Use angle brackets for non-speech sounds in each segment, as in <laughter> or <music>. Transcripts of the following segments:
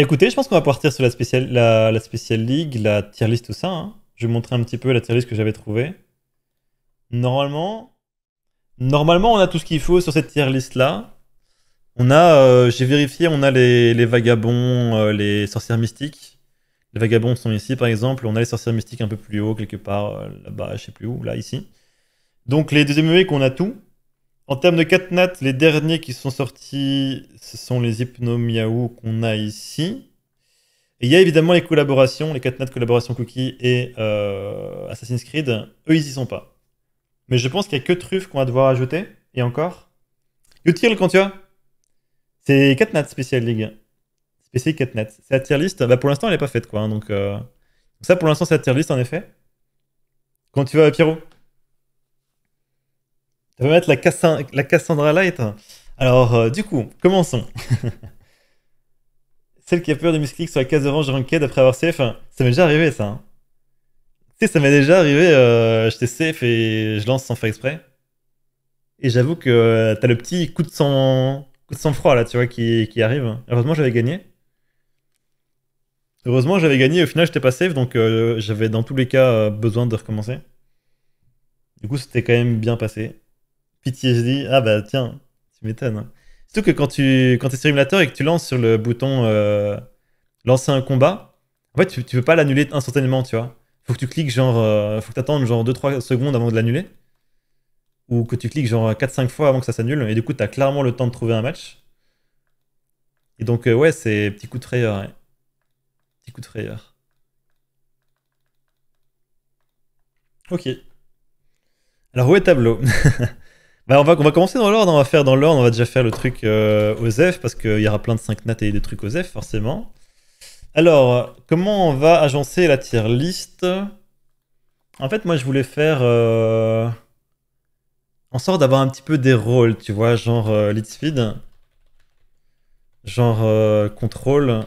Écoutez, je pense qu'on va partir sur la spéciale, la, la spéciale league, la tier list, tout ça. Hein. Je vais montrer un petit peu la tier list que j'avais trouvée. Normalement, normalement, on a tout ce qu'il faut sur cette tier list là. On a, euh, j'ai vérifié, on a les, vagabonds, euh, les sorcières mystiques. Les vagabonds sont ici par exemple. On a les sorcières mystiques un peu plus haut quelque part, euh, là-bas, je sais plus où, là ici. Donc les deuxièmes qu'on on a tout. En termes de catnat, les derniers qui sont sortis, ce sont les Hypnomiaou qu'on a ici. Et il y a évidemment les collaborations, les catnats collaboration cookie et euh, Assassin's Creed. Eux, ils y sont pas. Mais je pense qu'il n'y a que Truff qu'on va devoir ajouter. Et encore. Util, quand tu as C'est catnat spécial League. Spécial catnat. C'est la tier list. Bah, pour l'instant, elle n'est pas faite, quoi. Hein, donc, euh, ça, pour l'instant, c'est la tier list, en effet. Quand tu vas, Pierrot tu mettre la, Cassandra Light hein. Alors, euh, du coup, commençons. <laughs> Celle qui a peur de misclick sur la case orange ranked après avoir safe. Hein. ça m'est déjà arrivé ça. Hein. Tu sais, ça m'est déjà arrivé, euh, j'étais safe et je lance sans faire exprès. Et j'avoue que euh, t'as le petit coup de sang, sang froid là, tu vois, qui, arrive. Heureusement, j'avais gagné. Heureusement, j'avais gagné. Au final, j'étais pas safe, donc j'avais dans tous les cas besoin de recommencer. Du coup, c'était quand même bien passé je dis Ah bah tiens, tu m'étonnes. Hein. Surtout que quand tu quand es sur émulateur et que tu lances sur le bouton euh, lancer un combat, en fait, tu, tu peux pas l'annuler instantanément, tu vois. Faut que tu cliques genre. Euh, faut que t'attendes genre 2-3 secondes avant de l'annuler. Ou que tu cliques genre 4-5 fois avant que ça s'annule. Et du coup, t'as clairement le temps de trouver un match. Et donc, euh, ouais, c'est petit coup de frayeur. Petit coup de frayeur. Ok. Alors, où est tableau <laughs> Bah, on, va, commencer dans l'ordre, on va faire dans l'ordre, on va déjà faire le truc euh, OZEF, parce qu'il y aura plein de 5 nat et des trucs OZEF, forcément. Alors, comment on va agencer la tier list En fait, moi, je voulais faire... Euh, en sorte d'avoir un petit peu des rôles, tu vois, genre euh, genre euh, contrôle,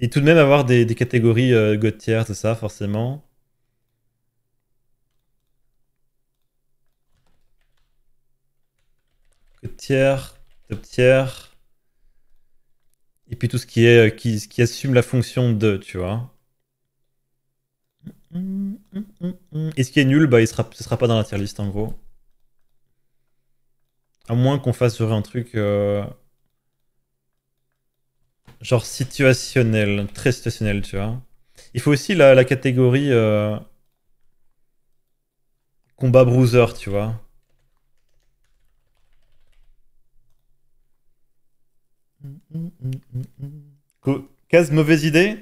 et tout de même avoir des, catégories euh, tout ça, forcément. tiers, top tiers. Et puis tout ce qui, est, euh, qui, assume la fonction de, tu vois. Et ce qui est nul, bah, il sera, ce sera pas dans la tier list en gros. À moins qu'on fasse un truc euh, genre situationnel, très situationnel, tu vois. Il faut aussi la, catégorie euh, combat bruiser, tu vois. Case mauvaise idée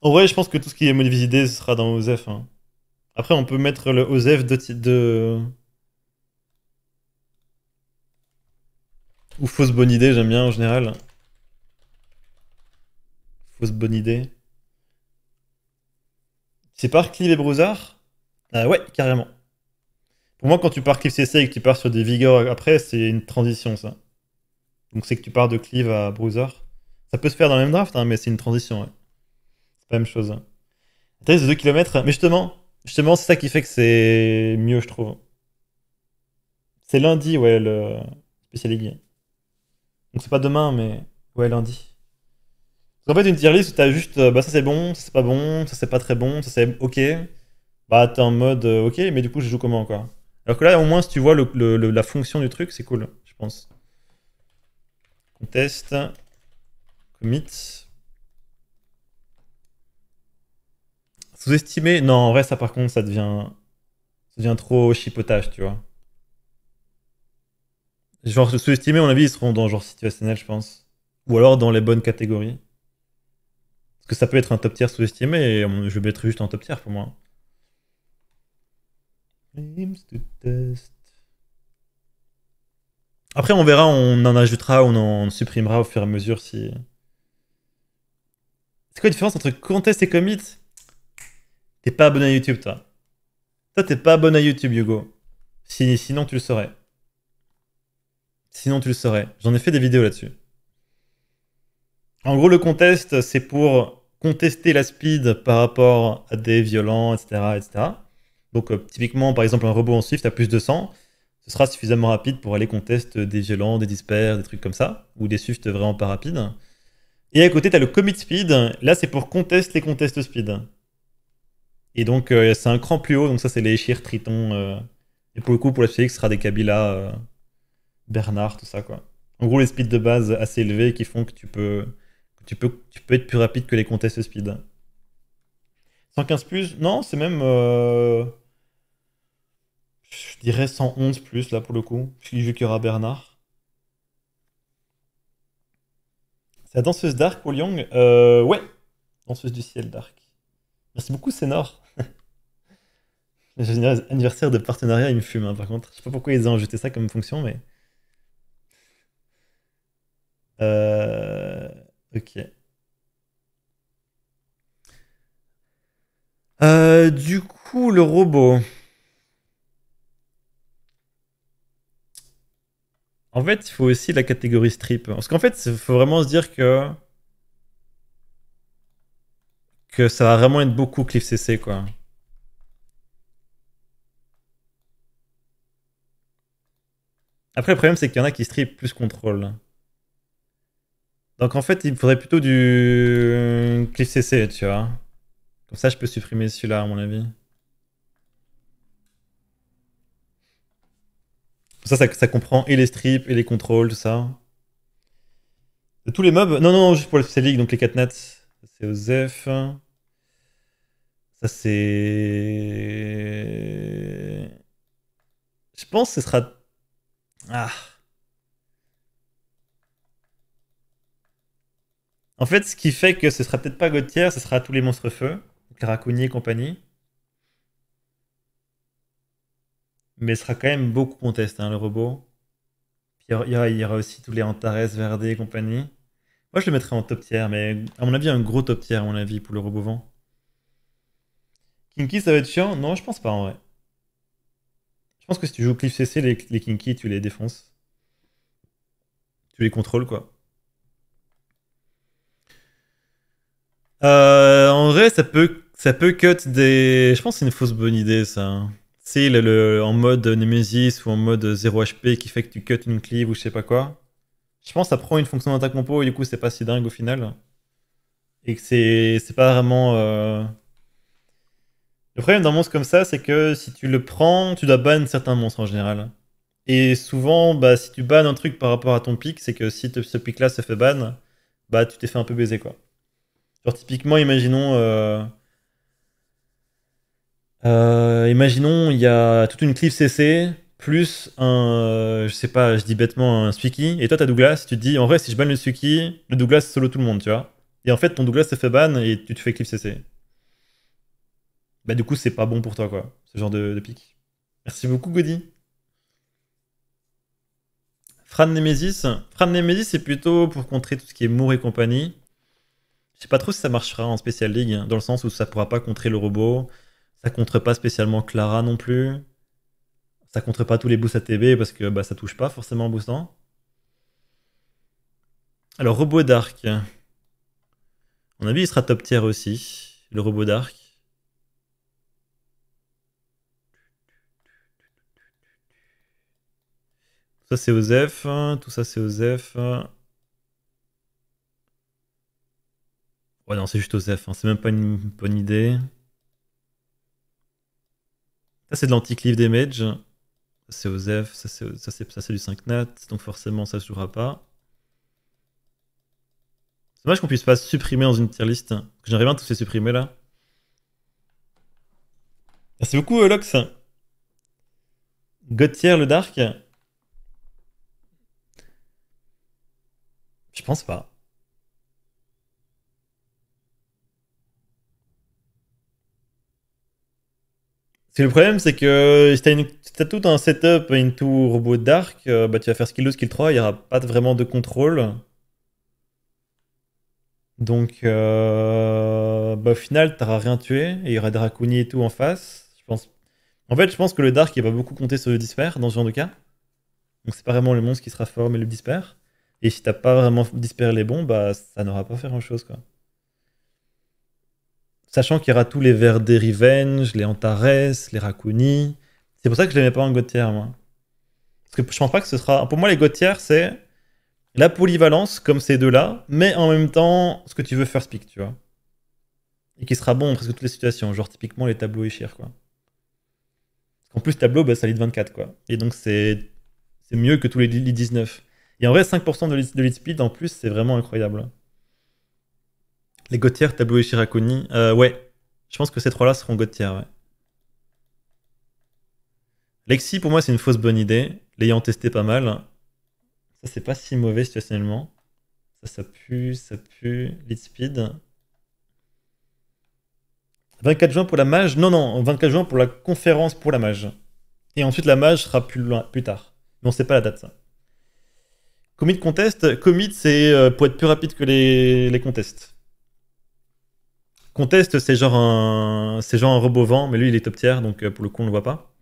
En vrai, je pense que tout ce qui est mauvaise idée sera dans OZEF. Hein. Après, on peut mettre le OZEF de, de... Ou fausse bonne idée, j'aime bien en général. Fausse bonne idée. C'est par Clive et Broussard ah Ouais, carrément. Pour moi, quand tu pars Clive CC et que tu pars sur des vigors après, c'est une transition, ça. Donc c'est que tu pars de Cleave à Bruiser. Ça peut se faire dans le même draft, hein, mais c'est une transition. C'est pas la même chose. Hein. de 2 km, mais justement, justement c'est ça qui fait que c'est mieux, je trouve. C'est lundi, ouais, le Special League. Donc c'est pas demain, mais ouais, lundi. en fait, une tier list où t'as juste, euh, bah ça c'est bon, ça c'est pas bon, ça c'est pas très bon, ça c'est ok. Bah t'es en mode euh, ok, mais du coup je joue comment quoi. Alors que là, au moins, si tu vois la fonction du truc, c'est cool, je pense test commit. Sous-estimé Non, en vrai, ça par contre, ça devient, ça devient trop chipotage, tu vois. Genre, sous-estimé, à mon avis, ils seront dans genre situationnel, je pense. Ou alors dans les bonnes catégories. Parce que ça peut être un top tier sous-estimé, et je vais mettre juste en top tier pour moi. test. Après, on verra, on en ajoutera, on en supprimera au fur et à mesure si. C'est quoi la différence entre contest et commit T'es pas abonné à YouTube, toi. Toi, t'es pas abonné à YouTube, Hugo. Si, sinon, tu le saurais. Sinon, tu le saurais. J'en ai fait des vidéos là-dessus. En gros, le contest, c'est pour contester la speed par rapport à des violents, etc. Donc, euh, typiquement, par exemple, un robot en Swift a plus de 100 ce sera suffisamment rapide pour aller contester des violents, des dispers, des trucs comme ça, ou des sufts vraiment pas rapides. Et à côté, tu as le commit speed. Là, c'est pour contester les contests speed. Et donc, euh, c'est un cran plus haut. Donc, ça, c'est les Shir, Triton. Euh. et pour le coup, pour la FX, ce sera des Kabila, euh, Bernard, tout ça, quoi. En gros, les speeds de base assez élevés qui font que tu peux, tu peux, tu peux être plus rapide que les contests speed. 115 plus, non, c'est même. Je dirais 111 plus, là, pour le coup, vu qu'il y aura Bernard. C'est la danseuse Dark pour euh, Ouais, danseuse du ciel Dark. Merci beaucoup, Sénor. <laughs> Anniversaire de partenariat, il me fume, hein, par contre. Je sais pas pourquoi ils ont jeté ça comme fonction, mais. Euh... Ok. Euh, du coup, le robot. En fait, il faut aussi la catégorie strip. Parce qu'en fait, il faut vraiment se dire que que ça va vraiment être beaucoup Cliff CC quoi. Après, le problème, c'est qu'il y en a qui strip plus contrôle. Donc, en fait, il faudrait plutôt du Cliff CC, tu vois. Comme ça, je peux supprimer celui-là, à mon avis. Ça, ça, ça, comprend et les strips et les contrôles, tout ça. tous les mobs Non, non, juste pour le Special donc les 4 nats. C'est Ozef... Ça, c'est. Je pense que ce sera. Ah. En fait, ce qui fait que ce sera peut-être pas Gauthier, ce sera tous les monstres feu, les et compagnie. mais sera quand même beaucoup contesté, hein, le robot. il y, aura, aussi tous les Antares, Verde et compagnie. Moi, je le mettrais en top tier, mais à mon avis, un gros top tier, à mon avis, pour le robot vent. Kinky, ça va être chiant Non, je pense pas en vrai. Je pense que si tu joues Cliff CC, les, les Kinky, tu les défonces. Tu les contrôles, quoi. Euh, en vrai, ça peut, ça peut cut des. Je pense que c'est une fausse bonne idée, ça. Hein sais, le, en mode Nemesis ou en mode 0 HP qui fait que tu cut une cleave ou je sais pas quoi. Je pense que ça prend une fonction d'attaque ta compo et du coup, c'est pas si dingue au final. Et que c'est pas vraiment. Euh, le problème d'un monstre comme ça, c'est que si tu le prends, tu dois ban certains monstres en général. Et souvent, bah, si tu bannes un truc par rapport à ton pic, c'est que si ce pick là se fait ban, bah, tu t'es fait un peu baiser quoi. Genre, typiquement, imaginons. Euh, euh, imaginons, il y a toute une cliff CC, plus un, euh, je sais pas, je dis bêtement un Suiki, et toi t'as Douglas, tu te dis en vrai si je banne le Suki le Douglas solo tout le monde, tu vois. Et en fait ton Douglas te fait ban et tu te fais cliff CC. Bah du coup c'est pas bon pour toi quoi, ce genre de, de pic. Merci beaucoup Godi. Fran Nemesis. Fran Nemesis c'est plutôt pour contrer tout ce qui est Mour et compagnie. Je sais pas trop si ça marchera en Special League, hein, dans le sens où ça pourra pas contrer le robot. Ça contre pas spécialement Clara non plus. Ça contre pas tous les boosts ATB parce que bah, ça touche pas forcément en boostant. Alors, robot d'arc. On mon avis, il sera top tier aussi, le robot d'arc. Tout ça, c'est Ozef. Tout ça, c'est Osef. Ouais, non, c'est juste Ozef, hein. C'est même pas une bonne idée. Ça, c'est de livre des damage. C'est Osef, ça c'est du 5 nat, donc forcément ça se jouera pas. C'est dommage qu'on puisse pas supprimer dans une tier list. J'aimerais bien tous les supprimer là. Merci beaucoup euh, Lox. Gauthier le Dark. Je pense pas. le problème, c'est que si t'as, tout un setup une tour, robot dark, euh, bah, tu vas faire skill 2, skill 3, il n'y aura pas vraiment de contrôle. Donc, euh, bah, au final, t'auras rien tué et il y aura Dracuni et tout en face. Je pense... En fait, je pense que le dark, il va beaucoup compter sur le disper dans ce genre de cas. Donc, c'est pas vraiment le monstre qui sera fort, mais le disper. Et si t'as pas vraiment dispersé les bons, bah, ça n'aura pas fait grand chose, quoi. Sachant qu'il y aura tous les vers Revenge, les Antares, les Racuni, C'est pour ça que je ne les pas en Gauthier, moi. Parce que je pense pas que ce sera. Pour moi, les Gauthier, c'est la polyvalence, comme ces deux-là, mais en même temps, ce que tu veux faire pick, tu vois. Et qui sera bon dans presque toutes les situations, genre typiquement les tableaux Ishir, quoi. En plus, tableau, bah, ça lead 24, quoi. Et donc, c'est mieux que tous les lead 19. Et en vrai, 5% de lead, speed, en plus, c'est vraiment incroyable. Les Gauthier, Tableau et Shirakuni. Euh, ouais, je pense que ces trois-là seront Gauthier, ouais. Lexi, pour moi, c'est une fausse bonne idée. L'ayant testé pas mal. Ça, c'est pas si mauvais situationnellement. Ça, ça pue, ça pue. Lead speed. 24 juin pour la mage. Non, non, 24 juin pour la conférence pour la mage. Et ensuite, la mage sera plus, loin, plus tard. Mais on sait pas la date, ça. Commit contest. Commit, c'est euh, pour être plus rapide que les, les contests. Contest, c'est genre un, c'est genre un robot vent, mais lui il est top tier, donc euh, pour le coup on le voit pas.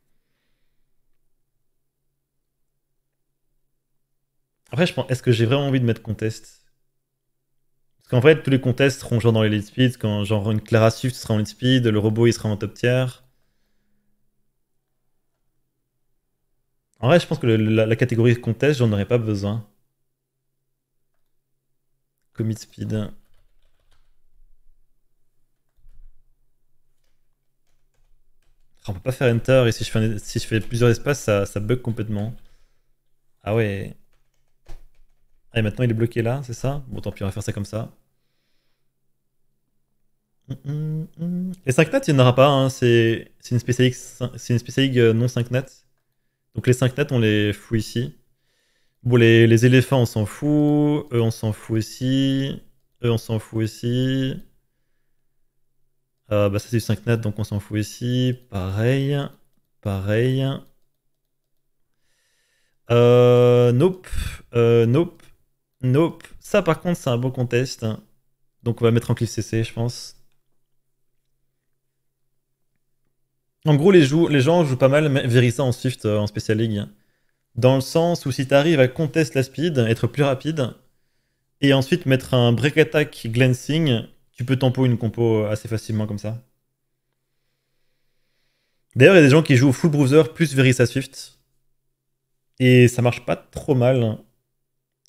Après, je pense, est-ce que j'ai vraiment envie de mettre contest Parce qu'en fait, tous les contests seront genre dans les lead speed. Quand genre une Clara Swift sera en lead speed, le robot il sera en top tier. En vrai, je pense que la, la, catégorie contest, j'en aurais pas besoin. Commit speed. On peut pas faire Enter et si je fais, plusieurs espaces, ça, bug complètement. Ah ouais. Et maintenant il est bloqué là, c'est ça Bon, tant pis, on va faire ça comme ça. Hum, hum, hum. Les 5 nets il n'y en aura pas, hein. c'est une spécialigue, euh, non 5 nets. Donc les 5 nets on les fout ici. Bon, les, les éléphants, on s'en fout. Eux, on s'en fout aussi. Eux, on s'en fout aussi. Euh, bah ça c'est du 5 nat, donc on s'en fout ici. Pareil, pareil. Euh, nope, euh, nope, nope. Ça par contre c'est un bon contest. Donc on va mettre en cliff CC je pense. En gros les, les gens jouent pas mal mais ça en Swift euh, en Special League. Dans le sens où si t'arrives à contester la speed, être plus rapide, et ensuite mettre un break attack glancing tu peux tempo une compo assez facilement comme ça. D'ailleurs, il y a des gens qui jouent Full Browser plus Verisa Swift. Et ça marche pas trop mal.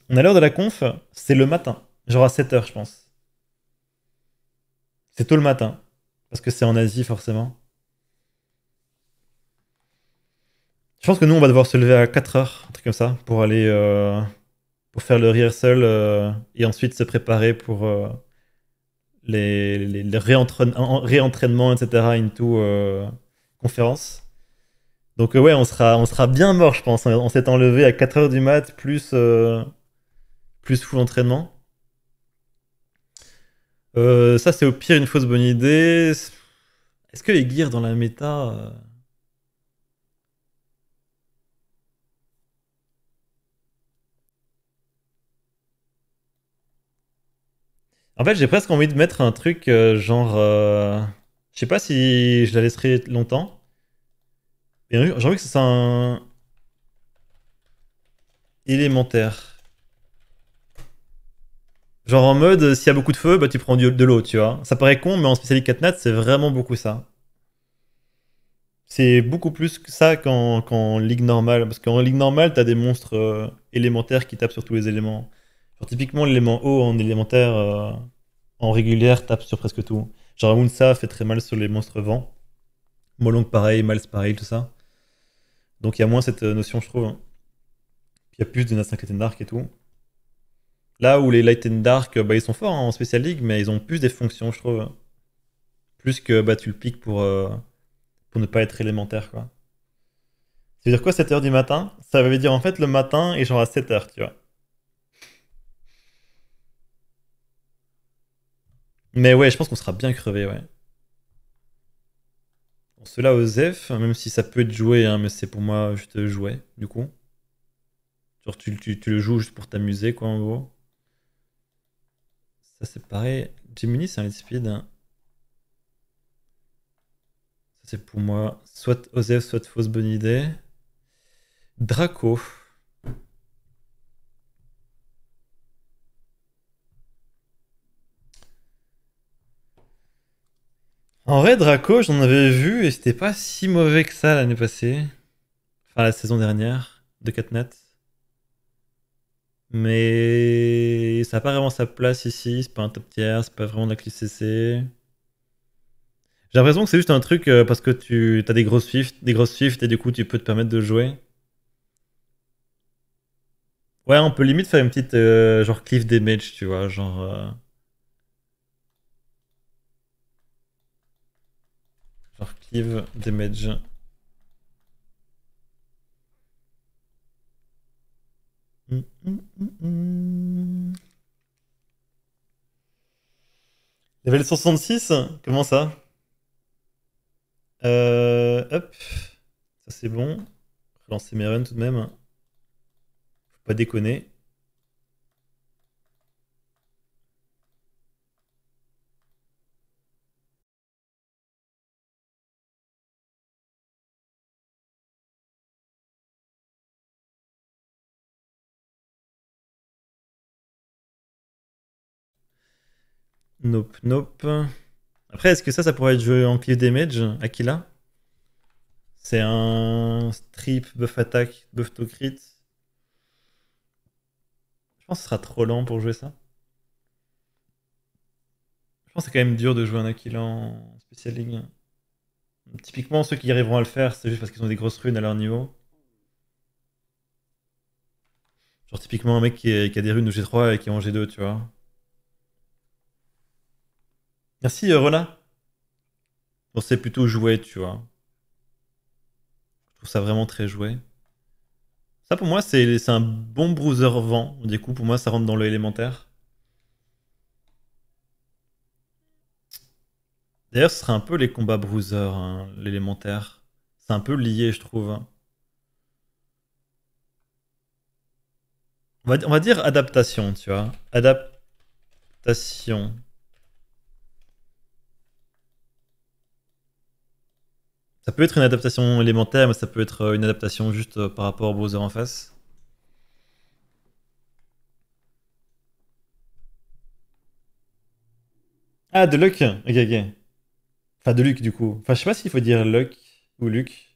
On a l'heure de la conf, c'est le matin. Genre à 7h, je pense. C'est tôt le matin. Parce que c'est en Asie, forcément. Je pense que nous, on va devoir se lever à 4h, un truc comme ça, pour aller. Euh, pour faire le rehearsal euh, et ensuite se préparer pour. Euh, les, les, les réentraînements, etc. into euh, conférence. Donc euh, ouais, on sera, on sera bien mort, je pense. Hein. On s'est enlevé à 4 heures du mat, plus, euh, plus full entraînement. Euh, ça, c'est au pire une fausse bonne idée. Est-ce que les gears dans la méta... En fait, j'ai presque envie de mettre un truc euh, genre. Euh, je sais pas si je la laisserai longtemps. J'ai envie que ce soit un. élémentaire. Genre en mode, s'il y a beaucoup de feu, bah tu prends de l'eau, tu vois. Ça paraît con, mais en spécialité 4 nat, c'est vraiment beaucoup ça. C'est beaucoup plus que ça qu'en ligue normale. Parce qu'en ligue normale, t'as des monstres euh, élémentaires qui tapent sur tous les éléments typiquement, l'élément eau en élémentaire, euh, en régulière, tape sur presque tout. Genre, Wunsa fait très mal sur les monstres vents. Molong, pareil, Mals, pareil, tout ça. Donc, il y a moins cette euh, notion, je trouve. Hein. il y a plus de Light and Dark et tout. Là où les Light and Dark, euh, bah, ils sont forts hein, en Special League, mais ils ont plus des fonctions, je trouve. Hein. Plus que bah, tu le piques pour, pour ne pas être élémentaire, quoi. Ça veut dire quoi 7h du matin Ça veut dire en fait le matin et genre à 7h, tu vois. Mais ouais, je pense qu'on sera bien crevé, ouais. Bon, Cela Ozef, même si ça peut être joué, hein, mais c'est pour moi juste joué, du coup. Genre, tu, le joues juste pour t'amuser, quoi, en gros. Ça, c'est pareil. Jiminy, c'est un speed. Ça, c'est pour moi soit Ozef, soit fausse bonne idée. Draco. En vrai, Draco, j'en avais vu et c'était pas si mauvais que ça l'année passée. Enfin, la saison dernière de nets Mais ça n'a pas vraiment sa place ici. C'est pas un top tier, c'est pas vraiment la clé CC. J'ai l'impression que c'est juste un truc euh, parce que tu as des grosses Swift, des grosses et du coup tu peux te permettre de jouer. Ouais, on peut limite faire une petite euh, genre cliff damage, tu vois, genre. Euh, Archive. cleave, damage. Level 66 Comment ça euh, Hop. Ça c'est bon. Relancer mes runs tout de même. Faut pas déconner. Nope, nope. Après, est-ce que ça, ça pourrait être joué en cliff damage, Aquila C'est un strip, buff attack, buff to crit. Je pense que ce sera trop lent pour jouer ça. Je pense que c'est quand même dur de jouer un Aquila en spécial ligne. Typiquement, ceux qui arriveront à le faire, c'est juste parce qu'ils ont des grosses runes à leur niveau. Genre typiquement un mec qui, a des runes de G3 et qui est en G2, tu vois. Merci, euh, Rona. c'est plutôt joué, tu vois. Je trouve ça vraiment très joué. Ça, pour moi, c'est un bon bruiser vent. Du coup, pour moi, ça rentre dans le élémentaire. D'ailleurs, ce serait un peu les combats bruiser, hein, l'élémentaire. C'est un peu lié, je trouve. on va dire adaptation, tu vois. Adaptation. Ça peut être une adaptation élémentaire, mais ça peut être euh, une adaptation juste euh, par rapport au Bowser en face. Ah, de Luck Ok, ok. Enfin, de Luc, du coup. Enfin, je sais pas s'il faut dire Luck ou Luc.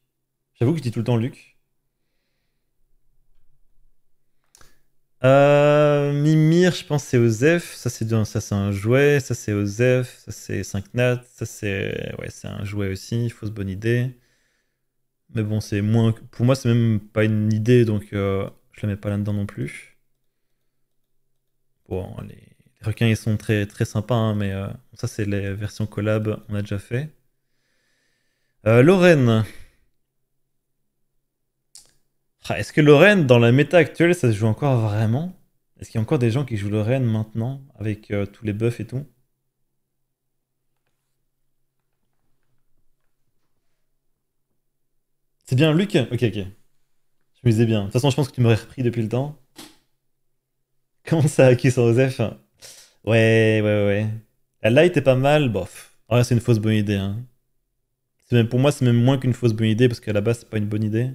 J'avoue que je dis tout le temps Luc. Euh, Mimir, je pense c'est Ozef, Ça c'est ça un jouet. Ça c'est Ozef, Ça c'est 5 nat. Ça c'est ouais c'est un jouet aussi. Fausse bonne idée. Mais bon c'est moins. Pour moi c'est même pas une idée donc euh, je la mets pas là dedans non plus. Bon les, requins ils sont très très sympas hein, mais euh, ça c'est les versions collab on a déjà fait. Lorraine. Ah, est-ce que Lorraine, dans la méta actuelle, ça se joue encore vraiment Est-ce qu'il y a encore des gens qui jouent le maintenant, avec euh, tous les buffs et tout C'est bien Luc Ok, ok. Je me disais bien. De toute façon, je pense que tu m'aurais repris depuis le temps. Comment ça, Qui sans Joseph Ouais, ouais, ouais. La light est pas mal, bof. ouais ah, c'est une fausse bonne idée. Hein. Même, pour moi, c'est même moins qu'une fausse bonne idée, parce qu'à la base, c'est pas une bonne idée.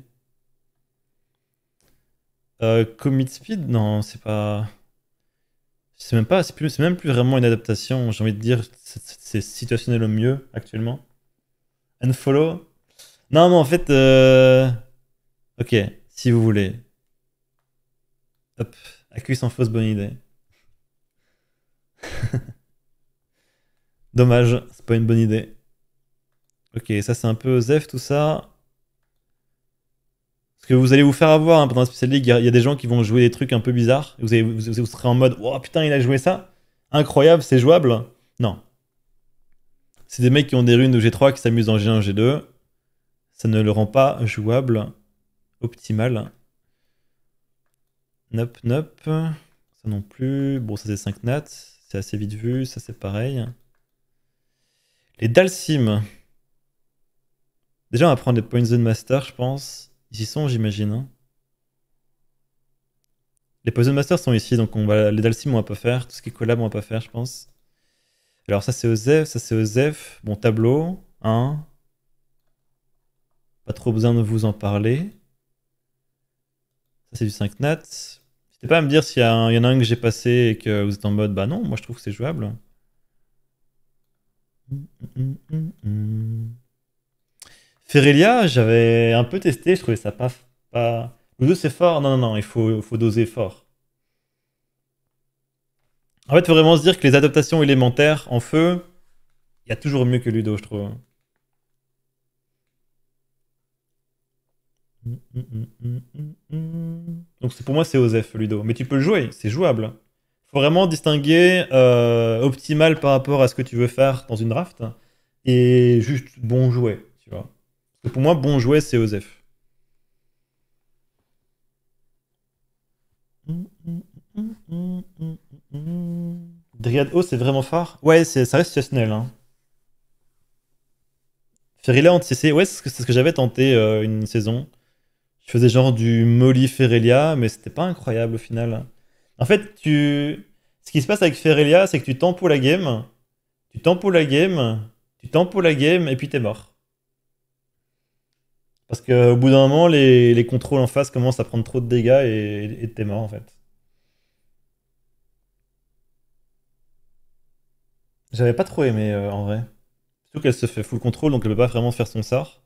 Euh, Commit Speed, non, c'est pas. C'est même pas, c'est plus, même plus vraiment une adaptation. J'ai envie de dire, c'est situationnel au mieux actuellement. Unfollow. Non, mais en fait, euh... ok, si vous voulez. Hop, accueil sans fausse bonne idée. <laughs> Dommage, c'est pas une bonne idée. Ok, ça c'est un peu Zef tout ça. Ce que vous allez vous faire avoir hein, pendant la Special League. Il y, a des gens qui vont jouer des trucs un peu bizarres. Vous, serez en mode Oh putain, il a joué ça Incroyable, c'est jouable Non. C'est des mecs qui ont des runes de G3 qui s'amusent en G1, G2. Ça ne le rend pas jouable optimal. Nop, nop. Ça non plus. Bon, ça c'est 5 nats. C'est assez vite vu. Ça c'est pareil. Les Dalsim. Déjà, on va prendre les Poison Master, je pense. Ils y sont, j'imagine. Hein. les Poison Masters sont ici, donc on va, les Dalsim, on va pas faire. Tout ce qui est collab, on va pas faire, je pense. Alors ça, c'est Ozef, ça, c'est Ozef. Bon, tableau, Hein pas trop besoin de vous en parler. Ça, c'est du 5 nat. N'hésitez pas à me dire s'il y, en a un que j'ai passé et que vous êtes en mode, bah non, moi je trouve que c'est jouable. Hum, hum, hum, Ferelia, j'avais un peu testé, je trouvais ça pas. pas... c'est fort, non, non, non, il faut, faut doser fort. En fait, il faut vraiment se dire que les adaptations élémentaires en feu, il y a toujours mieux que Ludo, je trouve. Donc pour moi, c'est Osef, Ludo. Mais tu peux le jouer, c'est jouable. faut vraiment distinguer euh, optimal par rapport à ce que tu veux faire dans une draft et juste bon jouer pour moi, bon jouet, c'est Osef. Dryad O, c'est vraiment fort Ouais, ça reste situationnel. Hein. Ferrelia en CC, ouais, c'est ce que, j'avais tenté euh, une saison. Je faisais genre du Molly Ferrelia, mais c'était pas incroyable au final. En fait, tu... ce qui se passe avec Ferrelia, c'est que tu tempo la game, tu tempo la game, tu tempo la game, et puis t'es mort. Parce qu'au bout d'un moment, les, contrôles en face commencent à prendre trop de dégâts et, t'es mort en fait. J'avais pas trop aimé euh, en vrai. Surtout qu'elle se fait full contrôle donc elle peut pas vraiment faire son sort.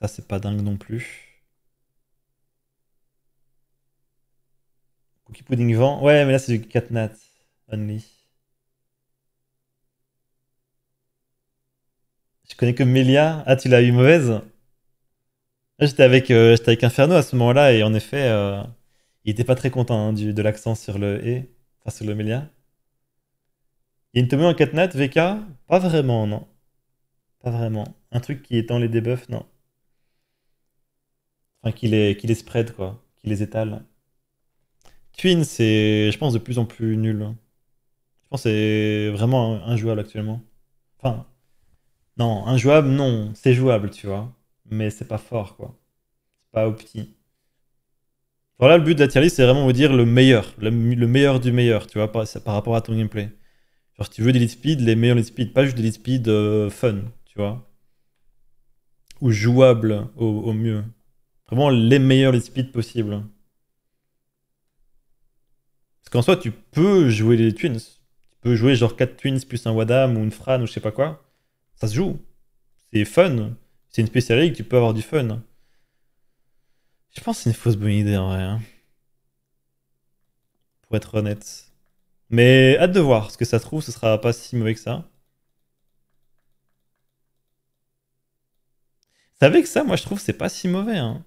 Ça c'est pas dingue non plus. Cookie Pudding Vent. Ouais mais là c'est du catnat only. Je connais que Melia. Ah, tu l'as eu mauvaise ah, J'étais avec, euh, avec Inferno à ce moment-là et en effet, euh, il n'était pas très content hein, du, de l'accent sur le et, enfin sur le Melia. Il te met en nets, VK Pas vraiment, non. Pas vraiment. Un truc qui étend les debuffs, non. Enfin, qui les, les spread, quoi. Qui les étale. Twin, c'est, je pense, de plus en plus nul. Hein. Je pense que c'est vraiment un joueur, actuellement. Enfin, non, injouable, non. C'est jouable, tu vois. Mais c'est pas fort, quoi. C'est pas au petit. Voilà, le but de la tier c'est vraiment vous dire le meilleur. Le, meilleur du meilleur, tu vois, par, rapport à ton gameplay. Genre, tu veux des lead speed, les meilleurs lead speed, pas juste des lead speed euh, fun, tu vois. Ou jouable au, mieux. Vraiment les meilleurs lead speed possibles. Parce qu'en soi, tu peux jouer les twins. Tu peux jouer genre 4 twins plus un Wadam ou une Fran ou je sais pas quoi ça se joue. C'est fun. C'est une spécialité que tu peux avoir du fun. Je pense que c'est une fausse bonne idée en vrai. Hein. Pour être honnête. Mais hâte de voir, ce que ça trouve, ce sera pas si mauvais que ça. Ça savez que ça, moi je trouve, c'est pas si mauvais. Hein.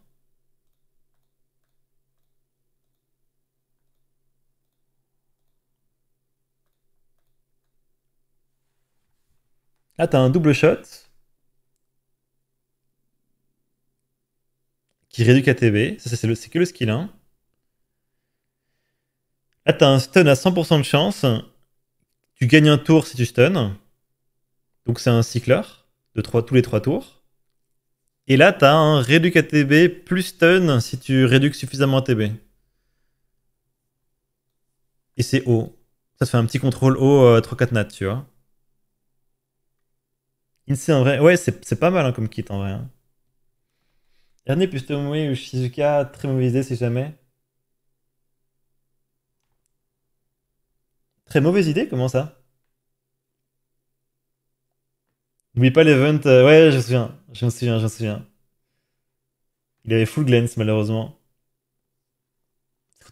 Là, tu as un double shot qui réduit KTB. Ça, c'est que le skill 1. Hein. Là, tu as un stun à 100% de chance. Tu gagnes un tour si tu stun. Donc, c'est un cycler de tous les trois tours. Et là, tu as un réduit KTB plus stun si tu réduis suffisamment ATB. Et c'est haut. Ça te fait un petit contrôle haut 3-4 euh, nat, tu vois en vrai. Ouais, c'est pas mal hein, comme kit en vrai. Hein. Dernier ou Shizuka, très mauvaise idée si jamais. Très mauvaise idée, comment ça N'oublie pas l'event. Euh, ouais, je me souviens. Je me souviens, je me souviens. Il avait full Glens malheureusement.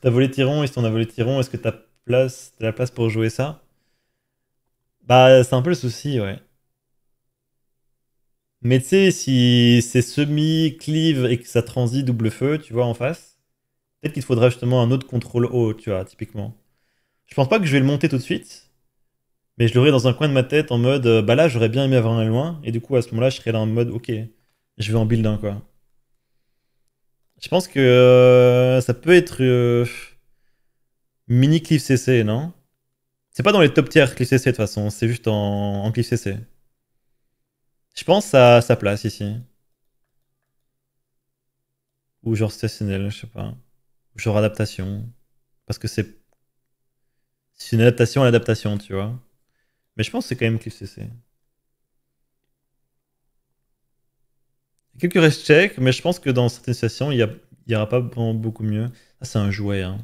t'as volé Tyron Et a volé Tyron, est-ce que t'as place, la place pour jouer ça Bah, c'est un peu le souci, ouais. Mais tu sais, si c'est semi, cleave et que ça transit double feu, tu vois, en face, peut-être qu'il te faudra justement un autre contrôle haut, tu vois, typiquement. Je pense pas que je vais le monter tout de suite, mais je l'aurai dans un coin de ma tête en mode, euh, bah là, j'aurais bien aimé avoir un loin, et du coup, à ce moment-là, je serai là en mode, ok, je vais en build un, quoi. Je pense que euh, ça peut être euh, mini cleave CC, non C'est pas dans les top tiers cleave CC de toute façon, c'est juste en, en CC. Je pense à sa place ici. Ou genre stationnel, je sais pas. Ou genre adaptation. Parce que c'est. C'est une adaptation à l'adaptation, tu vois. Mais je pense que c'est quand même CC. Quelques restes check, mais je pense que dans certaines situations, il n'y aura pas beaucoup mieux. Ça, c'est un jouet. Hein.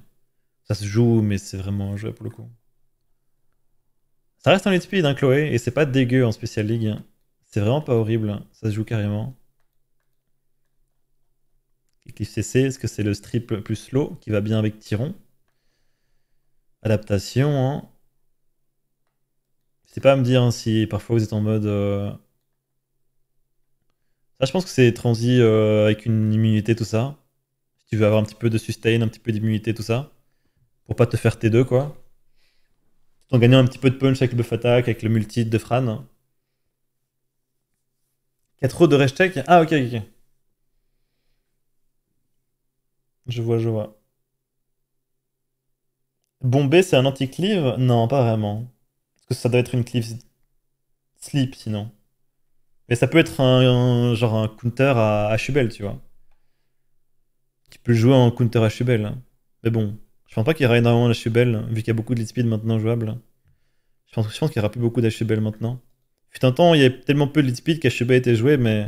Ça se joue, mais c'est vraiment un jouet pour le coup. Ça reste un lead speed, hein, Chloé, et c'est pas dégueu en Special League. Hein. C'est vraiment pas horrible, hein. ça se joue carrément. Cliff CC, est-ce que c'est le strip plus slow qui va bien avec Tyron Adaptation, hein. C'est pas à me dire hein, si parfois vous êtes en mode. Euh, ça, je pense que c'est transi euh, avec une immunité, tout ça. Si tu veux avoir un petit peu de sustain, un petit peu d'immunité, tout ça. Pour pas te faire T2, quoi. en gagnant un petit peu de punch avec le buff attack, avec le multi de Fran. Hein. Il y a trop de hashtags. Ah, ok, ok. Je vois, je vois. Bombay, c'est un anti-cleave Non, pas vraiment. Parce que ça doit être une cleave sleep, sinon. Mais ça peut être un, genre un counter à Hubel tu vois. Tu peux jouer en counter à Hein. Mais bon, je pense pas qu'il y aura énormément d'HUBEL, vu qu'il y a beaucoup de lead speed maintenant jouable. Je pense, qu'il y aura plus beaucoup d'HUBEL maintenant. Putain, un il y avait tellement peu de Lead e a été joué, mais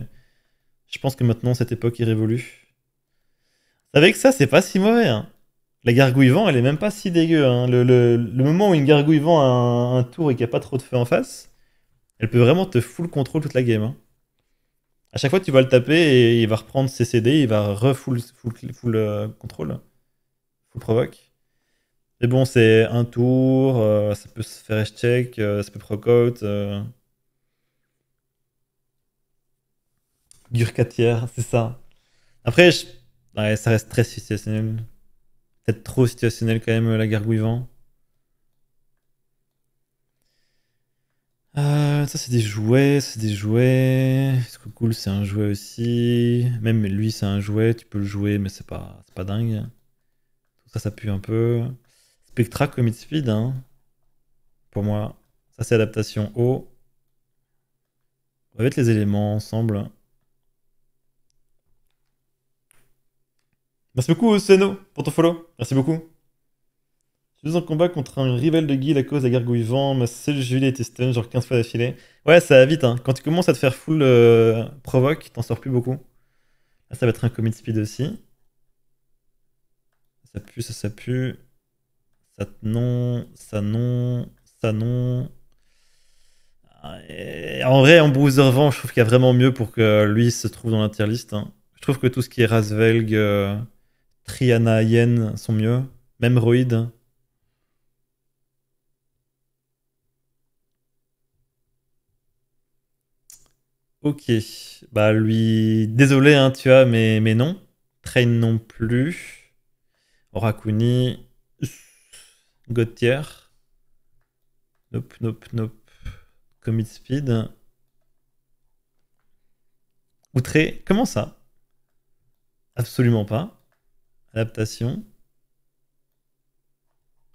je pense que maintenant, cette époque est révolue. Avec ça, c'est pas si mauvais. Hein. La gargouille vent, elle est même pas si dégueu. Hein. Le, moment où une gargouille vent a un, tour et qu'il n'y a pas trop de feu en face, elle peut vraiment te full control toute la game. A hein. À chaque fois, tu vas le taper et il va reprendre ses CD, il va refull full, control. Euh, contrôle, provoque. Mais bon, c'est un tour, euh, ça peut se faire check, euh, ça peut proc Gurkatière, c'est ça. Après, ça reste très situationnel. Peut-être trop situationnel quand même, euh, la guerre vent. Euh, ça, c'est des jouets, c'est des jouets. C'est cool, c'est un jouet aussi. Même lui, c'est un jouet, tu peux le jouer, mais c'est pas, pas dingue. Tout ça, ça pue un peu. Spectra Commit Speed, hein. Pour moi, ça, c'est adaptation haut. On va mettre les éléments ensemble. Merci beaucoup, Seno, pour ton follow. Merci beaucoup. Je suis en combat contre un rival de guild à cause de la gargouille vent. Ma seule Julie stun, genre 15 fois d'affilée. Ouais, ça va vite. Hein. Quand tu commences à te faire full euh, provoque, t'en sors plus beaucoup. Là, ça va être un commit speed aussi. Ça pue, ça, pue. Ça non, ça non, ça non. Ah, en vrai, en Bruiser Vent, je trouve qu'il y a vraiment mieux pour que lui se trouve dans la hein. Je trouve que tout ce qui est Rasvelg. Euh, Triana Yen sont mieux. Même Roid. Ok. Bah lui, désolé, hein, tu as, mais, mais non. Train non plus. Orakuni. Gauthier. Nope, nope, nope. Commit speed. Outré, comment ça Absolument pas. Adaptation.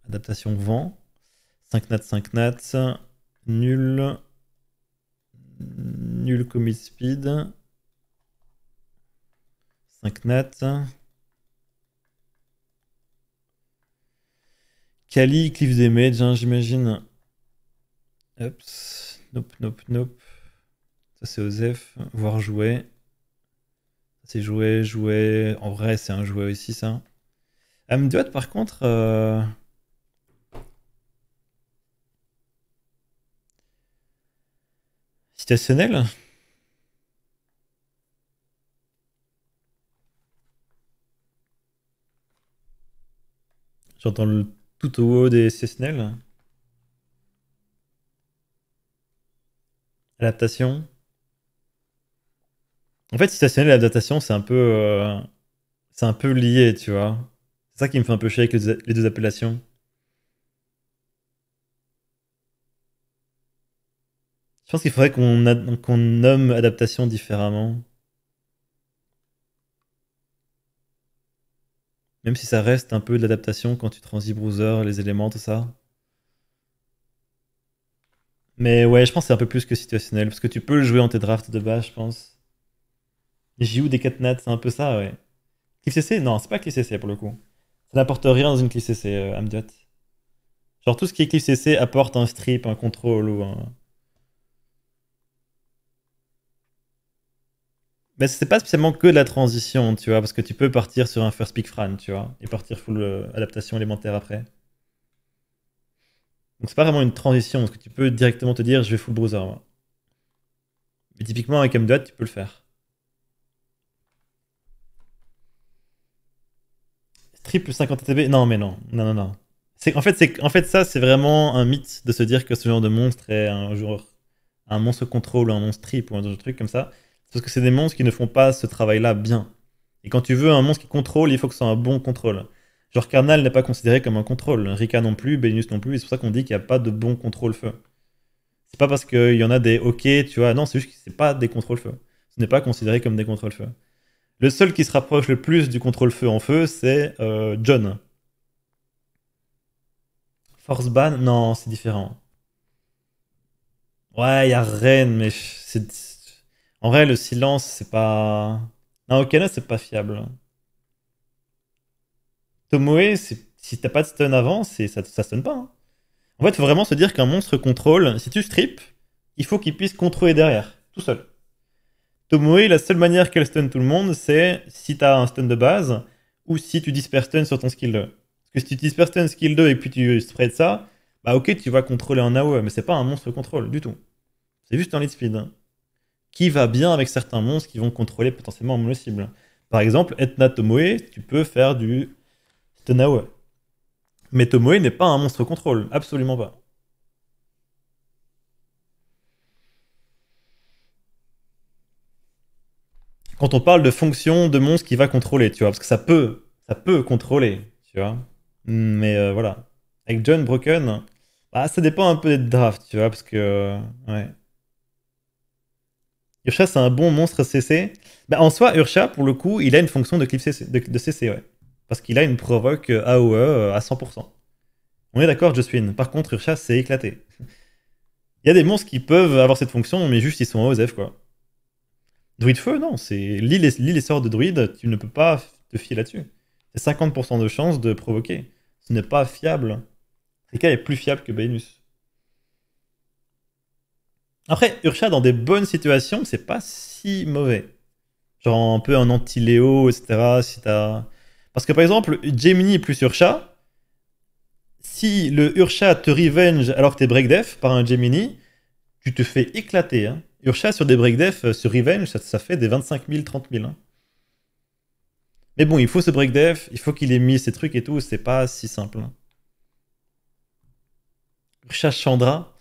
Adaptation vent. 5 nat, 5 nat. Nul. Nul commit speed. 5 nat. Kali, Cliff Damage, hein, j'imagine. Oups, nope, nope, nope. Ça c'est Osef, voir jouer. C'est jouer, joué. En vrai, c'est un jouet aussi, ça. Amduat, par contre. Euh, Citationnel J'entends le tout au haut des stationnels. Adaptation en fait, situationnel et adaptation, c'est un peu, euh, c'est un peu lié, tu vois. C'est ça qui me fait un peu chier avec les deux appellations. Je pense qu'il faudrait qu'on nomme adaptation différemment. Même si ça reste un peu de l'adaptation quand tu transis browser, les éléments, tout ça. Mais ouais, je pense que c'est un peu plus que situationnel, parce que tu peux le jouer en tes drafts de base, je pense. Les des 4 nattes, c'est un peu ça, ouais. Cliff CC Non, c'est pas Cliff CC pour le coup. Ça n'apporte rien dans une Cliff CC, euh, Genre tout ce qui est Cliff CC apporte un strip, un contrôle ou un. Mais c'est pas spécialement que de la transition, tu vois, parce que tu peux partir sur un first pick Fran, tu vois, et partir full euh, adaptation élémentaire après. Donc c'est pas vraiment une transition, parce que tu peux directement te dire je vais full bruiser. Mais typiquement avec Amdiot, tu peux le faire. Triple 50 ATB Non, mais non. Non, non, non. En fait, c'est en fait, ça, c'est vraiment un mythe de se dire que ce genre de monstre est un joueur un monstre contrôle un monstre trip ou un truc comme ça. Parce que c'est des monstres qui ne font pas ce travail-là bien. Et quand tu veux un monstre qui contrôle, il faut que ce soit un bon contrôle. Genre Carnal n'est pas considéré comme un contrôle. Rika non plus, Belinus non plus. Et c'est pour ça qu'on dit qu'il n'y a pas de bon contrôle feu. C'est pas parce qu'il y en a des OK, tu vois. Non, c'est juste que c'est pas des contrôles feu. Ce n'est pas considéré comme des contrôles feu. Le seul qui se rapproche le plus du contrôle-feu en feu, c'est euh, John. Force ban Non, c'est différent. Ouais, il y a Ren, mais En vrai, le silence, c'est pas... Non, Okana, c'est pas fiable. Tomoe, si t'as pas de stun avant, ça, ça stun pas. Hein. En fait, faut vraiment se dire qu'un monstre contrôle, si tu strips, il faut qu'il puisse contrôler derrière, tout seul. Tomoe, la seule manière qu'elle stun tout le monde, c'est si tu as un stun de base ou si tu disperses stun sur ton skill 2. Parce que si tu disperses stun skill 2 et puis tu spreads ça, bah ok, tu vas contrôler un AOE, mais c'est pas un monstre contrôle du tout. C'est juste un lead speed. Hein. Qui va bien avec certains monstres qui vont contrôler potentiellement mon cible. Par exemple, Etna Tomoe, tu peux faire du stun AOE. Mais Tomoe n'est pas un monstre contrôle, absolument pas. quand on parle de fonction de monstre qui va contrôler, tu vois, parce que ça peut, ça peut contrôler, tu vois. Hmm, mais euh, voilà. Avec John Broken, bah, ça dépend un peu des drafts, tu vois, parce que. Euh, ouais. Urcha, c'est un bon monstre CC. Bah, en soi, Urcha, pour le coup, il a une fonction de clip CC, de, CC ouais. Parce qu'il a une provoque AOE euh, à 100%. On est d'accord, Joshua, Par contre, Urcha, c'est éclaté. <laughs> il y a des monstres qui peuvent avoir cette fonction, mais juste ils sont OZF, quoi. Druide feu, non, c'est l'île les de druide, tu ne peux pas te fier là-dessus. C'est 50% de chance de provoquer. Ce n'est pas fiable. Rika est plus fiable que Bainus. Après, Urcha, dans des bonnes situations, c'est pas si mauvais. Genre un peu un anti-Léo, etc. Si Parce que par exemple, Gemini plus Urcha, si le Urcha te revenge alors que t'es break def par un Gemini, tu te fais éclater. Hein. Urcha sur des def euh, sur Revenge, ça, fait des 25 000, 30 000. Hein. Mais bon, il faut ce break breakdef, il faut qu'il ait mis ses trucs et tout, c'est pas si simple. Hein. Chandra,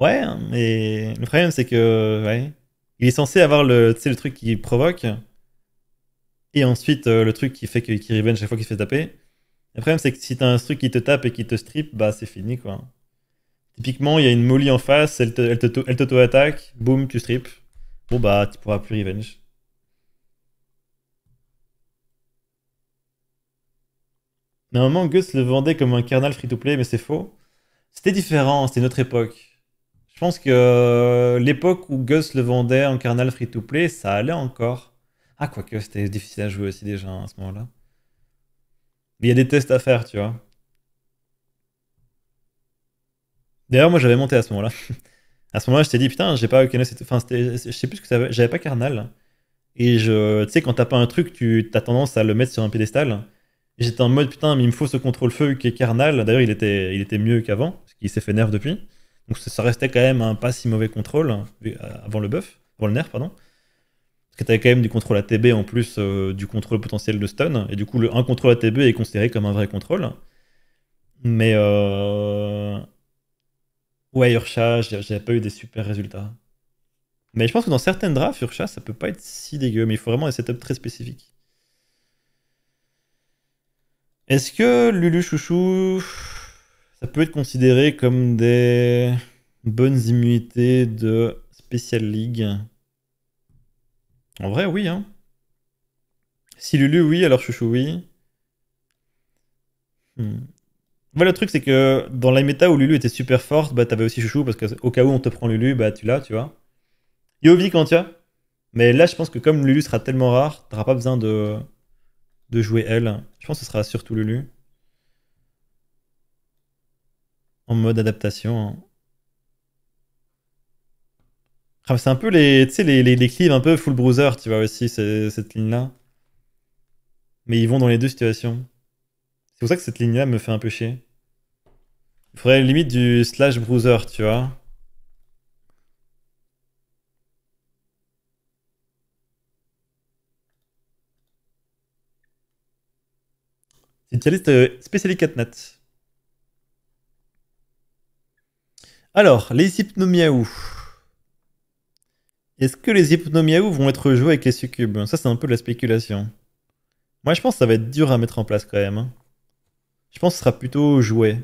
ouais, hein, mais le problème c'est que, ouais, il est censé avoir le, le truc qui provoque, et ensuite euh, le truc qui fait qu'il qui revenge chaque fois qu'il se fait taper. Le problème c'est que si t'as un truc qui te tape et qui te strip, bah c'est fini quoi. Typiquement, il y a une Molly en face, elle t'auto-attaque, te, boum, tu strips. Bon bah, tu pourras plus revenge. Normalement, Gus le vendait comme un carnal free-to-play, mais c'est faux. C'était différent, c'était notre époque. Je pense que euh, l'époque où Gus le vendait en carnal free-to-play, ça allait encore. Ah, quoique, c'était difficile à jouer aussi déjà à ce moment-là. Mais il y a des tests à faire, tu vois. D'ailleurs, moi j'avais monté à ce moment-là. à ce moment-là, je t'ai dit, putain, j'ai pas Enfin, je sais plus ce que ça J'avais pas Carnal. Et je, tu sais, quand t'as pas un truc, tu as tendance à le mettre sur un pédestal. J'étais en mode, putain, mais il me faut ce contrôle-feu qui est Carnal. D'ailleurs, il était, il était mieux qu'avant, parce qu'il s'est fait nerf depuis. Donc ça restait quand même un pas si mauvais contrôle euh, avant le avant le nerf, pardon. Parce que t'avais quand même du contrôle ATB en plus euh, du contrôle potentiel de stun. Et du coup, le, un contrôle ATB est considéré comme un vrai contrôle. Mais. Euh Ouais, Urcha, j'ai pas eu des super résultats. Mais je pense que dans certaines drafts, Urcha, ça peut pas être si dégueu, mais il faut vraiment un setup très spécifique. Est-ce que Lulu Chouchou, ça peut être considéré comme des bonnes immunités de Special League En vrai, oui. Hein. Si Lulu, oui, alors Chouchou, oui. Hmm. Moi, bah, le truc, c'est que dans la méta où Lulu était super forte, bah, t'avais aussi Chouchou, parce qu'au cas où on te prend Lulu, bah, tu l'as, tu vois. Yovi quand tu as. Mais là, je pense que comme Lulu sera tellement rare, t'auras pas besoin de, de jouer elle. Je pense que ce sera surtout Lulu. En mode adaptation. Hein. Ah, bah, c'est un peu les, les, les, les un peu full bruiser, tu vois aussi, cette ligne-là. Mais ils vont dans les deux situations pour ça que cette ligne-là me fait un peu chier. Il faudrait limite du slash browser, tu vois. C'est Spécialiste 4 euh, catnat. Alors, les hypnomiaou. Est-ce que les hypnomiaou vont être joués avec les succubes Ça, c'est un peu de la spéculation. Moi, je pense que ça va être dur à mettre en place quand même. Hein. Je pense que ce sera plutôt joué.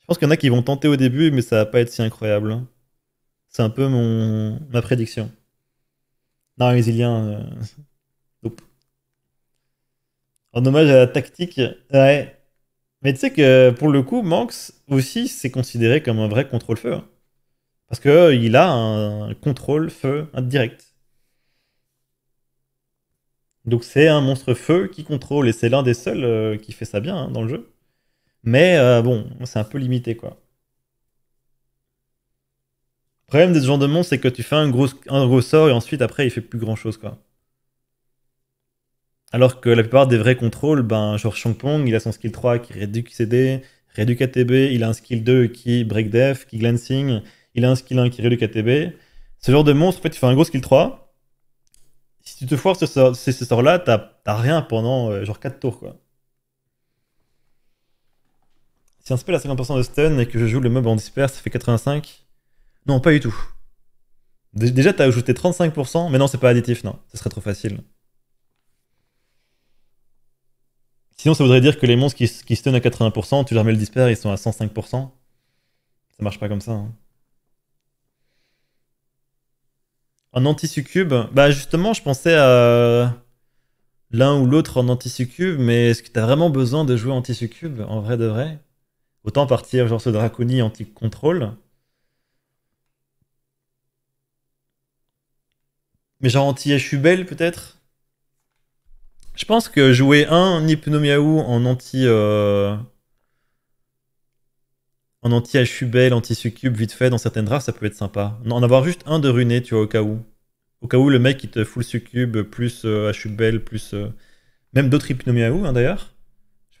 Je pense qu'il y en a qui vont tenter au début, mais ça va pas être si incroyable. Hein. C'est un peu mon ma prédiction. Non, les euh, En hommage à la tactique, ouais. Mais tu sais que pour le coup, Manx aussi, c'est considéré comme un vrai contrôle-feu. Hein. Parce qu'il euh, a un contrôle-feu indirect. Donc c'est un monstre feu qui contrôle, et c'est l'un des seuls euh, qui fait ça bien hein, dans le jeu. Mais euh, bon, c'est un peu limité, quoi. Le problème de ce genre de monstre, c'est que tu fais un gros, un gros sort et ensuite, après, il fait plus grand-chose, quoi. Alors que la plupart des vrais contrôles, ben, genre Shangpong, il a son skill 3 qui réduit CD, réduit KTB, il a un skill 2 qui break def, qui glancing, il a un skill 1 qui réduit KTB. Ce genre de monstre, en fait, tu fais un gros skill 3. Si tu te foires sur ce, sort-là, t'as rien pendant euh, genre 4 tours, quoi. Si un spell à 50% de stun et que je joue le mob en disperse, ça fait 85 Non, pas du tout. déjà, t'as ajouté 35%, mais non, c'est pas additif, non. Ce serait trop facile. Sinon, ça voudrait dire que les monstres qui, qui stun à 80%, tu leur mets le dispers, ils sont à 105%. Ça marche pas comme ça. Un hein. En anti-succube, bah justement, je pensais à l'un ou l'autre en anti sucube mais est-ce que t'as vraiment besoin de jouer anti-succube en vrai de vrai Autant partir genre ce Draconi anti-contrôle. Mais genre anti hubl peut-être Je pense que jouer un hypno en anti... Euh, en anti-Ashubel, anti-succube, vite fait, dans certaines races ça peut être sympa. En avoir juste un de runé, tu vois, au cas où. Au cas où le mec il te full succube, plus euh, plus. Euh, même d'autres hypno hein, d'ailleurs.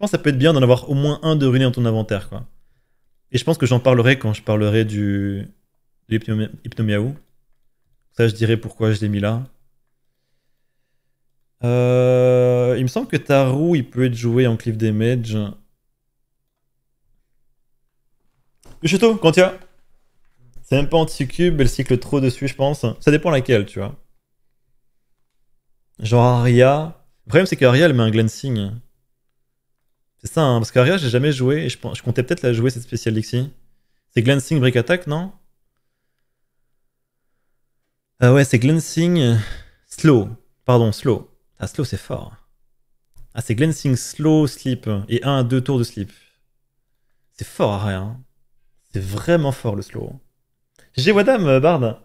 Je pense que ça peut être bien d'en avoir au moins un de ruiné dans ton inventaire, quoi. Et je pense que j'en parlerai quand je parlerai du de l'hypnomiaou. Ça, je dirais pourquoi je l'ai mis là. Euh, il me semble que Tarou, il peut être joué en cliff damage. Le château, quand tu y C'est même pas anti-cube, elle cycle trop dessus, je pense. Ça dépend laquelle, tu vois. Genre Aria. Le problème, c'est qu'Aria, elle met un glancing. C'est ça, hein, parce qu'Aria, j'ai jamais joué et je, je comptais peut-être la jouer cette spéciale Dixie. C'est Glancing Break Attack, non Ah ouais, c'est Glancing euh, Slow. Pardon, Slow. Ah, Slow, c'est fort. Ah, c'est Glancing Slow Sleep et 1 à 2 tours de Sleep. C'est fort, Aria. Hein. C'est vraiment fort le Slow. J'ai Wadam, euh, Bard.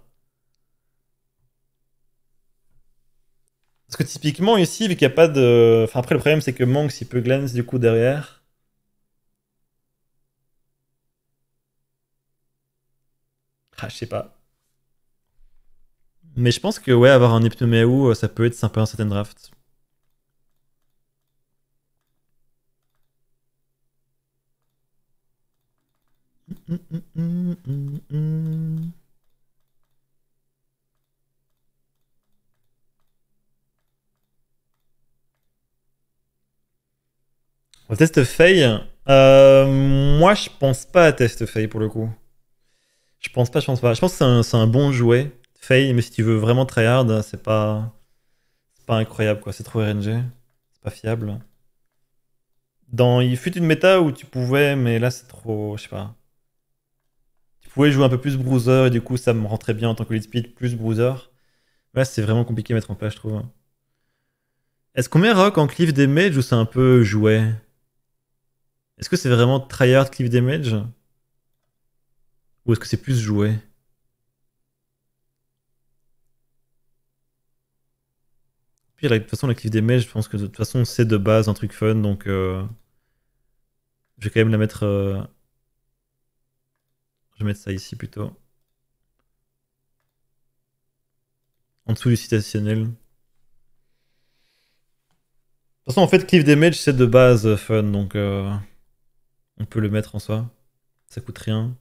Parce que typiquement ici, vu qu'il n'y a pas de... Enfin après le problème c'est que Manx, il peut glance du coup derrière. Ah je sais pas. Mais je pense que ouais, avoir un ou euh, ça peut être sympa en certaines drafts. Hum, hum, hum, Test fail euh, Moi, je pense pas à test fail pour le coup. Je pense pas, je pense pas. Je pense que c'est un, bon jouet, fail, mais si tu veux vraiment très hard, c'est pas, pas incroyable quoi. C'est trop RNG, c'est pas fiable. Dans, il fut une méta où tu pouvais, mais là c'est trop, je sais pas. Tu pouvais jouer un peu plus bruiser et du coup ça me rentrait bien en tant que lead speed plus bruiser. Là c'est vraiment compliqué à mettre en place, je trouve. Est-ce qu'on met Rock en cliff des mages ou c'est un peu jouet est-ce que c'est vraiment tryhard cliff damage Ou est-ce que c'est plus joué Puis de toute façon, la cliff damage, je pense que de toute façon, c'est de base un truc fun, donc euh, je vais quand même la mettre. Euh, je vais mettre ça ici plutôt. En dessous du citationnel. De toute façon, en fait, cliff damage, c'est de base euh, fun, donc on peut le mettre en soi. Ça coûte rien.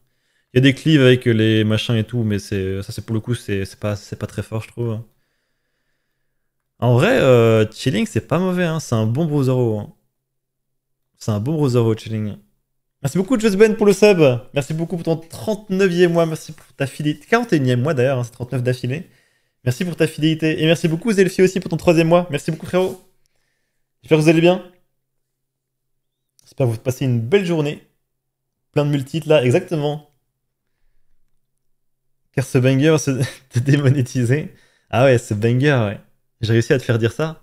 Il y a des cleaves avec les machins et tout, mais ça c'est pour le coup c'est pas c'est pas très fort je trouve. Hein. En vrai, euh, chilling c'est pas mauvais, hein. c'est un bon Brosero. Hein. C'est un bon brotherhood chilling. Merci beaucoup Ben pour le sub. Merci beaucoup pour ton 39e mois. Merci pour ta fidélité. 41e mois d'ailleurs, hein, c'est 39 d'affilée. Merci pour ta fidélité. Et merci beaucoup Zelfi aussi pour ton 3e mois. Merci beaucoup frérot. J'espère que vous allez bien. J'espère que vous passez une belle journée. Plein de multites là, exactement. Car ce banger c'est <laughs> démonétisé. Ah ouais, ce banger, ouais. J'ai réussi à te faire dire ça.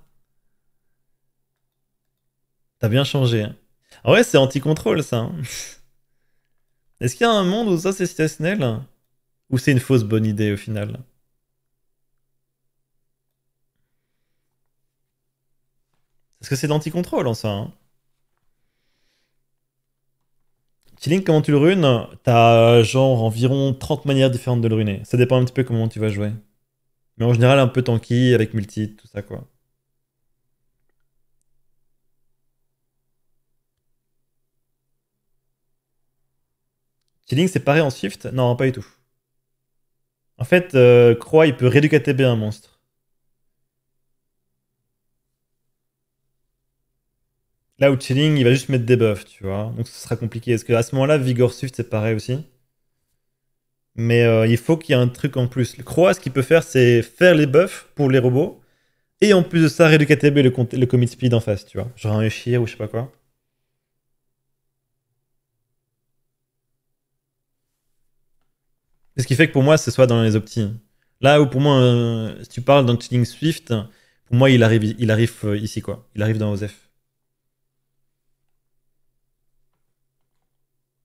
T'as bien changé. Hein. Ah ouais, c'est anti-contrôle ça. Hein. <laughs> Est-ce qu'il y a un monde où ça c'est stationnel hein, Ou c'est une fausse bonne idée au final Parce que c'est lanti contrôle en ça. Chilling, comment tu le runes T'as euh, genre environ 30 manières différentes de le runer. Ça dépend un petit peu comment tu vas jouer. Mais en général, un peu tanky, avec multi, tout ça quoi. Chilling, c'est pareil en shift Non, pas du tout. En fait, euh, Croix, il peut rééducater bien un monstre. Là, où Chilling, il va juste mettre des buffs, tu vois. Donc, ce sera compliqué. Est-ce qu'à ce, ce moment-là, Vigor Swift, c'est pareil aussi Mais euh, il faut qu'il y ait un truc en plus. Le Croix, ce qu'il peut faire, c'est faire les buffs pour les robots. Et en plus de ça, réduire KTB le, le commit speed en face, tu vois. Genre un ou je sais pas quoi. Ce qui fait que pour moi, ce soit dans les optis. Là où pour moi, euh, si tu parles d'un Chilling Swift, pour moi, il arrive, il arrive euh, ici, quoi. Il arrive dans OZEF.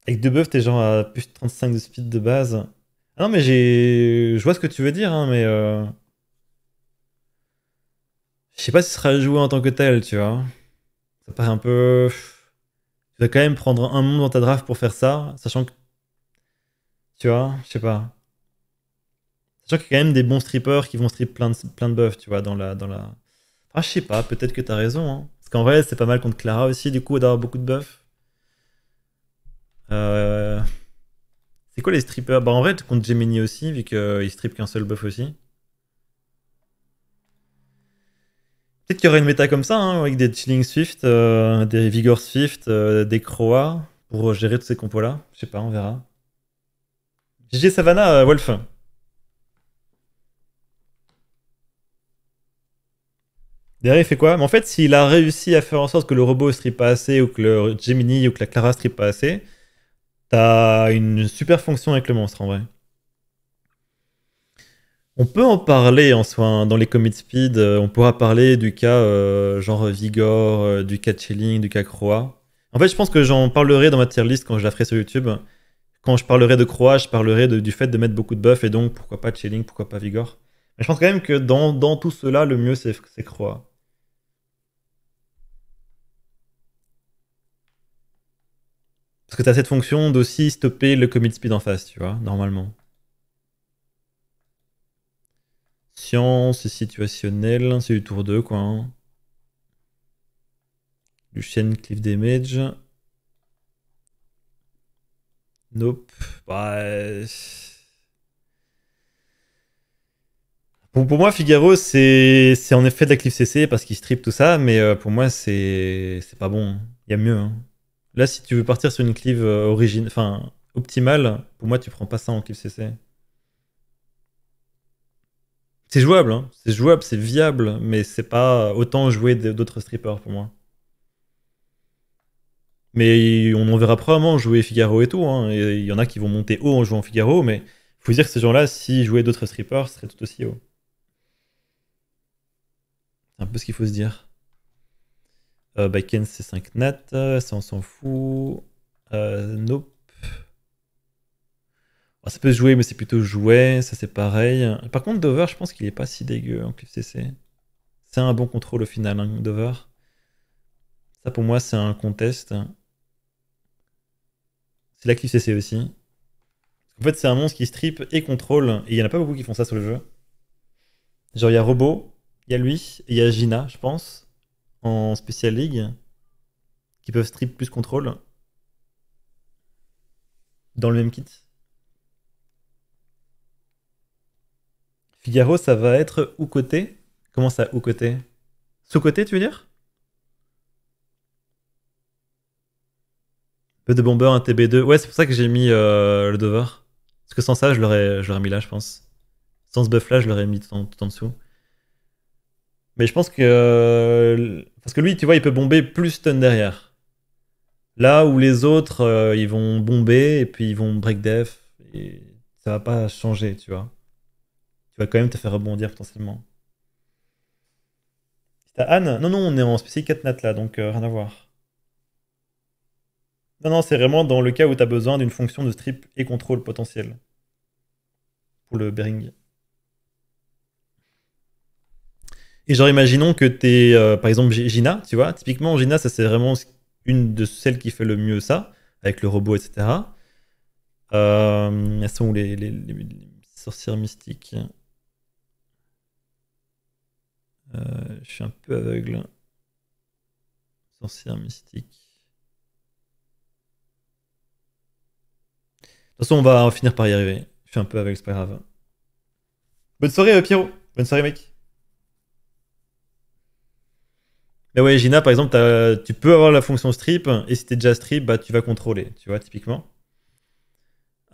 Avec deux buffs, t'es genre à plus de 35 de speed de base. Ah non, mais j'ai. Je vois ce que tu veux dire, hein, mais. Euh, je sais pas si ce sera joué en tant que tel, tu vois. Ça paraît un peu. Tu dois quand même prendre un monde dans ta draft pour faire ça, sachant que. Tu vois, je sais pas. Sachant qu'il y a quand même des bons strippers qui vont strip plein de, plein de buffs, tu vois, dans la. Dans la... Ah, je sais pas, peut-être que t'as raison. Hein. Parce qu'en vrai, c'est pas mal contre Clara aussi, du coup, d'avoir beaucoup de buffs. Euh, c'est quoi les strippers Bah en vrai, contre Gemini aussi, vu qu'il euh, strip qu'un seul buff aussi. Peut-être qu'il y aurait une méta comme ça, hein, avec des Chilling Swift, euh, des Vigor Swift, des Croa, pour gérer tous ces compos-là. Je sais pas, on verra. GG Savannah, Wolf. Derrière, il fait quoi Mais en fait, s'il a réussi à faire en sorte que le robot strip pas assez, ou que le Gemini, ou que la Clara strip pas assez, T'as une super fonction avec le monstre en vrai. On peut en parler en soi hein. dans les commit speed. Euh, on pourra parler du cas euh, genre Vigor, euh, du cas Chilling, du cas croix. En fait, je pense que j'en parlerai dans ma tier list quand je la ferai sur YouTube. Quand je parlerai de croix, je parlerai du fait de mettre beaucoup de buffs et donc pourquoi pas Chilling, pourquoi pas Vigor. Mais je pense quand même que dans, dans tout cela, le mieux c'est Croa. Parce que tu as cette fonction d'aussi stopper le commit speed en face, tu vois, normalement. Science situationnelle, situationnel, c'est du tour 2, quoi. Hein. du Lucien Cliff Damage. Nope. Bah, pour, pour, moi, Figaro, c'est en effet de la Cliff CC parce qu'il strip tout ça, mais euh, pour moi, c'est pas bon. Il y a mieux. Hein. Là, si tu veux partir sur une cleave euh, origine, enfin optimale, pour moi, tu prends pas ça en cleave CC. C'est jouable, hein. c'est jouable, c'est viable, mais c'est pas autant jouer d'autres strippers pour moi. Mais on en verra probablement jouer Figaro et tout. il hein. y en a qui vont monter haut en jouant Figaro, mais faut dire que ces gens-là, s'ils jouaient d'autres strippers, seraient tout aussi haut. C'est un peu ce qu'il faut se dire. Euh, Biken c'est 5 nat. Euh, ça, on s'en fout. Euh, nope. Ah, ça peut jouer, mais c'est plutôt jouet. Ça, c'est pareil. Par contre, Dover, je pense qu'il est pas si dégueu en QCC. C'est un bon contrôle au final, hein, Dover. Ça, pour moi, c'est un contest. C'est la QCC aussi. En fait, c'est un monstre qui strip et contrôle. Et il n'y en a pas beaucoup qui font ça sur le jeu. Genre, il y a Robo, il y a lui, il y a Gina, je pense en Special League qui peuvent strip plus contrôle dans le même kit. Figaro, ça va être ou côté Comment ça, ou côté Sous côté, tu veux dire Peu de bomber, un TB2. Ouais, c'est pour ça que j'ai mis euh, le Dover. Parce que sans ça, je l'aurais mis là, je pense. Sans ce buff là, je l'aurais mis tout en dessous. Mais je pense que. Euh, parce que lui, tu vois, il peut bomber plus stun derrière. Là où les autres, euh, ils vont bomber et puis ils vont break def. Et ça va pas changer, tu vois. Tu vas quand même te faire rebondir potentiellement. T'as Anne Non, non, on est en spécial 4 nat là, donc euh, rien à voir. Non, non, c'est vraiment dans le cas où tu as besoin d'une fonction de strip et contrôle potentiel. Pour le Bering. Et genre, imaginons que tu es, euh, par exemple, Gina, tu vois. Typiquement, Gina, ça c'est vraiment une de celles qui fait le mieux ça, avec le robot, etc. Euh, elles sont les, sorcières mystiques euh, Je suis un peu aveugle. Sorcières mystiques. De toute façon, on va finir par y arriver. Je suis un peu aveugle, c'est pas grave. Bonne soirée, euh, Pierrot. Bonne soirée, mec. Mais ouais, Gina, par exemple, tu peux avoir la fonction strip, et si t'es déjà strip, bah, tu vas contrôler, tu vois, typiquement.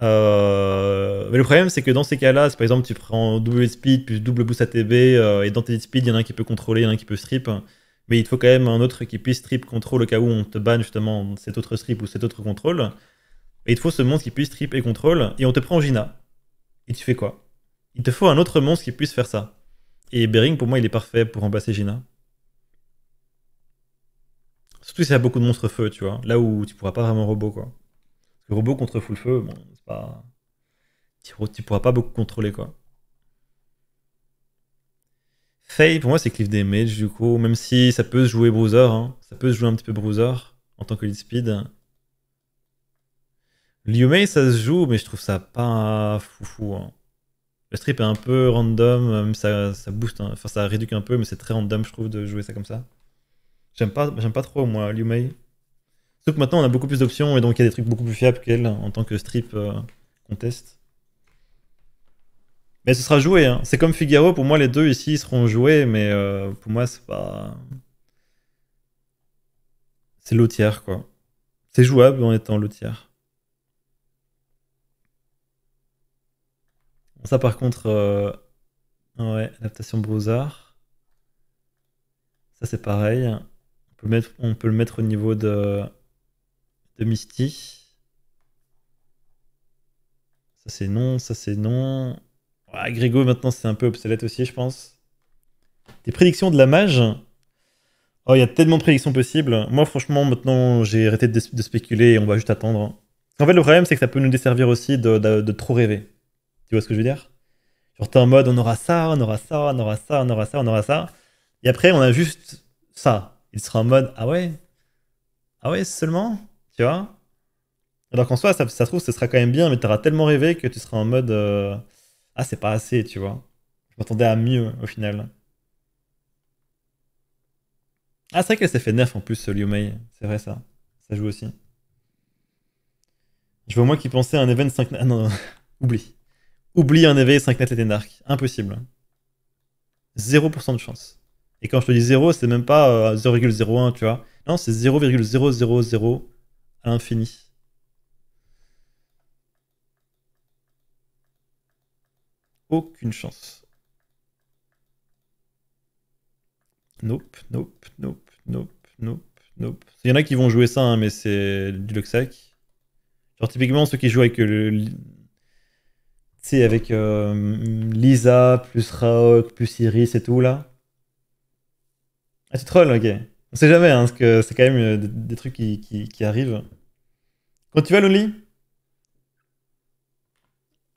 Euh, mais le problème, c'est que dans ces cas-là, par exemple, tu prends double speed plus double boost ATB, euh, et dans tes speed, il y en a un qui peut contrôler, il y en a un qui peut strip, mais il te faut quand même un autre qui puisse strip contrôle au cas où on te banne justement cet autre strip ou cet autre contrôle. Et il te faut ce monstre qui puisse strip et contrôle, et on te prend Gina. Et tu fais quoi Il te faut un autre monstre qui puisse faire ça. Et Bering, pour moi, il est parfait pour remplacer Gina. Surtout si ça a beaucoup de monstres feu, tu vois. Là où tu pourras pas vraiment robot, quoi. Parce robot contre full feu, bon, c'est pas. Tu, pourras pas beaucoup contrôler, quoi. Faye, pour moi, c'est Cliff Damage, du coup. Même si ça peut se jouer Bruiser, hein. ça peut se jouer un petit peu Bruiser en tant que lead speed. Liumei, ça se joue, mais je trouve ça pas foufou. Hein. Le strip est un peu random, ça, ça booste, hein. enfin ça réduit un peu, mais c'est très random, je trouve, de jouer ça comme ça. J'aime pas, j'aime pas trop, moi, Lumei. Sauf que maintenant, on a beaucoup plus d'options et donc il y a des trucs beaucoup plus fiables qu'elle en tant que strip euh, contest. Mais ce sera joué. Hein. C'est comme Figaro, pour moi, les deux ici seront joués, mais euh, pour moi, c'est pas. C'est lotière, quoi. C'est jouable en étant tiers. Ça, par contre, euh, ouais, adaptation Brosard. Ça, c'est pareil on peut le mettre au niveau de, de Misty. Ça c'est non, ça c'est non. Ah, Grégo maintenant c'est un peu obsolète aussi je pense. Des prédictions de la mage Oh, il y a tellement de prédictions possibles. Moi, franchement, maintenant, j'ai arrêté de, spéculer et on va juste attendre. En fait, le problème, c'est que ça peut nous desservir aussi de, trop rêver. Tu vois ce que je veux dire Genre, t'es en mode, on aura ça, on aura ça, on aura ça, on aura ça, on aura ça. Et après, on a juste ça il sera en mode Ah ouais Ah ouais, seulement Tu vois Alors qu'en soit, ça, ça, se trouve, ce sera quand même bien, mais tu auras tellement rêvé que tu seras en mode euh, Ah, c'est pas assez, tu vois. Je m'attendais à mieux au final. Ah, c'est vrai qu'elle s'est fait nerf en plus, Liu Mei. C'est vrai ça. Ça joue aussi. Je vois moi qui pensais à un event 5 Ah non, non. <laughs> oublie. Oublie un event 5 net Dark. Impossible. 0% de chance. Et quand je te dis 0, c'est même pas 0,01, euh, tu vois. Non, c'est 0,000 à l'infini. Aucune chance. Nope, nope, nope, nope, nope, nope. Il y en a qui vont jouer ça, hein, mais c'est du Luxac. Genre typiquement ceux qui jouent avec euh, le... Tu sais, avec euh, Lisa, plus Raok, plus Iris et tout là. Ah, tu trolls, ok. On sait jamais, hein, parce que c'est quand même euh, des, trucs qui, qui, arrivent. Quand tu vas, Loli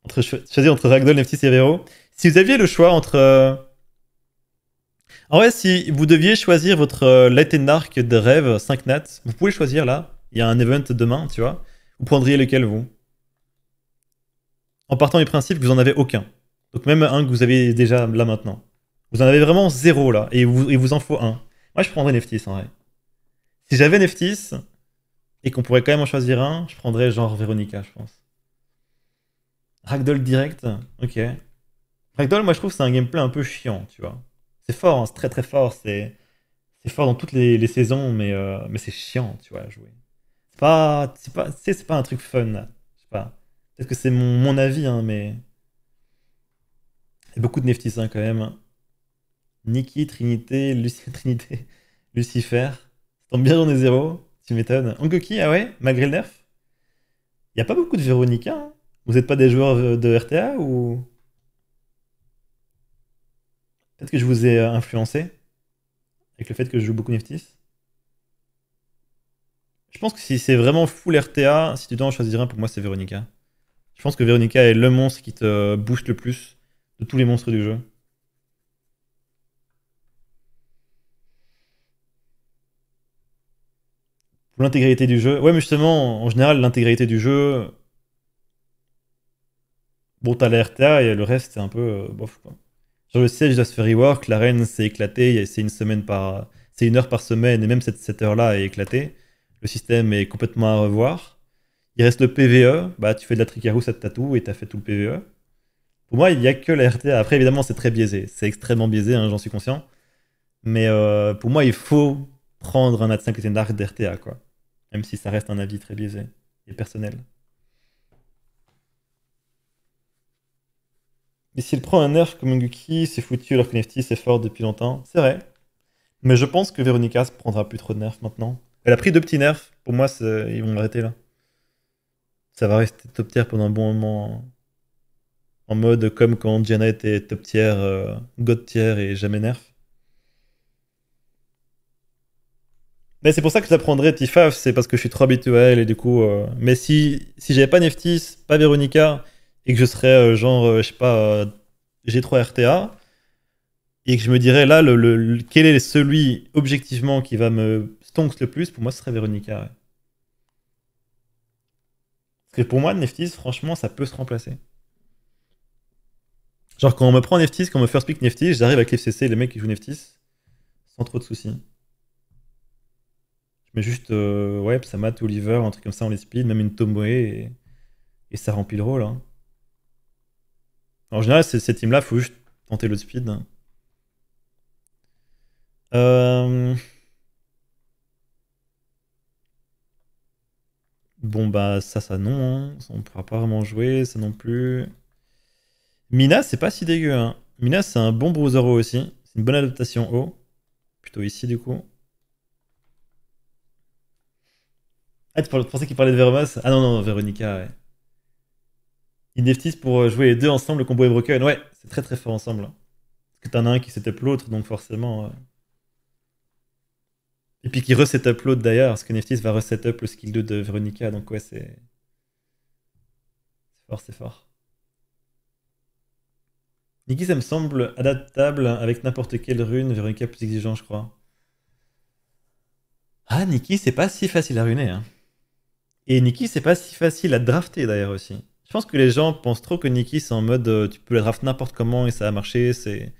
entre, Choisir entre Ragdoll, neftis et Vero. Si vous aviez le choix entre. Euh, en vrai, si vous deviez choisir votre euh, Light and Dark de rêve 5 nats, vous pouvez choisir là. Il y a un event demain, tu vois. Vous prendriez lequel, vous En partant du principe que vous en avez aucun. Donc même un que vous avez déjà là maintenant. Vous en avez vraiment zéro là, et il vous en faut un. Moi, je prendrais Neftis en vrai. Si j'avais Neftis, et qu'on pourrait quand même en choisir un, je prendrais genre Véronica, je pense. Ragdoll direct, ok. Ragdoll, moi je trouve que c'est un gameplay un peu chiant, tu vois. C'est fort, hein, c'est très très fort, c'est fort dans toutes les, saisons, euh, mais, c'est chiant, tu vois, à jouer. C'est pas, pas, c'est pas un truc fun, je sais pas. Peut-être que c'est mon, avis, hein, mais. Il y a beaucoup de Neftis hein, quand même. Nikki, Trinité, <laughs> Trinité, Lucifer. Ça tombe bien, j'en ai zéro. Tu m'étonnes. Angoki, ah ouais Malgré le nerf Il a pas beaucoup de Véronica. Hein? Vous n'êtes pas des joueurs euh, de RTA ou. Peut-être que je vous ai euh, influencé avec le fait que je joue beaucoup Neftis. Je pense que si c'est vraiment full RTA, si tu dois en choisir un, pour moi c'est Véronica. Hein. Je pense que Véronica est le monstre qui te euh, booste le plus de tous les monstres du jeu. L'intégralité du jeu. Ouais, mais justement, en général, l'intégralité du jeu. Bon, t'as la RTA et le reste, c'est un peu euh, bof. Quoi. Sur le siège, doit se faire rework. L'arène, c'est éclaté. C'est une semaine par. C'est une heure par semaine. Et même cette, cette heure-là est éclatée. Le système est complètement à revoir. Il reste le PVE. Bah, tu fais de la tricarou, ça te tatoue et t'as fait tout le PVE. Pour moi, il n'y a que la RTA. Après, évidemment, c'est très biaisé. C'est extrêmement biaisé, hein, j'en suis conscient. Mais euh, pour moi, il faut prendre un ad 5 et arc d'RTA. Quoi même si ça reste un avis très biaisé et personnel. Mais s'il prend un nerf comme guki, c'est foutu alors que c'est fort depuis longtemps. C'est vrai. Mais je pense que Veronica se prendra plus trop de nerfs maintenant. Elle a pris deux petits nerfs. Pour moi, ils vont l'arrêter là. Ça va rester top tier pendant un bon moment. En mode comme quand Diana était top tier, euh, god tier et jamais nerf. Mais ben, c'est pour ça que j'apprendrais prendrait Tifaf, c'est parce que je suis trop habitué à elle et du coup. Euh, mais si, si j'avais pas Neftis, pas Véronica, et que je serais euh, genre, euh, je sais pas, G3 RTA, et que je me dirais là, le, quel est celui objectivement qui va me stonks le plus, pour moi ce serait Véronica. Parce que pour moi, Neftis, franchement, ça peut se remplacer. Genre quand on me prend Neftis, quand on me first pick Neftis, j'arrive les FCC, les mecs qui jouent Neftis, sans trop de soucis mais juste ça euh, ça mate Oliver, un truc comme ça, on les speed, même une Tomboy, et, et ça remplit le rôle. Hein. En général, ces teams-là, faut juste tenter le speed. Euh, bon, bah, ça, ça, non. Hein. On pourra pas vraiment jouer, ça non plus. Mina, c'est pas si dégueu. Hein. Mina, c'est un bon O, aussi. C'est une bonne adaptation haut. Plutôt ici, du coup. Ah, tu pensais qu'il parlait de Vermos Ah non, non, Veronica, ouais. Neftis pour euh, jouer les deux ensemble, le combo est broken. Ouais, c'est très très fort ensemble. Hein. Parce que t'en as un qui setup l'autre, donc forcément. Euh. Et puis qui re-set-up l'autre d'ailleurs, parce que Neftis va re-set-up le skill 2 de Veronica, donc ouais, c'est. C'est fort, c'est fort. Niki, ça me semble adaptable avec n'importe quelle rune, Veronica plus exigeant, je crois. Ah, Niki, c'est pas si facile à runer. Hein. Et Nikki, c'est pas si facile à drafter d'ailleurs aussi. Je pense que les gens pensent trop que Nikki, c'est en mode euh, tu peux la draft n'importe comment et ça a marché, c'est,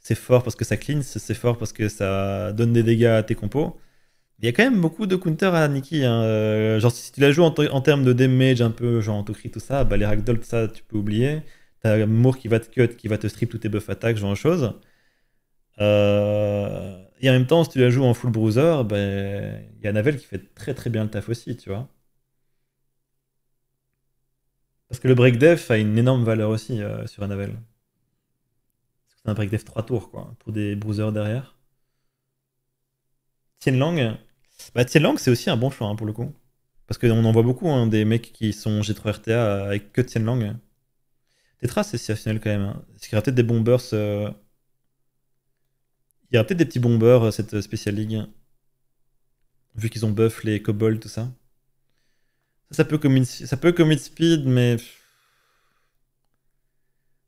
c'est fort parce que ça clean, c'est fort parce que ça donne des dégâts à tes compos. Il y a quand même beaucoup de counters à Nikki. Hein, euh, genre, si tu la joues en, termes de damage un peu, genre en tout ça, bah les ragdolls, ça, tu peux oublier. T'as Moore qui va te cut, qui va te strip tous tes buffs attaques, genre de choses. Euh, et en même temps, si tu la joues en full bruiser, ben, il y a Navel qui fait très très bien le taf aussi, tu vois. Parce que le breakdef a une énorme valeur aussi euh, sur Annabelle. C'est un breakdef 3 tours, quoi, pour des bruisers derrière. Tien bah, Tien c'est aussi un bon choix hein, pour le coup. Parce qu'on en voit beaucoup hein, des mecs qui sont G3RTA avec que Tien Lang. Tetra, c'est si quand même. Hein. qu'il y aura peut-être des bombers euh, Il y aura peut-être des petits bombers euh, cette Special League. Vu qu'ils ont buff les kobolds, tout ça. Ça, peut commit, ça peut speed, mais.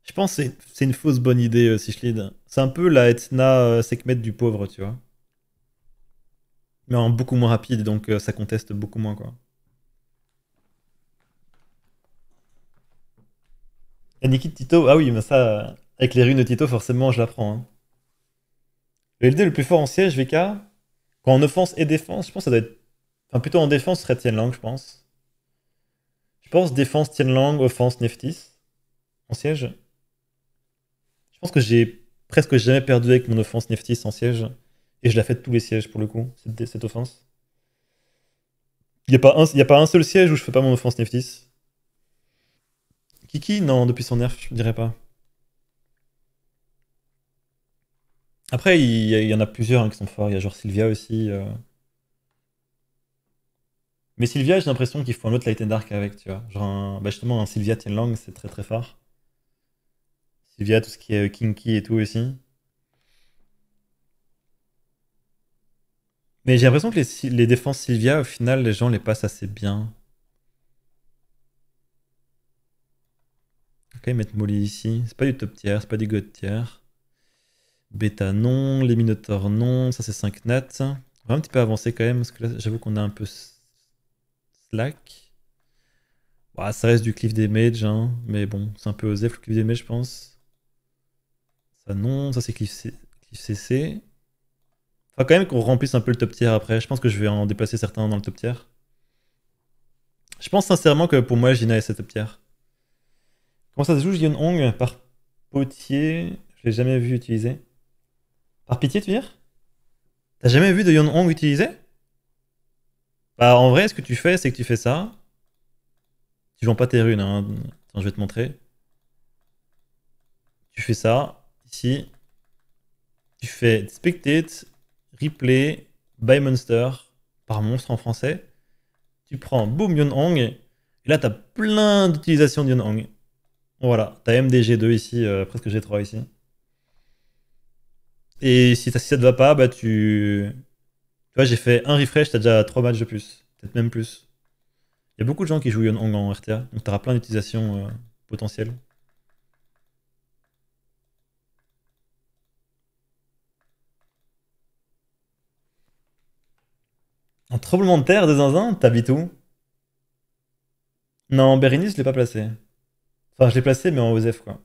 Je pense que c'est une fausse bonne idée, euh, Sichlid. C'est un peu la Etna que euh, Sekhmet du pauvre, tu vois. Mais en beaucoup moins rapide, donc euh, ça conteste beaucoup moins, quoi. La Nikit Tito, ah oui, mais ça, avec les runes de Tito, forcément, je la prends. Hein. Le LD le plus fort en siège, VK, quand en offense et défense, je pense que ça doit être. Enfin, plutôt en défense, ce serait Tianlang, je pense. Force, défense Tianlang, offense Neftis en siège. Je pense que j'ai presque jamais perdu avec mon offense Neftis en siège. Et je la fais tous les sièges pour le coup, cette, cette offense. Il n'y a, pas un, a pas un seul siège où je fais pas mon offense Neftis. Kiki Non, depuis son nerf, je dirais pas. Après, il y, en a plusieurs hein, qui sont forts. Il y a genre Sylvia aussi. Euh. Mais Sylvia, j'ai l'impression qu'il faut un autre Light and Dark avec, tu vois. Genre, bah, justement, un Sylvia Tianlang, c'est très très fort. Sylvia, tout ce qui est euh, kinky et tout aussi. Mais j'ai l'impression que les, défenses Sylvia, au final, les gens les passent assez bien. Ok, mettre Molly ici. C'est pas du top tier, c'est pas du god tier. Beta non, les non, ça c'est 5 nats. On va un petit peu avancer quand même, parce que là, j'avoue qu'on a un peu Lac, bah, ça reste du cliff des hein, mais bon, c'est un peu osé, le cliff damage, je pense. Ça non, ça c'est cliff, CC. Enfin, quand même qu'on remplisse un peu le top tier après. Je pense que je vais en déplacer certains dans le top tier. Je pense sincèrement que pour moi, Gina est cette top tier. Comment ça se joue, Yon Hong Par potier, je l'ai jamais vu utiliser. Par pitié, tu veux dire T'as jamais vu de Yon Hong utilisé bah, en vrai, ce que tu fais, c'est que tu fais ça. Tu vends pas tes runes. Hein. je vais te montrer. Tu fais ça, ici. Tu fais Spectate, Replay, By Monster, par monstre en français. Tu prends Boom Hong Et là, tu as plein d'utilisations de Yon-Hong. Voilà, tu as MDG2 ici, euh, presque G3 ici. Et si, si ça te va pas, bah tu, tu vois, j'ai fait un refresh, t'as déjà 3 matchs de plus, peut-être même plus. Il y a beaucoup de gens qui jouent Yonhong en RTA, donc t'auras plein d'utilisations euh, potentielles. Un tremblement de terre de zinzin T'habites Non, Berenice je l'ai pas placé. Enfin, je l'ai placé, mais en OZF, quoi.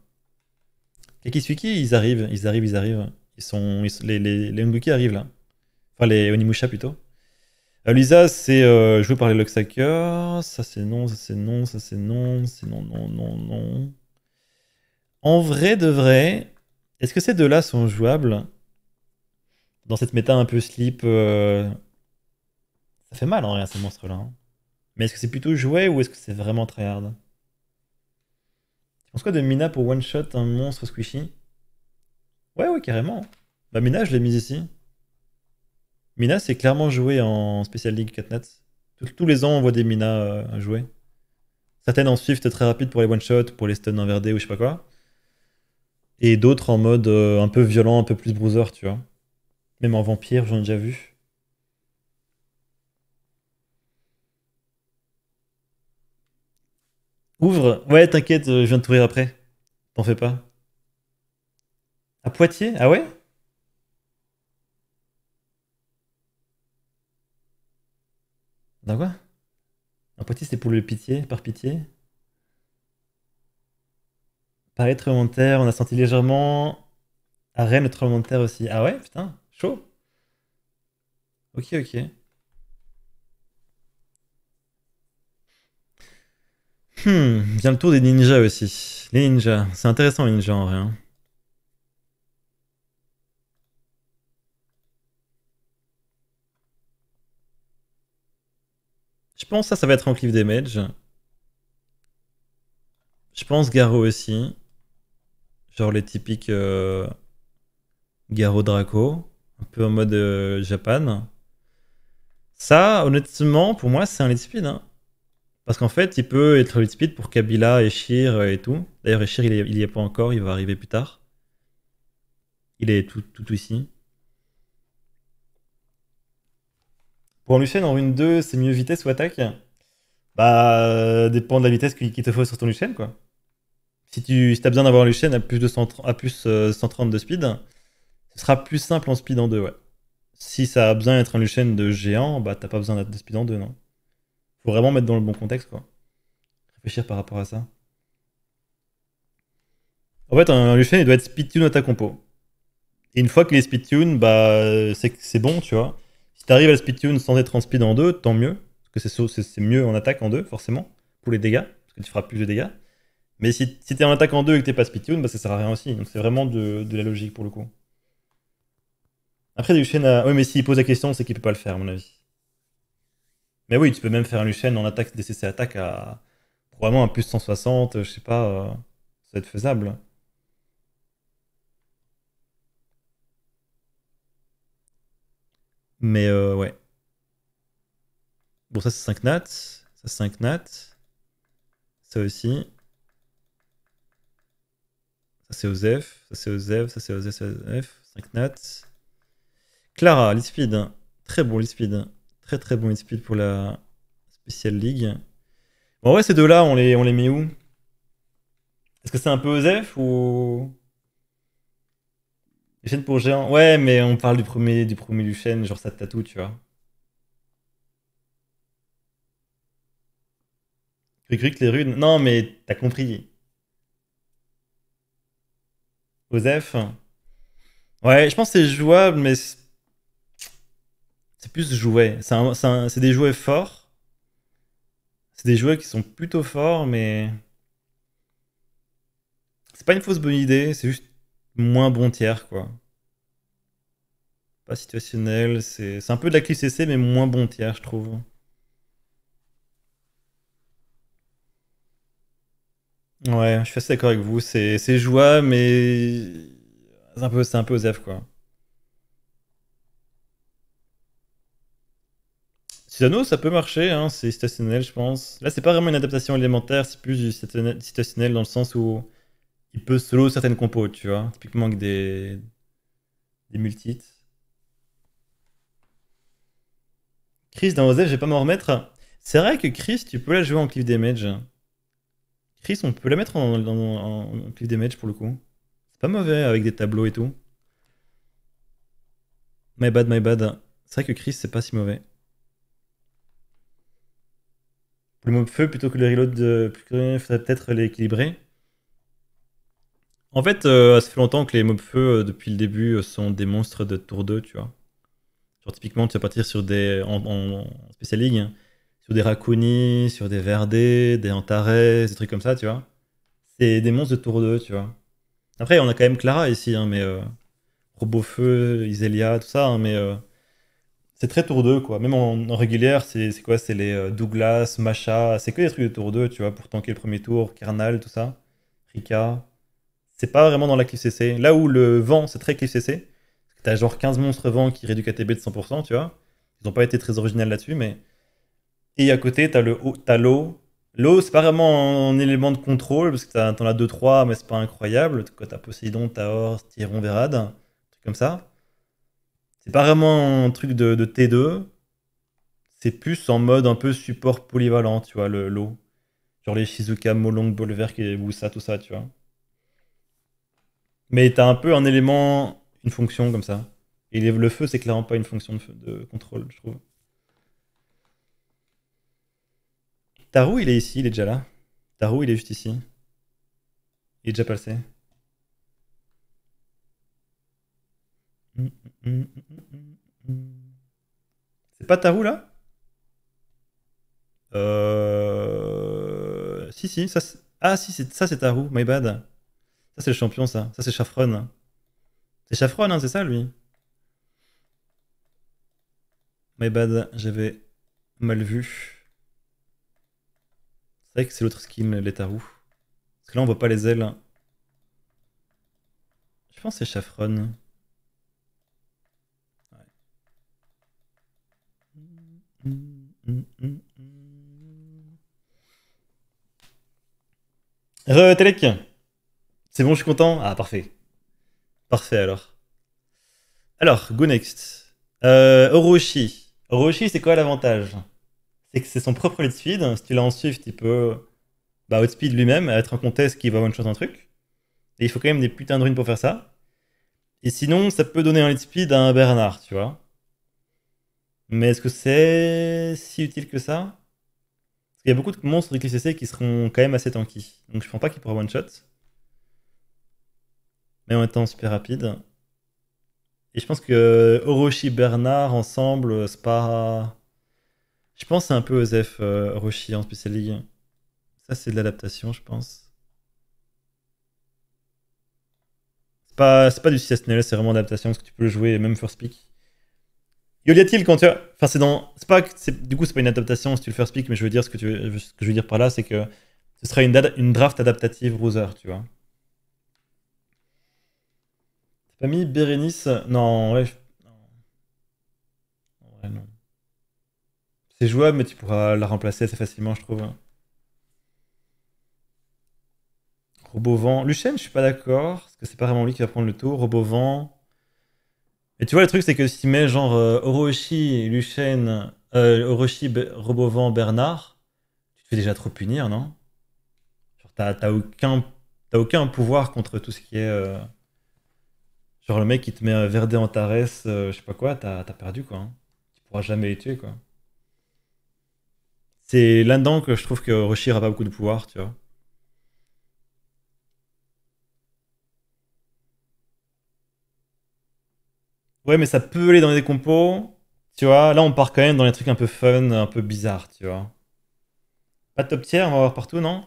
qui ils arrivent, ils arrivent, ils arrivent. Ils sont, les, les, les arrivent, là. Enfin, les Onimusha plutôt. Euh, Lisa, c'est euh, joué par les Luxhackers. Ça, c'est non, ça, c'est non, ça, c'est non, c'est non, non, non, non. En vrai de vrai, est-ce que ces deux-là sont jouables dans cette méta un peu slip euh, Ça fait mal en rien, ces monstres-là. Hein. Mais est-ce que c'est plutôt joué ou est-ce que c'est vraiment très hard Tu penses quoi de Mina pour one-shot un monstre squishy Ouais, ouais, carrément. Bah, Mina, je l'ai mise ici. Mina, c'est clairement joué en Special League 4 Tous les ans, on voit des Mina euh, jouer. Certaines en Swift très rapide pour les one-shots, pour les stuns en ou je sais pas quoi. Et d'autres en mode euh, un peu violent, un peu plus bruiser, tu vois. Même en vampire, j'en ai déjà vu. Ouvre. Ouais, t'inquiète, euh, je viens de t'ouvrir après. T'en fais pas. À Poitiers Ah ouais D'accord quoi Un petit, c'est pour le pitié, par pitié. Pareil tremblement terre, on a senti légèrement. Arrête notre aussi. Ah ouais, putain, chaud. Ok, ok. Hmm, vient le tour des ninjas aussi. Les ninjas, c'est intéressant les ninjas en vrai. Hein. Je pense que ça, ça va être en cliff damage. Je pense Garo aussi. Genre les typiques euh, Garo Draco. Un peu en mode euh, Japan. Ça, honnêtement, pour moi, c'est un lead speed. Hein. Parce qu'en fait, il peut être lead speed pour Kabila, Eshir euh, et tout. D'ailleurs, Eshir, il n'y est, pas encore, il va arriver plus tard. Il est tout, tout ici. Pour Lucien, en Rune 2, c'est mieux vitesse ou attaque Bah, euh, dépend de la vitesse qu'il te faut sur ton Lucien, quoi. Si tu as besoin d'avoir Lucien à plus de 130, à plus, 130 euh, de speed, ce sera plus simple en speed en 2, ouais. Si ça a besoin d'être un Lucien de géant, bah t'as pas besoin de speed en 2, non. Faut vraiment mettre dans le bon contexte, quoi. Réfléchir par rapport à ça. En fait, un Lucien, il doit être speed tune à ta compo. Et une fois qu'il est speed tune, bah c'est bon, tu vois t'arrives à le tune sans être en speed en deux, tant mieux. Parce que c'est mieux en attaque en deux, forcément, pour les dégâts. Parce que tu feras plus de dégâts. Mais si, si t'es en attaque en deux et que t'es pas speedtune, bah ça sert à rien aussi. Donc c'est vraiment de, la logique pour le coup. Après, Lucien a. Oui, mais s'il pose la question, c'est qu'il peut pas le faire, à mon avis. Mais oui, tu peux même faire un Lucien en attaque DCC attaque à. Probablement un plus 160, je sais pas. Euh, ça va être faisable. Mais euh, ouais. Bon, ça c'est 5 nats. Ça c'est 5 nats. Ça aussi. Ça c'est Osef. Ça c'est Osef. Ça c'est Osef. 5 nats. Clara, le speed. Très bon le speed. Très très bon le speed pour la spéciale ligue, Bon, ouais ces deux-là, on les, on les met où Est-ce que c'est un peu Osef ou. Échelle pour géant. Ouais, mais on parle du premier du premier du genre ça te tatoue, tu vois. Cruc les runes. Non, mais t'as compris. Joseph, Ouais, je pense que c'est jouable, mais c'est plus jouet. C'est des jouets forts. C'est des jouets qui sont plutôt forts, mais. C'est pas une fausse bonne idée, c'est juste moins bon tiers, quoi. Pas situationnel, c'est un peu de la QCC, mais moins bon tiers, je trouve. Ouais, je suis assez d'accord avec vous. C'est joie, mais c'est un peu, c'est un peu quoi. Citano, ça peut marcher, hein, c'est situationnel, je pense. Là, c'est pas vraiment une adaptation élémentaire, c'est plus du situationnel dans le sens où il peut solo certaines compos, tu vois. Typiquement avec des, des multites. Chris dans OZ, je vais pas m'en remettre. C'est vrai que Chris, tu peux la jouer en cliff damage. Chris, on peut la mettre en, en, cliff damage pour le coup. C'est pas mauvais avec des tableaux et tout. My bad, my bad. C'est vrai que Chris, c'est pas si mauvais. Le mob feu plutôt que le reload, de... faudrait peut-être l'équilibrer. En fait, euh, ça fait longtemps que les mobs feu, euh, depuis le début, euh, sont des monstres de tour 2, tu vois. Genre, typiquement, tu vas partir sur des, en, en, hein, sur des Rakuni, sur des Verdés, des Antares, des trucs comme ça, tu vois. C'est des monstres de tour 2, tu vois. Après, on a quand même Clara ici, hein, mais Robot Feu, Iselia, tout ça, hein, mais c'est très tour 2, quoi. Même en, régulière, c'est quoi C'est les Douglas, Macha, c'est que des trucs de tour 2, tu vois, pour tanker le premier tour, Carnal, tout ça, Rika c'est pas vraiment dans la cliff CC. Là où le vent, c'est très cliff CC, t'as genre 15 monstres vent qui réduit KTB de 100%, tu vois. Ils ont pas été très originaux là-dessus, mais. Et à côté, t'as le l'eau. L'eau, c'est pas vraiment un élément de contrôle, parce que t'en as 2-3, mais c'est pas incroyable. T'as Poséidon, Taor, Styron, Verad, un truc comme ça. C'est pas vraiment un truc de, T2. C'est plus en mode un peu support polyvalent, tu vois, l'eau. Genre les Shizuka, Molong, Bolver, Wusa, tout ça, tu vois. Mais t'as un peu un élément, une fonction comme ça. Et le feu, c'est clairement pas une fonction de, contrôle, je trouve. Tarou, il est ici, il est déjà là. Tarou, il est juste ici. Il est déjà passé. Hum, hum, hum, c'est pas Tarou là euh, Si, si, ça. Ah, si, ça c'est Tarou, my bad c'est le champion, ça. Ça, c'est Chaffron. C'est Chaffron, hein, c'est ça, lui My bad, j'avais mal vu. C'est vrai que c'est l'autre skin, les tarous. Parce que là, on voit pas les ailes. Je pense c'est Chaffron. Ouais. C'est bon, je suis content Ah, parfait. Parfait alors. Alors, go next. Euh, Orochi. Orochi, c'est quoi l'avantage C'est que c'est son propre lead speed. Si tu l'as en Swift, il peut bah, outspeed lui-même, être un contest qui va one shot un truc. Et il faut quand même des putains de runes pour faire ça. Et sinon, ça peut donner un lead speed à un Bernard, tu vois. Mais est-ce que c'est si utile que ça Parce qu'il y a beaucoup de monstres de CC qui seront quand même assez tanky. Donc je ne pense pas qu'il pourra one shot mais en étant super rapide. Et je pense que Orochi Bernard ensemble, c'est pas. Je pense c'est un peu Osef euh, Orochi en spécial league. Ça, c'est de l'adaptation, je pense. C'est pas, pas du CSNL, c'est vraiment d'adaptation, parce que tu peux le jouer même first pick. Yoliatil, quand tu as. Enfin, c'est dans. C'est Du coup, c'est pas une adaptation si tu le first pick, mais je veux dire, ce que, je veux dire par là, c'est que ce sera une, une draft adaptative Bruiser, tu vois. Famille Bérénice. Non, ouais. Non. C'est jouable, mais tu pourras la remplacer assez facilement, je trouve. Hein. Robovent. Lucien, je suis pas d'accord, parce que c'est pas vraiment lui qui va prendre le tour. Robovent. Et tu vois, le truc, c'est que si met genre euh, Orochi, Oroshi, euh, Orochi, Robovent, Bernard, tu te fais déjà trop punir, non Genre, t'as aucun, aucun pouvoir contre tout ce qui est. Euh, Genre, le mec, qui te met un Verdé en Tarès, euh, je sais pas quoi, t'as perdu, quoi. Hein. Tu pourras jamais les tuer, quoi. C'est là-dedans que je trouve que Rushir a pas beaucoup de pouvoir, tu vois. Ouais, mais ça peut aller dans les compos. Tu vois, là, on part quand même dans les trucs un peu fun, un peu bizarre, tu vois. Pas de top tiers on va voir partout, non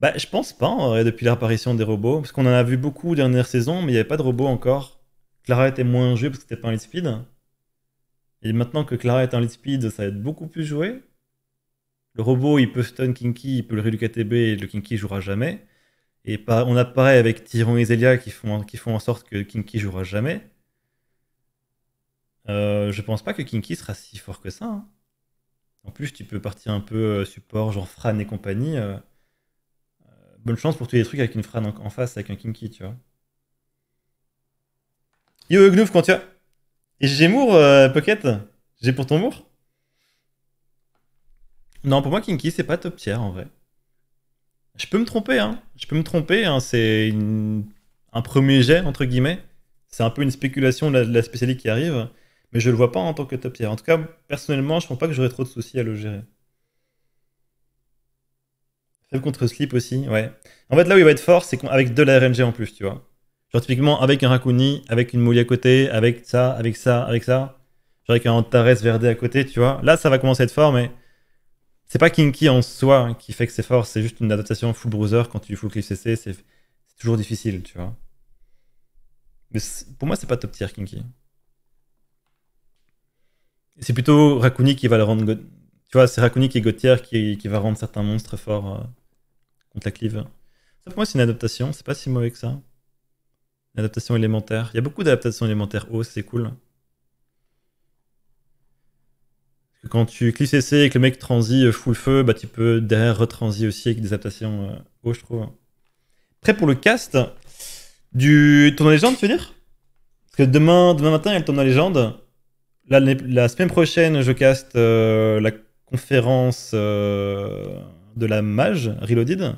bah, je pense pas, depuis l'apparition des robots. Parce qu'on en a vu beaucoup dernière saison, mais il n'y avait pas de robots encore. Clara était moins jouée parce que c'était pas un lead speed. Et maintenant que Clara est un lead speed, ça va être beaucoup plus joué. Le robot, il peut stun Kinky, il peut le réduire KTB et le Kinky jouera jamais. Et on a pareil avec Tyron et Zelia qui font, qui font en sorte que Kinky jouera jamais. Euh, je pense pas que Kinky sera si fort que ça. Hein. En plus, tu peux partir un peu euh, support, genre Fran et compagnie. Euh bonne chance pour tous les trucs avec une frane en, face, avec un Kinky, tu vois. Yo, Gnouf, quand tu as. Et j'ai mour, euh, Pocket J'ai pour ton mour Non, pour moi, Kinky, c'est pas top tier en vrai. Je peux me tromper, hein. Je peux me tromper, hein. C'est un premier jet, entre guillemets. C'est un peu une spéculation de la, spécialité qui arrive. Mais je le vois pas en tant que top tier. En tout cas, personnellement, je pense pas que j'aurais trop de soucis à le gérer contre Sleep aussi, ouais. En fait, là où il va être fort, c'est avec de la RNG en plus, tu vois. Genre, typiquement, avec un Rakuni, avec une mouille à côté, avec ça, avec ça, avec ça. Genre, avec un Antares Verde à côté, tu vois. Là, ça va commencer à être fort, mais c'est pas Kinky en soi qui fait que c'est fort, c'est juste une adaptation full bruiser quand tu full cliff CC, c'est toujours difficile, tu vois. Mais pour moi, c'est pas top tier Kinky. C'est plutôt Rakuni qui va le rendre. Tu vois, c'est Rakuni qui est Gauthier qui, va rendre certains monstres forts. Euh contre la clive. Ça, pour moi, c'est une adaptation. C'est pas si mauvais que ça. Une adaptation élémentaire. Il y a beaucoup d'adaptations élémentaires haut, oh, c'est cool. Parce que quand tu cliques CC et que le mec transit full feu, bah, tu peux derrière retransi aussi avec des adaptations haut, euh, oh, je trouve. Prêt pour le cast du tournoi légende, tu veux dire Parce que demain, demain matin, il y a le tournoi légende. La, la semaine prochaine, je caste euh, la conférence. Euh, de la mage, Reloaded.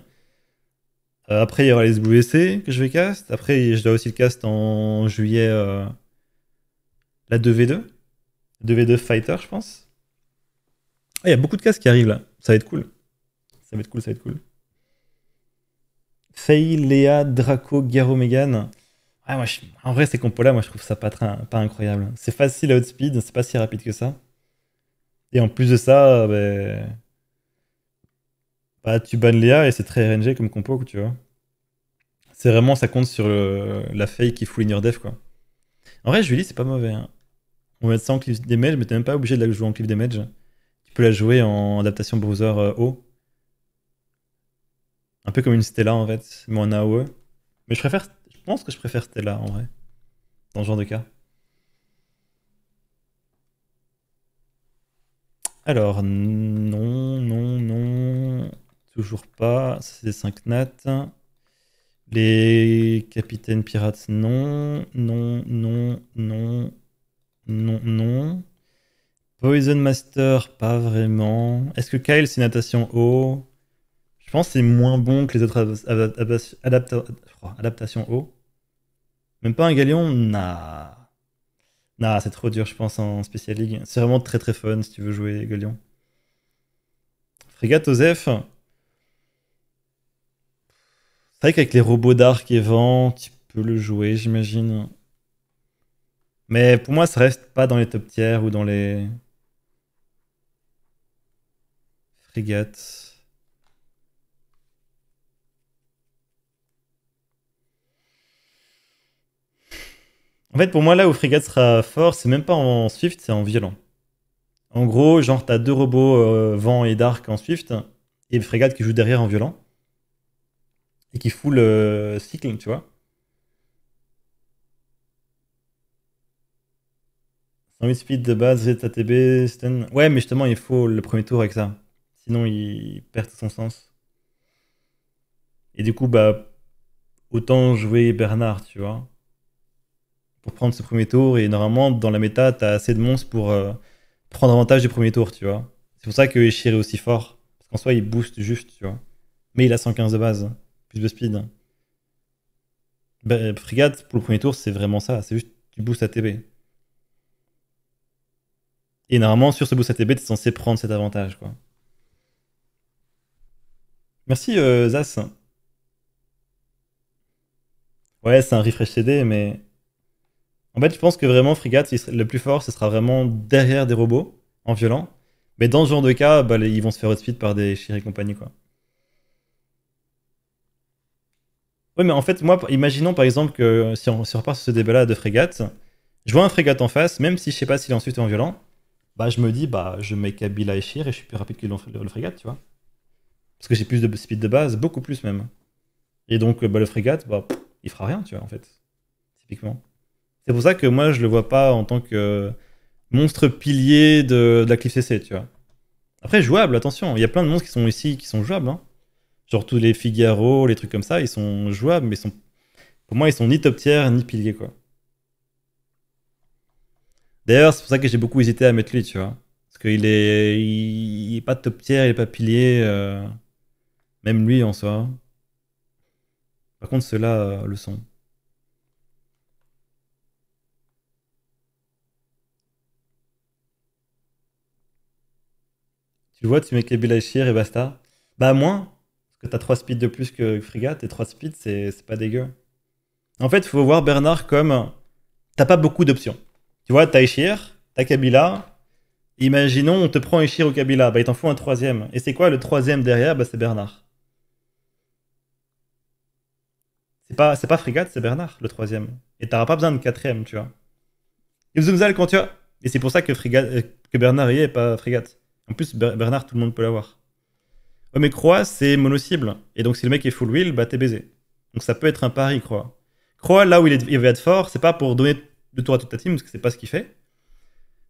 Euh, après, il y aura les WC que je vais cast. Après, je dois aussi le cast en juillet euh, la 2v2. 2v2 Fighter, je pense. Ah, il y a beaucoup de castes qui arrivent là. Ça va être cool. Ça va être cool, ça va être cool. Faye, Léa, Draco, Garo, Megan. Ah, moi, En vrai, ces compos-là, moi, je trouve ça pas, pas incroyable. C'est facile à outspeed, c'est pas si rapide que ça. Et en plus de ça, bah... Bah, tu bannes Léa et c'est très RNG comme compo, tu vois. C'est vraiment, ça compte sur la faille qui fout l'innerdef quoi. En vrai, Julie, c'est pas mauvais. Hein. On va mettre ça en cliff damage, mais t'es même pas obligé de la jouer en des damage. Tu peux la jouer en adaptation browser haut. Euh, Un peu comme une Stella, en fait, mais en AOE. Mais je préfère, je pense que je préfère Stella, en vrai. Dans ce genre de cas. Alors, non, non, non. Toujours pas. Ça, c'est des 5 nats. Les capitaines pirates, non. Non, non, non, non, non. Poison Master, pas vraiment. Est-ce que Kyle, c'est natation haut Je pense que c'est moins bon que les autres adaptation adaptations haut. Même pas un galion Nah. Nah, c'est trop dur, je pense, en Special League. C'est vraiment très très fun si tu veux jouer galion. Frégate Joseph. C'est vrai qu'avec les robots dark et vent, tu peux le jouer, j'imagine. Mais pour moi, ça reste pas dans les top tiers ou dans les. Frégates. En fait, pour moi, là où Frégate sera fort, c'est même pas en Swift, c'est en violent. En gros, genre, t'as deux robots euh, vent et dark en Swift, et Frégate qui joue derrière en violent et qui fout le cycling tu vois. 108 speed de base, ZATB, Sten. Ouais, mais justement, il faut le premier tour avec ça. Sinon, il perd son sens. Et du coup, bah, autant jouer Bernard, tu vois. Pour prendre ce premier tour. Et normalement, dans la méta, t'as assez de monstres pour euh, prendre avantage du premier tour, tu vois. C'est pour ça que Ishir est aussi fort. Parce qu'en soi, il booste juste, tu vois. Mais il a 115 de base plus de speed. Hein. Ben, frigate, pour le premier tour, c'est vraiment ça. C'est juste tu à ATB. Et normalement, sur ce boost ATB, tu es censé prendre cet avantage. quoi. Merci euh, Zas. Ouais, c'est un refresh CD, mais. En fait, je pense que vraiment, Frigate, le plus fort, ce sera vraiment derrière des robots, en violent. Mais dans ce genre de cas, bah, ils vont se faire outspeed par des chiris et compagnie, quoi. Oui, mais en fait, moi, imaginons par exemple que si on, repart sur ce débat-là de frégate, je vois un frégate en face, même si je sais pas s'il est ensuite en violent, bah je me dis, bah je mets Kabila et Shir et je suis plus rapide que le, frégate, tu vois. Parce que j'ai plus de speed de base, beaucoup plus même. Et donc, bah, le frégate, bah, il fera rien, tu vois, en fait. Typiquement. C'est pour ça que moi, je le vois pas en tant que monstre pilier de, de la Cliff CC, tu vois. Après, jouable, attention, il y a plein de monstres qui sont ici qui sont jouables. Hein. Genre tous les Figaro, les trucs comme ça, ils sont jouables, mais sont, pour moi, ils sont ni top tiers ni pilier, quoi. D'ailleurs, c'est pour ça que j'ai beaucoup hésité à mettre lui, tu vois. Parce qu'il est, il, est pas top tiers, il est pas pilier. Euh, même lui, en soi. Par contre, ceux-là euh, le sont. Tu vois, tu mets Kabila et basta. Bah moins, que t'as 3 speed de plus que Frigate, et 3 speed, c'est pas dégueu. En fait, il faut voir Bernard comme t'as pas beaucoup d'options. Tu vois, t'as Ishir, t'as Kabila. Imaginons, on te prend Ishir ou Kabila, bah il t'en faut un troisième. Et c'est quoi le troisième derrière Bah c'est Bernard. C'est pas, pas Frigate, c'est Bernard, le troisième. Et t'auras pas besoin de quatrième, tu vois. Et quand tu as. Et c'est pour ça que, frigate, euh, que Bernard y est, pas Frigate. En plus, Bernard, tout le monde peut l'avoir. Oh, mais Croix, c'est mono-cible. Et donc, si le mec est full wheel, bah t'es baisé. Donc, ça peut être un pari, Croix. Croix, là où il, est, être fort, c'est pas pour donner de tour à toute ta team, parce que c'est pas ce qu'il fait.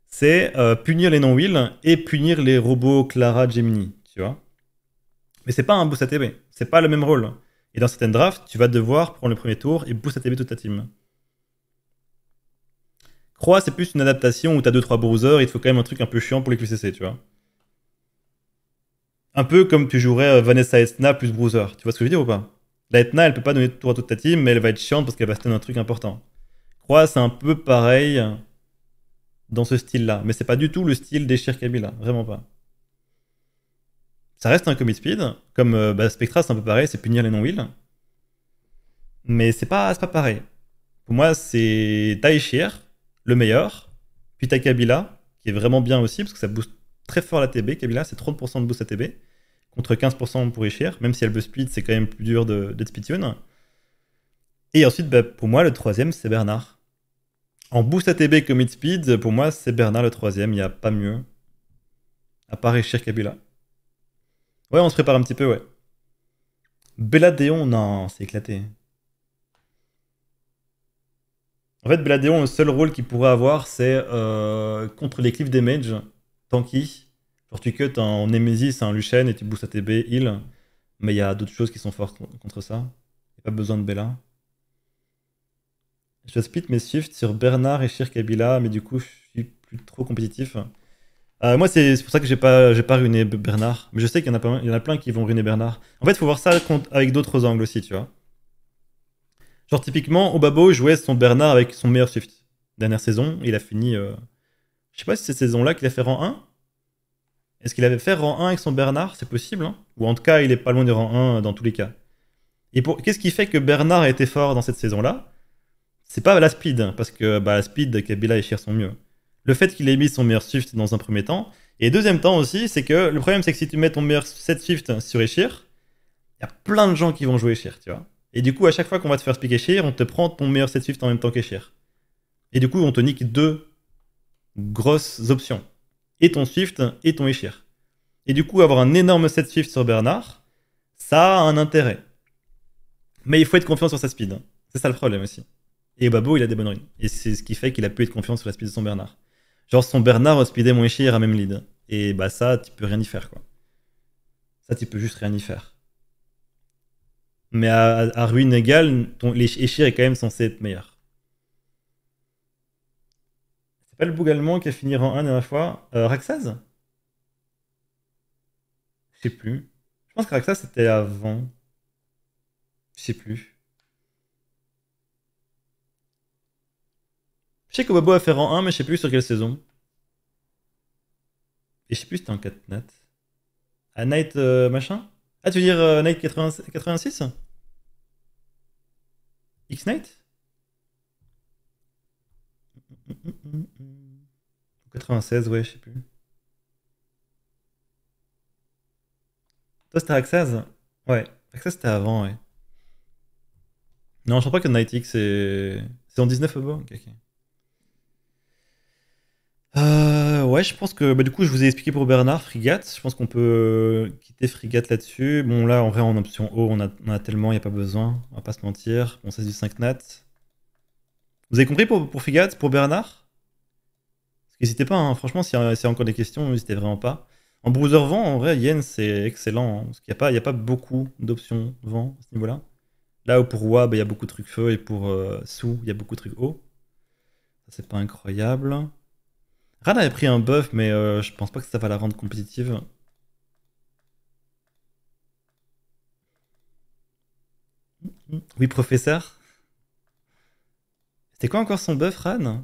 C'est euh, punir les non-wheels et punir les robots Clara Gemini, tu vois. Mais c'est pas un boost ATB, c'est pas le même rôle. Et dans certaines drafts, tu vas devoir prendre le premier tour et boost ATB toute ta team. Croix, c'est plus une adaptation où t'as 2-3 bruisers, il te faut quand même un truc un peu chiant pour les QCC, tu vois un peu comme tu jouerais euh, Vanessa Etna plus Bruiser. Tu vois ce que je veux dire ou pas La Etna, elle peut pas donner de tour à toute ta team, mais elle va être chiante parce qu'elle va se un truc important. Croix, c'est un peu pareil dans ce style-là, mais c'est pas du tout le style des Shir Kabila, vraiment pas. Ça reste un commit speed, comme euh, bah, Spectra, c'est un peu pareil, c'est punir les non-wheels. Mais c'est pas, pas pareil. Pour moi, c'est Taishir, le meilleur, puis t'as Kabila, qui est vraiment bien aussi, parce que ça booste très fort la TB. Kabila, c'est 30% de boost à TB contre 15% pour Ishir, même si elle veut speed, c'est quand même plus dur de tune Et ensuite, bah, pour moi, le troisième, c'est Bernard. En boost ATB comme mid speed, pour moi, c'est Bernard le troisième, il n'y a pas mieux. À part Richir Kabila. Ouais, on se prépare un petit peu, ouais. Beladéon non, c'est éclaté. En fait, Belladeon, le seul rôle qu'il pourrait avoir, c'est euh, contre les cliffs damage, tanky, Genre, tu cut en Nemesis, un Lucien et tu boostes TB heal. Mais il y a d'autres choses qui sont fortes contre ça. n'y a pas besoin de Bella. Je split mes shifts sur Bernard et Shir Kabila, mais du coup, je suis plus trop compétitif. Euh, moi, c'est pour ça que j'ai pas, pas ruiné Bernard. Mais je sais qu'il y, en a, plein qui vont ruiner Bernard. En fait, il faut voir ça avec d'autres angles aussi, tu vois. Genre, typiquement, Obabo jouait son Bernard avec son meilleur shift. Dernière saison, il a fini. Euh, je sais pas si c'est cette saison-là qu'il a fait rang 1 est-ce qu'il avait fait rang 1 avec son Bernard C'est possible, hein. ou en tout cas, il est pas loin du rang 1 dans tous les cas. Et pour... qu'est-ce qui fait que Bernard a été fort dans cette saison-là C'est pas la speed, hein, parce que bah, la speed, Kabila et cher sont mieux. Le fait qu'il ait mis son meilleur shift dans un premier temps, et deuxième temps aussi, c'est que le problème, c'est que si tu mets ton meilleur set shift sur Echir, il y a plein de gens qui vont jouer Echir, tu vois. Et du coup, à chaque fois qu'on va te faire speak Echir, on te prend ton meilleur set shift en même temps qu'Echir. Et du coup, on te nique deux grosses options et ton Swift et ton Eshir. Et du coup, avoir un énorme set Swift sur Bernard, ça a un intérêt. Mais il faut être confiant sur sa speed. Hein. C'est ça le problème aussi. Et Babo, il a des bonnes ruines, Et c'est ce qui fait qu'il a pu être confiant sur la speed de son Bernard. Genre, son Bernard speedé mon Échir à même lead. Et bah, ça, tu peux rien y faire, quoi. Ça, tu peux juste rien y faire. Mais à, ruines ruine égale, ton, Échir est quand même censé être meilleur. Pas le allemand qui a fini en 1 la dernière fois. Euh, Raxaz Je sais plus. Je pense que Raxaz c'était avant. Je sais plus. Je sais que Bobo a fait rang 1, mais je sais plus sur quelle saison. Et je sais plus si c'était en 4 nat. À Night euh, machin Ah, tu veux dire Night 86 X-Night 96, ouais, je sais plus. Toi, c'était Axaz Ouais. Axaz, c'était avant, ouais. Non, je crois pas que Night c'est. C'est en 19 euros. ouais, je pense que bah, du coup, je vous ai expliqué pour Bernard, Frigate, Je pense qu'on peut euh, quitter Frigate là-dessus. Bon, là, en vrai, en option O, on a, tellement, il n'y a pas besoin. On va pas se mentir. On 16 du 5 nat. Vous avez compris pour, pour pour Bernard N'hésitez pas, hein. franchement, si a encore des questions, n'hésitez vraiment pas. En browser vent, en vrai, Yen, c'est excellent. Hein, parce qu'il n'y a, pas beaucoup d'options vent à ce niveau-là. Là où pour WAB, il y a beaucoup de trucs feu et pour euh, Sou, il y a beaucoup de trucs haut. Ça, c'est pas incroyable. Ran avait pris un buff, mais euh, je pense pas que ça va la rendre compétitive. Oui, professeur C'était quoi encore son buff, Ran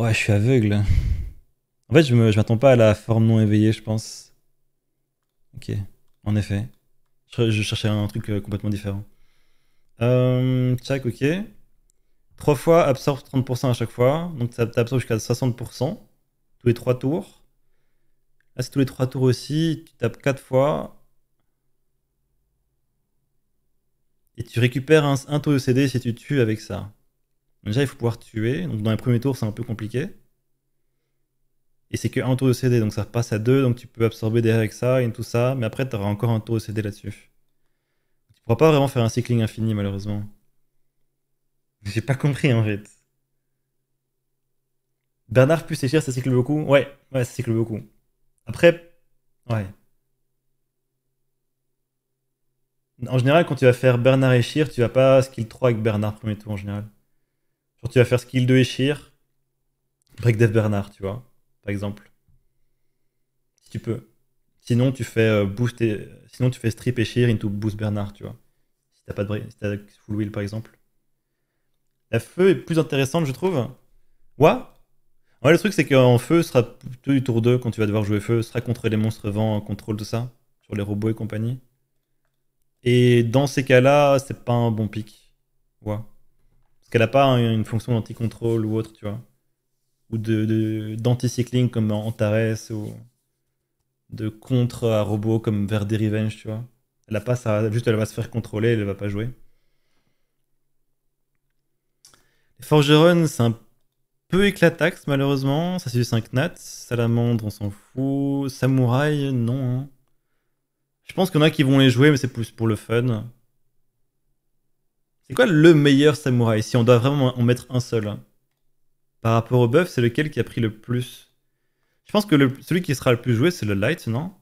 Ouais, je suis aveugle. En fait, je m'attends pas à la forme non éveillée, je pense. Ok, en effet. Je, cherchais un truc euh, complètement différent. Euh, ok. 3 fois, absorbe 30% à chaque fois. Donc, ça absorbes jusqu'à 60%. Tous les 3 tours. Là, c'est tous les 3 tours aussi. Tu tapes 4 fois. Et tu récupères un, un taux de CD si tu tues avec ça. Déjà, il faut pouvoir tuer. Donc, dans les premiers tours, c'est un peu compliqué. Et c'est qu'un tour de CD, donc ça passe à deux, donc tu peux absorber des avec ça et tout ça, mais après, tu encore un tour de CD là-dessus. Tu pourras pas vraiment faire un cycling infini, malheureusement. J'ai pas compris, en fait. Bernard plus cher, ça cycle beaucoup Ouais, ouais, ça cycle beaucoup. Après, ouais. En général, quand tu vas faire Bernard et Shir tu vas pas skill 3 avec Bernard premier tour en général tu vas faire skill de Eshir, break Death Bernard, tu vois, par exemple. Si tu peux. Sinon, tu fais euh, boost sinon tu fais strip Eshir into boost Bernard, tu vois. Si t'as pas de si t'as full wheel, par exemple. La feu est plus intéressante, je trouve. Ouais. Ouais, le truc, c'est qu'en feu, ce sera plutôt du tour 2 quand tu vas devoir jouer feu. Ce sera contre les monstres vents, contrôle de ça, sur les robots et compagnie. Et dans ces cas-là, c'est pas un bon pic. Ouais qu'elle n'a pas une fonction d'anti-contrôle ou autre, tu vois. Ou de, d'anti-cycling comme Antares ou de contre à robot comme Verdi Revenge, tu vois. Elle a pas ça, juste elle va se faire contrôler, elle va pas jouer. Les Forgerons, c'est un peu éclataxe malheureusement. Ça c'est du 5 nat. Salamandre, on s'en fout. Samouraï, non. Hein. Je pense qu'il y en a qui vont les jouer, mais c'est plus pour le fun. C'est quoi le meilleur samouraï Si on doit vraiment en mettre un seul hein. par rapport au buff, c'est lequel qui a pris le plus Je pense que celui qui sera le plus joué, c'est le light, non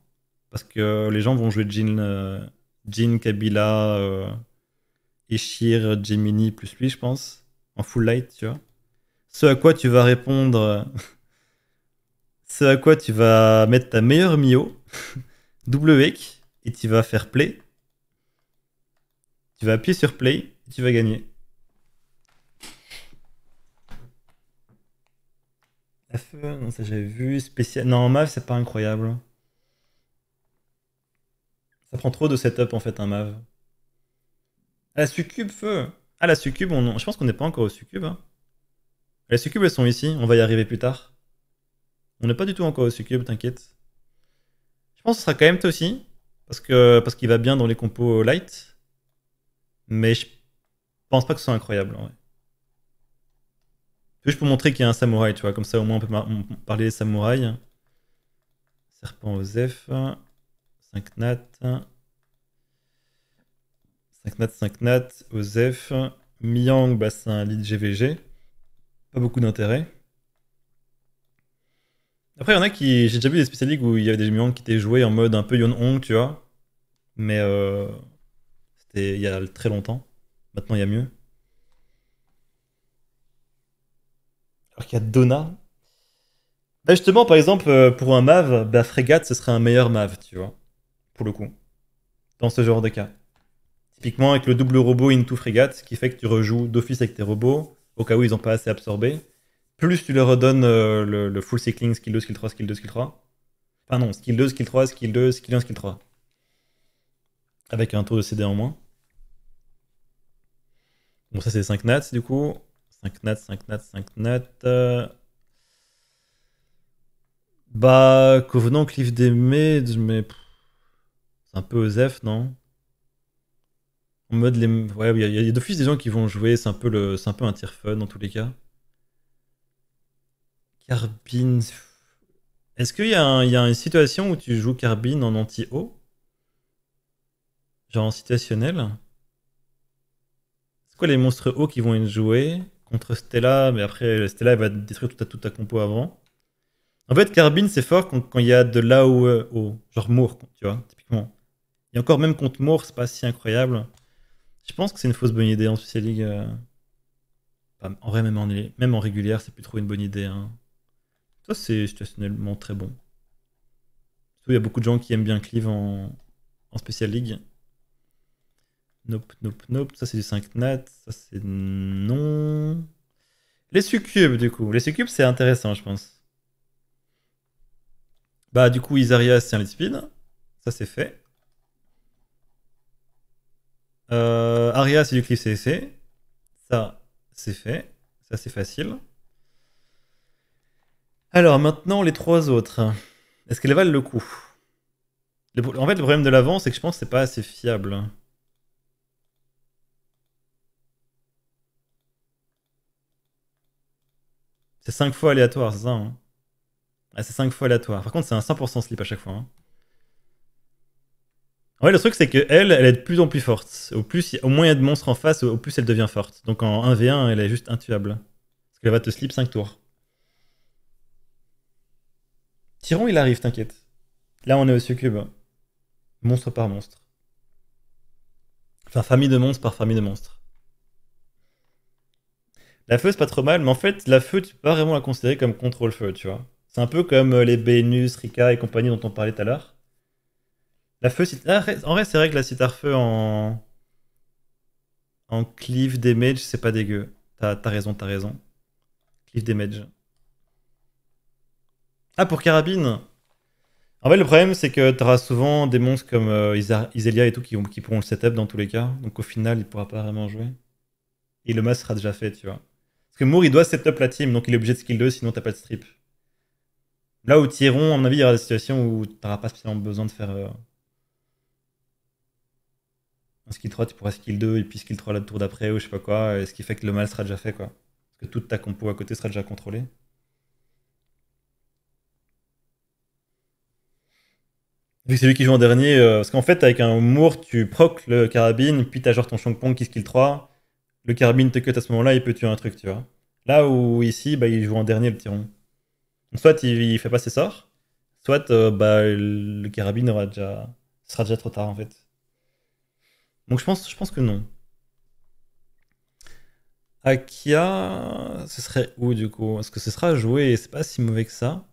Parce que les gens vont jouer Jin, euh, Kabila, euh, Ishir, Jimini plus lui, je pense, en full light, tu vois. Ce à quoi tu vas répondre, <laughs> ce à quoi tu vas mettre ta meilleure Mio, double <laughs> et tu vas faire play. Tu vas appuyer sur play, tu vas gagner. feu non, ça j'avais vu. Spécial. Non, MAV, c'est pas incroyable. Ça prend trop de setup en fait, un MAV. À la succube, feu À ah, la succube, on... je pense qu'on n'est pas encore au succube. Hein. Les succubes, elles sont ici. On va y arriver plus tard. On n'est pas du tout encore au succube, t'inquiète. Je pense que ce sera quand même toi aussi. Parce que parce qu'il va bien dans les compos euh, light. Mais je pense pas que ce soit incroyable. En vrai. Juste pour montrer qu'il y a un samouraï, tu vois, comme ça au moins on peut parler des samouraïs. Serpent Osef, 5 nat, 5 nat, 5 nat, Osef, Miang, bassin c'est un lead GVG, pas beaucoup d'intérêt. Après, il y en a qui. J'ai déjà vu des spécialistes où il y avait des Miang qui étaient joués en mode un peu Yon Hong, tu vois. Mais euh, c'était il y a très longtemps. Maintenant, il y a mieux. Alors qu'il y a Donna. Bah, justement, par exemple, euh, pour un MAV, bah, Frégate, ce serait un meilleur MAV, tu vois. Pour le coup. Dans ce genre de cas. Typiquement, avec le double robot into Frégate, ce qui fait que tu rejoues d'office avec tes robots, au cas où ils n'ont pas assez absorbé. Plus tu leur redonnes euh, le, le, full cycling, skill 2, skill 3, skill 2, skill 3. Enfin non, skill 2, skill 3, skill 2, skill 1, skill 3. Avec un taux de CD en moins. Bon, ça c'est 5 nats du coup. 5 nats, 5 nats, 5 nats. Bah, Covenant, Cliff des Maids, mais. C'est un peu Osef, non En mode, les... ouais, il y a, d'office des gens qui vont jouer, c'est un, peu le... un peu un tier fun dans tous les cas. Carbine. Est-ce qu'il y, y, a une situation où tu joues Carbine en anti-haut Genre en situationnel les monstres hauts qui vont être joués contre Stella Mais après, Stella, va détruire toute ta, tout à compo avant. En fait, Carbine, c'est fort quand il y a de là ou e haut, genre Moore, tu vois, typiquement. Et encore, même contre Moore, c'est pas si incroyable. Je pense que c'est une fausse bonne idée en Special League. Euh, en vrai, même en, même en régulière, c'est plus trop une bonne idée. Hein. c'est situationnellement très bon. Il y a beaucoup de gens qui aiment bien Cleave en, en Special League. Nope, nope, nope. Ça, c'est du 5 nat. Ça, c'est non. Les succubes, du coup. Les succubes, c'est intéressant, je pense. Bah, du coup, Isaria c'est un speed, Ça, c'est fait. Euh, Aria, c'est du cliff CC. Ça, c'est fait. Ça, c'est facile. Alors, maintenant, les trois autres. Est-ce qu'elles valent le coup En fait, le problème de l'avant, c'est que je pense que c'est pas assez fiable. C'est 5 fois aléatoire, c'est ça hein. ah, C'est 5 fois aléatoire. Par contre, c'est un 100% slip à chaque fois. ouais, hein. le truc, c'est que elle, elle est de plus en plus forte. Au, plus, au moins il y a de monstres en face, au plus elle devient forte. Donc en 1v1, elle est juste intuable. Parce qu'elle va te slip 5 tours. Tyron, il arrive, t'inquiète. Là, on est au succube. Monstre par monstre. Enfin, famille de monstres par famille de monstres. La feu, c'est pas trop mal, mais en fait, la feu, tu peux pas vraiment la considérer comme contrôle feu, tu vois. C'est un peu comme euh, les Bénus, Rika et compagnie dont on parlait tout à l'heure. La feu, ah, en vrai, c'est vrai que la citarfeu feu en. En cleave damage, c'est pas dégueu. T'as raison, t'as raison. Cleave damage. Ah, pour carabine En fait, le problème, c'est que t'auras souvent des monstres comme euh, Iselia et tout qui, qui pourront le setup dans tous les cas. Donc au final, il pourra pas vraiment jouer. Et le masque sera déjà fait, tu vois. Parce que Moore, il doit setup la team, donc il est obligé de skill 2, sinon t'as pas de strip. Là où Tiron, à mon avis, il y aura des situations où t'auras pas spécialement besoin de faire. Euh, un skill 3, tu pourras skill 2 et puis skill 3 là tour d'après ou je sais pas quoi, et ce qui fait que le mal sera déjà fait quoi. Parce que toute ta compo à côté sera déjà contrôlée. Vu que c'est lui qui joue en dernier, euh, parce qu'en fait, avec un Moore, tu proc le carabine, puis t'as genre ton Shang Pong qui skill 3, le carabine te cut à ce moment-là, il peut tuer un truc, tu vois. Là où ici, bah, il joue en dernier le tiron. Soit il, fait pas ses sorts, soit euh, bah, le carabine aura déjà... sera déjà trop tard en fait. Donc je pense, je pense que non. Akia, ce serait où du coup Est-ce que ce sera joué et c'est pas si mauvais que ça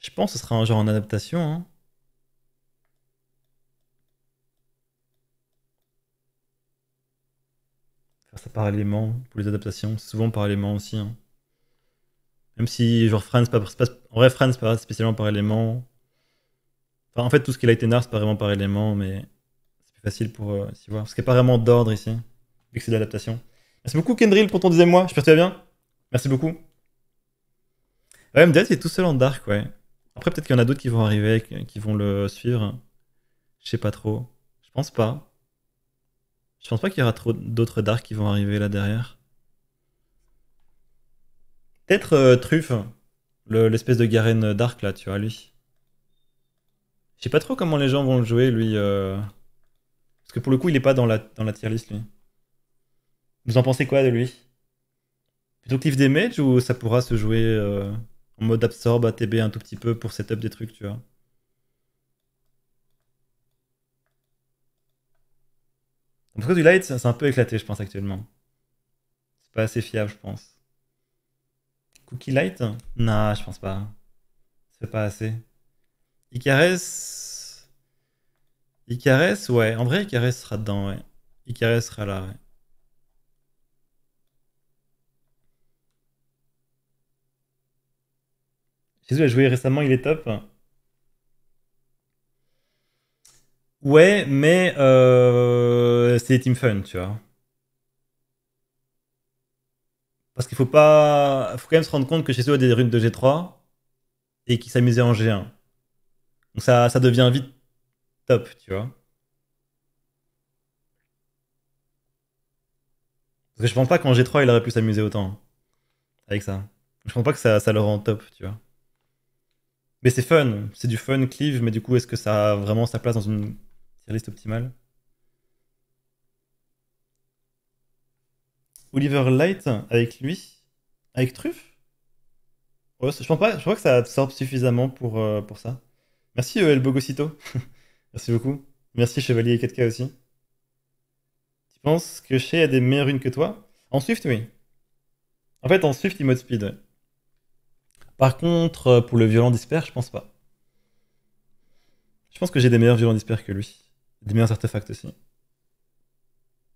Je pense que ce sera un genre en adaptation. Hein. Ah, par éléments pour les adaptations. souvent souvent éléments aussi. Hein. Même si, genre, France pas, en vrai, France pas spécialement par élément. en fait, tout ce qu'il a été c'est pas vraiment par élément, mais c'est plus facile pour euh, s'y voir. Parce qu'il n'y a pas vraiment d'ordre ici, vu que c'est de l'adaptation. Merci beaucoup, Kendrill, pour ton deuxième mois. J'espère que tu vas bien. Merci beaucoup. Ouais, MDS, est tout seul en Dark, ouais. Après, peut-être qu'il y en a d'autres qui vont arriver, qui vont le suivre. Je sais pas trop. Je pense pas. Je pense pas qu'il y aura trop d'autres darks qui vont arriver là derrière. Peut-être euh, Truff, l'espèce de Garen Dark là, tu vois, lui. Je sais pas trop comment les gens vont le jouer, lui. Euh. Parce que pour le coup, il est pas dans la, dans la tier list, lui. Vous en pensez quoi de lui Plutôt cliff damage ou ça pourra se jouer euh, en mode absorb, ATB un tout petit peu pour setup des trucs, tu vois En du light, c'est un peu éclaté, je pense, actuellement. C'est pas assez fiable, je pense. Cookie Light Non, je pense pas. C'est pas assez. Icares. Icares, ouais. En vrai, Icares sera dedans, ouais. Icares sera là, ouais. Jésus a joué récemment, il est top. Ouais, mais euh, c'est des team fun, tu vois. Parce qu'il faut pas. faut quand même se rendre compte que chez eux, il y des runes de G3 et qu'ils s'amusaient en G1. Donc ça, ça devient vite top, tu vois. Parce que je pense pas qu'en G3, il aurait pu s'amuser autant avec ça. Je pense pas que ça, ça le rend top, tu vois. Mais c'est fun, c'est du fun cleave, mais du coup, est-ce que ça a vraiment sa place dans une Liste optimale. Oliver Light avec lui Avec Truff je, pense pas, je crois que ça absorbe suffisamment pour, euh, pour ça. Merci euh, El Bogosito. <laughs> Merci beaucoup. Merci Chevalier 4K aussi. Tu penses que Shea a des meilleures runes que toi En Swift, oui. En fait, en Swift, il mode speed. Par contre, euh, pour le violent dispers je pense pas. Je pense que j'ai des meilleurs violents disper que lui des meilleurs artefacts aussi.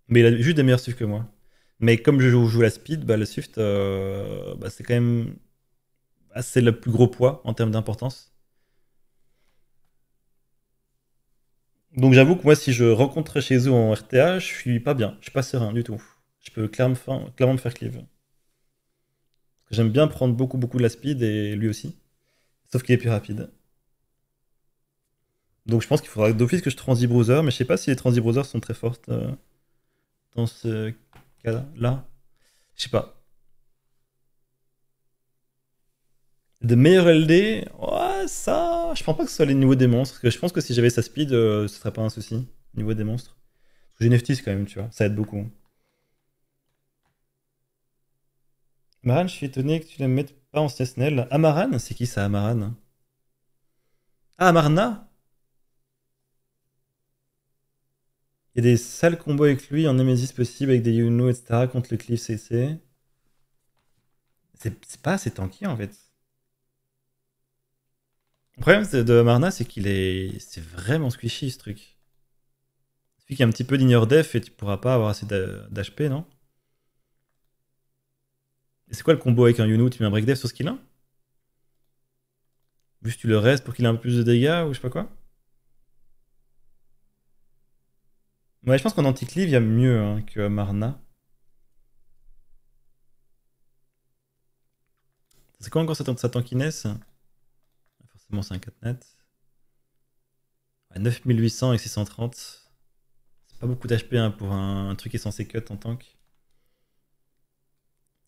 Mais il a juste des meilleurs swift que moi. Mais comme je joue, la speed, bah, le swift, euh, bah, c'est quand même assez le plus gros poids en termes d'importance. Donc j'avoue que moi, si je rencontre chez eux en RTA, je suis pas bien, je suis pas serein du tout. Je peux clairement, me faire cleave. J'aime bien prendre beaucoup, beaucoup de la speed et lui aussi. Sauf qu'il est plus rapide. Donc je pense qu'il faudra d'office que je transi browser, mais je sais pas si les transi browsers sont très fortes euh, dans ce cas-là. Je sais pas. De meilleurs LD, ouais, ça, je pense pas que ce soit les niveaux des monstres. je pense que si j'avais sa speed, euh, ce serait pas un souci niveau des monstres. J'ai une quand même, tu vois, ça aide beaucoup. Maran, je suis étonné que tu ne la mettes pas en CSNL. Amaran, c'est qui ça, Amaran Ah, Amarna Il y a des sales combos avec lui en Nemesis possible, avec des Yunus, etc. contre le Cliff CC. C'est pas assez tanky en fait. Le problème de Marna, c'est qu'il est. C'est vraiment squishy ce truc. Celui qui a un petit peu d'ignore def et tu pourras pas avoir assez d'HP, non Et c'est quoi le combo avec un Yunus, Tu mets un break def sur ce qu'il a Juste tu le restes pour qu'il ait un peu plus de dégâts ou je sais pas quoi Ouais, je pense qu'en Anticlive, il y a mieux hein, que Marna. C'est quoi encore sa, tankiness ah, Forcément, c'est un 4 net. Ouais, 9800 et 630. C'est pas beaucoup d'HP hein, pour un, truc qui est censé cut en tank.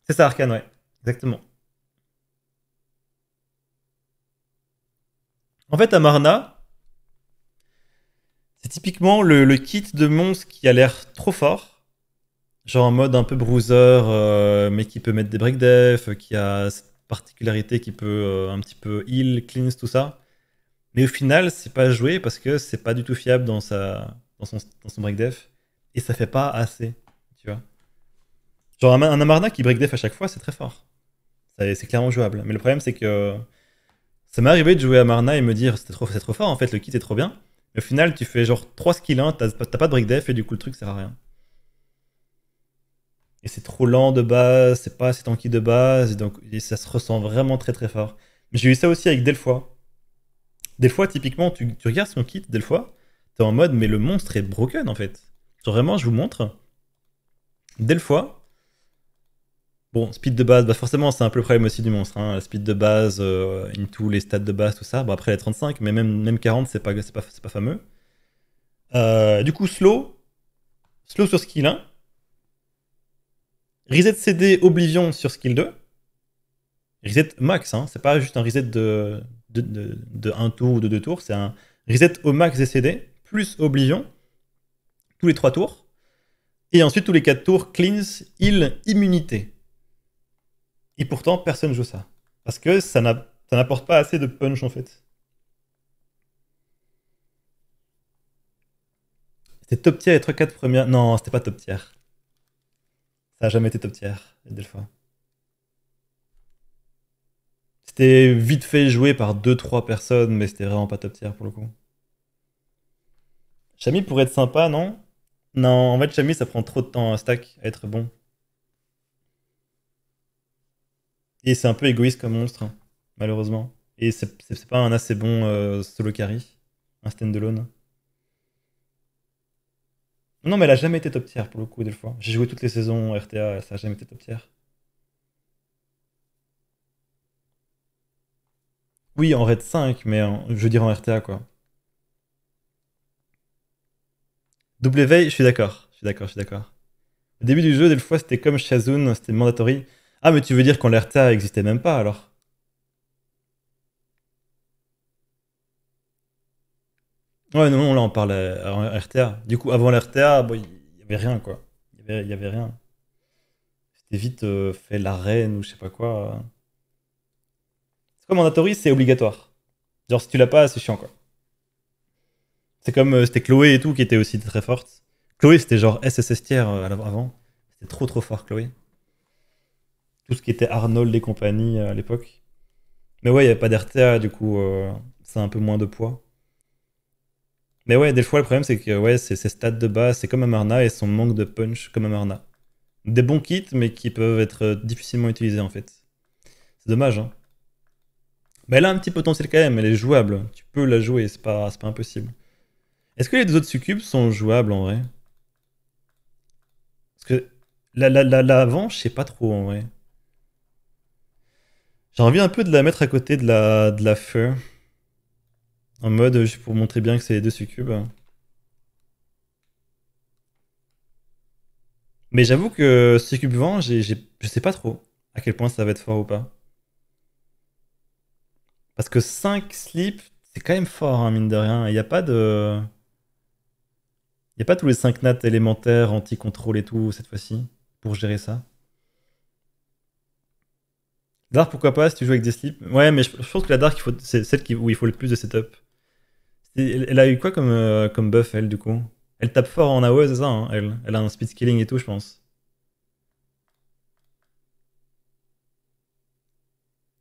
C'est ça, Arcane, ouais. Exactement. En fait, à Marna, c'est typiquement le, kit de monstre qui a l'air trop fort. Genre en mode un peu bruiser, euh, mais qui peut mettre des def, qui a cette particularité qui peut euh, un petit peu heal, cleanse, tout ça. Mais au final, c'est pas joué parce que c'est pas du tout fiable dans, son, break son Et ça fait pas assez, tu vois. Genre un, Amarna qui breakdef à chaque fois, c'est très fort. C'est clairement jouable. Mais le problème, c'est que ça m'est arrivé de jouer Amarna et me dire c'est trop, trop fort, en fait, le kit est trop bien au final, tu fais genre 3 skills 1, t'as pas de break def et du coup le truc sert à rien. Et c'est trop lent de base, c'est pas assez tanky de base, et donc ça se ressent vraiment très très fort. J'ai eu ça aussi avec Delphoi. Delphoi, typiquement, tu, regardes son kit, Delphoi, t'es en mode, mais le monstre est broken en fait. Genre, vraiment, je vous montre. Delphoi, Bon, speed de base, bah, forcément, c'est un peu le problème aussi du monstre. Hein. Speed de base, euh, into, les stats de base, tout ça. Bon, après, les 35, mais même, même 40, c'est pas, pas, pas fameux. Euh, du coup, slow. Slow sur skill 1. Reset CD Oblivion sur skill 2. Reset max, hein. c'est pas juste un reset de, de, un tour ou de deux tours, c'est un reset au max des CD, plus Oblivion, tous les trois tours. Et ensuite, tous les quatre tours, cleanse, heal, immunité. Et pourtant, personne joue ça. Parce que ça n'apporte pas assez de punch en fait. C'était top tier les 4 premières. Non, c'était pas top tier. Ça a jamais été top tier, des fois. C'était vite fait joué par 2-3 personnes, mais c'était vraiment pas top tier pour le coup. Chami pourrait être sympa, non Non, en fait, Chami, ça prend trop de temps à stack à être bon. Et c'est un peu égoïste comme monstre, hein, malheureusement. Et c'est pas un assez bon euh, solo carry, un stand-alone. Non, mais elle a jamais été top tier pour le coup, des fois. J'ai joué toutes les saisons RTA, ça a jamais été top tier. Oui, en raid 5, mais je veux dire en RTA, quoi. Double éveil, je suis d'accord. Je suis d'accord, je suis d'accord. Au début du jeu, des fois, c'était comme Shazoon, c'était mandatory. Ah, mais tu veux dire quand l'RTA existait même pas alors Ouais, non, là on parle en euh, RTA. Du coup, avant l'RTA, il n'y avait rien quoi. Il n'y avait, rien. C'était vite euh, fait l'arène ou je sais pas quoi. C'est comme mandatory, c'est obligatoire. Genre, si tu l'as pas, c'est chiant quoi. C'est comme euh, c'était Chloé et tout qui était aussi très forte. Chloé, c'était genre SSS tiers avant. C'était trop trop fort, Chloé tout ce qui était Arnold et compagnie euh, à l'époque. Mais ouais, il n'y avait pas d'RTA, du coup, euh, c'est un peu moins de poids. Mais ouais, des fois, le problème, c'est que ouais, ses stats de base, c'est comme Amarna et son manque de punch comme Amarna. Des bons kits, mais qui peuvent être euh, difficilement utilisés, en fait. C'est dommage, hein. Mais elle a un petit potentiel quand même, elle est jouable. Tu peux la jouer, c'est pas, pas impossible. Est-ce que les deux autres succubes sont jouables, en vrai Parce que la, la, la, la avant, je sais pas trop, en vrai. J'ai envie un peu de la mettre à côté de la, de la feu. En mode, juste pour montrer bien que c'est les deux succubes. Mais j'avoue que succube vent, j je sais pas trop à quel point ça va être fort ou pas. Parce que 5 slip, c'est quand même fort, hein, mine de rien. Il n'y a pas de. Il n'y a pas tous les 5 nats élémentaires, anti-contrôle et tout, cette fois-ci, pour gérer ça. Dark, pourquoi pas, si tu joues avec des slips. Ouais, mais je, pense que la Dark, c'est celle où il faut le plus de setup. Elle, a eu quoi comme, euh, comme buff, elle, du coup Elle tape fort en AOE, c'est ça, hein, elle a un speed scaling et tout, je pense.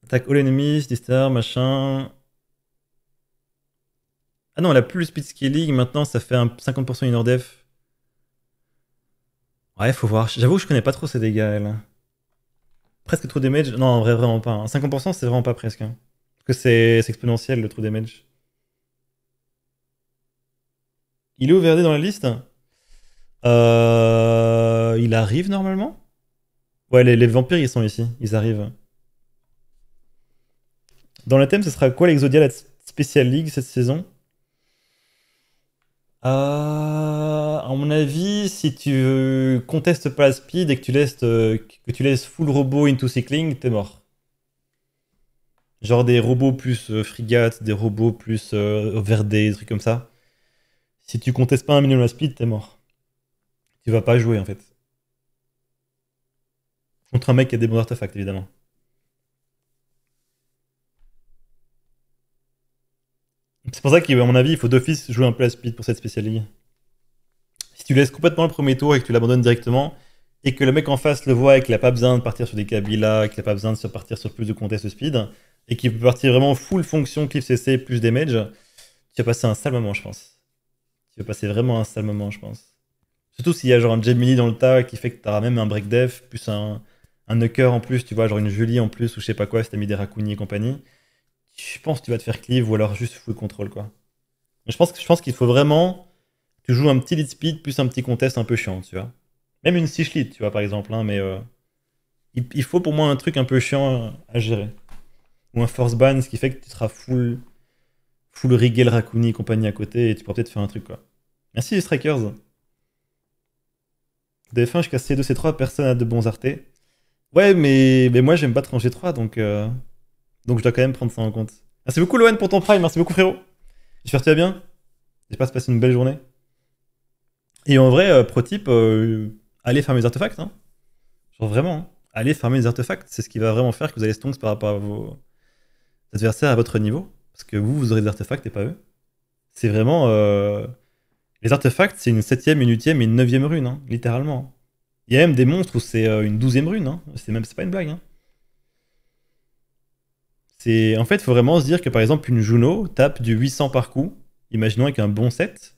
Attaque all enemies, disturb, machin. Ah non, elle a plus le speed scaling, maintenant ça fait un 50% une def. Ouais, faut voir. J'avoue que je connais pas trop ses dégâts, elle presque true damage. Non, vraiment pas. 50%, hein. c'est vraiment pas presque. Hein. Parce que c'est exponentiel le true damage. Il est ouvert dans la liste euh, Il arrive normalement Ouais, les, vampires, ils sont ici. Ils arrivent. Dans le thème, ce sera quoi l'Exodia, la Special League cette saison euh, à mon avis, si tu contestes pas la speed et que tu laisses, euh, que tu laisses full robot into cycling, t'es mort. Genre des robots plus euh, frigates, des robots plus euh, verdes, verdés, des trucs comme ça. Si tu contestes pas un minimum la speed, t'es mort. Tu vas pas jouer en fait. Contre un mec qui a des bons artefacts, évidemment. C'est pour ça qu'à mon avis, il faut d'office jouer un peu la speed pour cette spécialité. Si tu laisses complètement le premier tour et que tu l'abandonnes directement, et que le mec en face le voit et qu'il n'a pas besoin de partir sur des Kabila, qu'il n'a pas besoin de se partir sur plus de contest speed, et qu'il peut partir vraiment full fonction cliff CC plus damage, tu vas passer un sale moment, je pense. Tu vas passer vraiment un sale moment, je pense. Surtout s'il y a genre un Gemini dans le tas qui fait que tu auras même un break def, plus un, un en plus, tu vois, genre une Julie en plus, ou je sais pas quoi, si t'as mis des Rakuni et compagnie. Je pense que tu vas te faire cleave ou alors juste full control, quoi. je pense, je pense qu'il faut vraiment tu joues un petit lead speed plus un petit contest un peu chiant, tu vois. Même une 6 lead, tu vois, par exemple, hein, mais euh, il, faut pour moi un truc un peu chiant à gérer. Ou un force ban, ce qui fait que tu seras full, full Rigel, Rakuni et compagnie à côté, et tu pourras peut-être faire un truc, quoi. Merci les Strikers. df je jusqu'à C2, C3, personne n'a de bons artés. Ouais, mais, mais moi j'aime pas en G3, donc, euh, donc je dois quand même prendre ça en compte. Merci beaucoup Loen pour ton prime, merci beaucoup frérot. J'espère que tu vas bien. J'espère que tu passes une belle journée. Et en vrai, euh, prototype, euh, allez fermer des artefacts. Hein. Genre vraiment, aller hein. allez farmer des artefacts. C'est ce qui va vraiment faire que vous allez stonks par rapport à vos adversaires à votre niveau. Parce que vous, vous aurez des artefacts et pas eux. C'est vraiment. Euh, les artefacts, c'est une septième, une huitième et une neuvième rune, hein, littéralement. Il y a même des monstres où c'est une 12 rune. C'est même pas une blague. En fait, il faut vraiment se dire que par exemple, une Juno tape du 800 par coup. Imaginons avec un bon set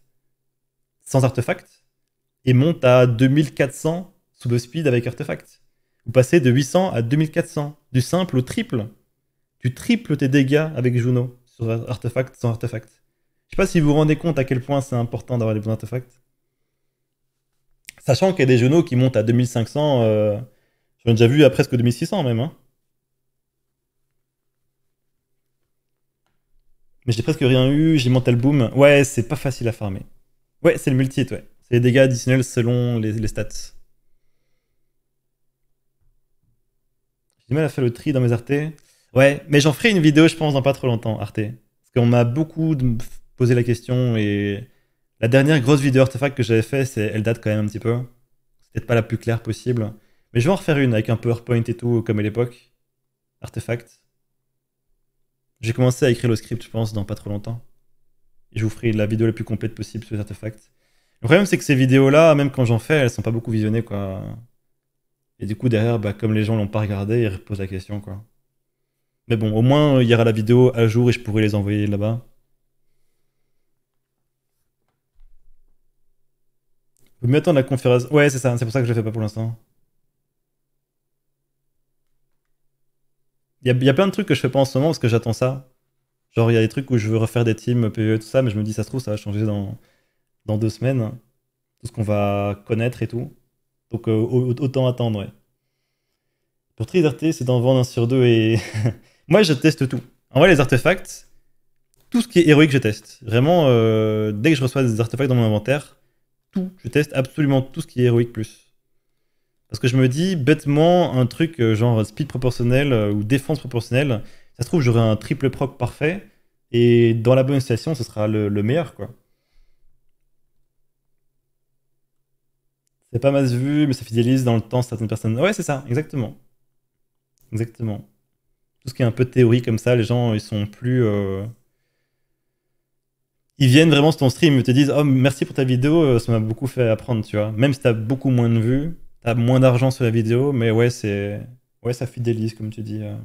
sans artefact et monte à 2400 sous le speed avec artefact. Vous passez de 800 à 2400, du simple au triple. Tu triples tes dégâts avec Juno sur artefact sans artefact. Je sais pas si vous vous rendez compte à quel point c'est important d'avoir les bons artefacts. Sachant qu'il y a des Juno qui montent à 2500, euh, j'en ai déjà vu à presque 2600 même. Hein. Mais j'ai presque rien eu, j'ai mental boom. Ouais, c'est pas facile à farmer. Ouais, c'est le multi ouais. C'est les dégâts additionnels selon les, stats. J'ai du mal à faire le tri dans mes Arte. Ouais, mais j'en ferai une vidéo, je pense, dans pas trop longtemps, Arte. Parce qu'on m'a beaucoup posé la question et la dernière grosse vidéo artefact que j'avais fait, c'est, elle date quand même un petit peu. C'est peut-être pas la plus claire possible. Mais je vais en refaire une avec un PowerPoint et tout, comme à l'époque. Artefact. J'ai commencé à écrire le script, je pense, dans pas trop longtemps je vous ferai la vidéo la plus complète possible sur les artefacts. Le problème, c'est que ces vidéos-là, même quand j'en fais, elles sont pas beaucoup visionnées, quoi. Et du coup, derrière, bah, comme les gens l'ont pas regardé, ils reposent la question, quoi. Mais bon, au moins, il y aura la vidéo à jour et je pourrai les envoyer là-bas. Vous m'attendez la conférence. Ouais, c'est ça, c'est pour ça que je le fais pas pour l'instant. Il y, a plein de trucs que je fais pas en ce moment parce que j'attends ça. Genre, il y a des trucs où je veux refaire des teams PvE, tout ça, mais je me dis, ça se trouve, ça va changer dans, dans deux semaines. Tout ce qu'on va connaître et tout. Donc, euh, autant attendre, ouais. Pour Tridarté, c'est d'en vendre un sur deux et. <laughs> Moi, je teste tout. En vrai, les artefacts, tout ce qui est héroïque, je teste. Vraiment, euh, dès que je reçois des artefacts dans mon inventaire, tout. Je teste absolument tout ce qui est héroïque plus. Parce que je me dis, bêtement, un truc euh, genre speed proportionnel ou défense proportionnelle, ça se trouve, j'aurai un triple proc parfait, et dans la bonne situation, ce sera le, meilleur, quoi. C'est pas de vues, mais ça fidélise dans le temps certaines personnes. Ouais, c'est ça, exactement. Exactement. Tout ce qui est un peu théorique théorie comme ça, les gens, ils sont plus. Euh, ils viennent vraiment sur ton stream, ils te disent Oh, merci pour ta vidéo, euh, ça m'a beaucoup fait apprendre, tu vois. Même si t'as beaucoup moins de vues, t'as moins d'argent sur la vidéo, mais ouais, c'est. Ouais, ça fidélise, comme tu dis. Euh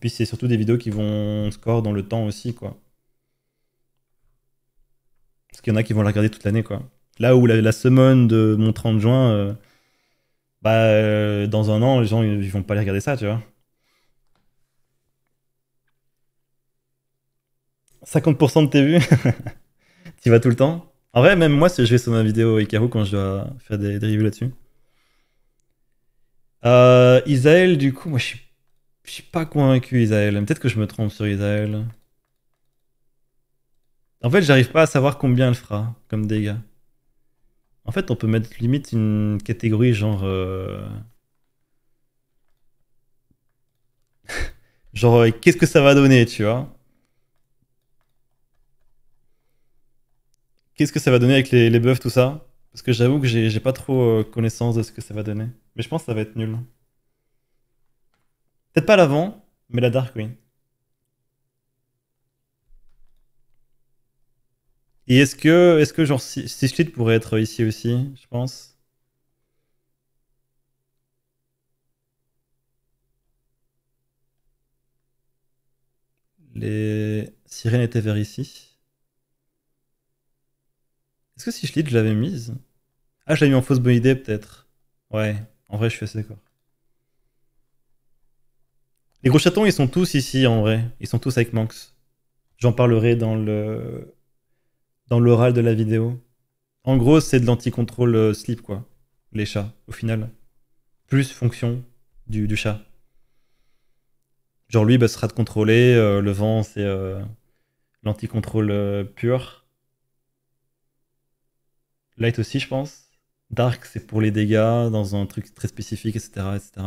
puis c'est surtout des vidéos qui vont score dans le temps aussi, quoi. Parce qu'il y en a qui vont la regarder toute l'année, quoi. Là où la, semaine de mon 30 juin, euh, bah, euh, dans un an, les gens, ils vont pas aller regarder ça, tu vois. 50% de tes vues <laughs> Tu vas tout le temps En vrai, même moi, je vais sur ma vidéo Icaro quand je dois faire des, des reviews là-dessus. Euh, Isaël, du coup, moi, je suis je suis pas convaincu, Isaël. Peut-être que je me trompe sur Isaël. En fait, j'arrive pas à savoir combien elle fera comme dégâts. En fait, on peut mettre limite une catégorie genre. Euh, <laughs> genre, euh, qu'est-ce que ça va donner, tu vois Qu'est-ce que ça va donner avec les, les buffs, tout ça Parce que j'avoue que j'ai pas trop euh, connaissance de ce que ça va donner. Mais je pense que ça va être nul peut pas l'avant, mais la Dark Queen. Et est-ce que, est-ce que genre Sichlid pourrait être ici aussi, je pense Les sirènes étaient vers ici. Est-ce que si je l'avais je l'avais mise Ah, je l'ai mis en fausse bonne idée, peut-être. Ouais, en vrai, je suis assez d'accord. Les gros chatons, ils sont tous ici en vrai. Ils sont tous avec Manx. J'en parlerai dans le dans l'oral de la vidéo. En gros, c'est de l'anti-contrôle euh, slip, quoi. Les chats, au final. Plus fonction du, chat. Genre, lui, bah, sera de contrôler. Euh, le vent, c'est euh, l'anti-contrôle pur. Light aussi, je pense. Dark, c'est pour les dégâts dans un truc très spécifique, etc. etc.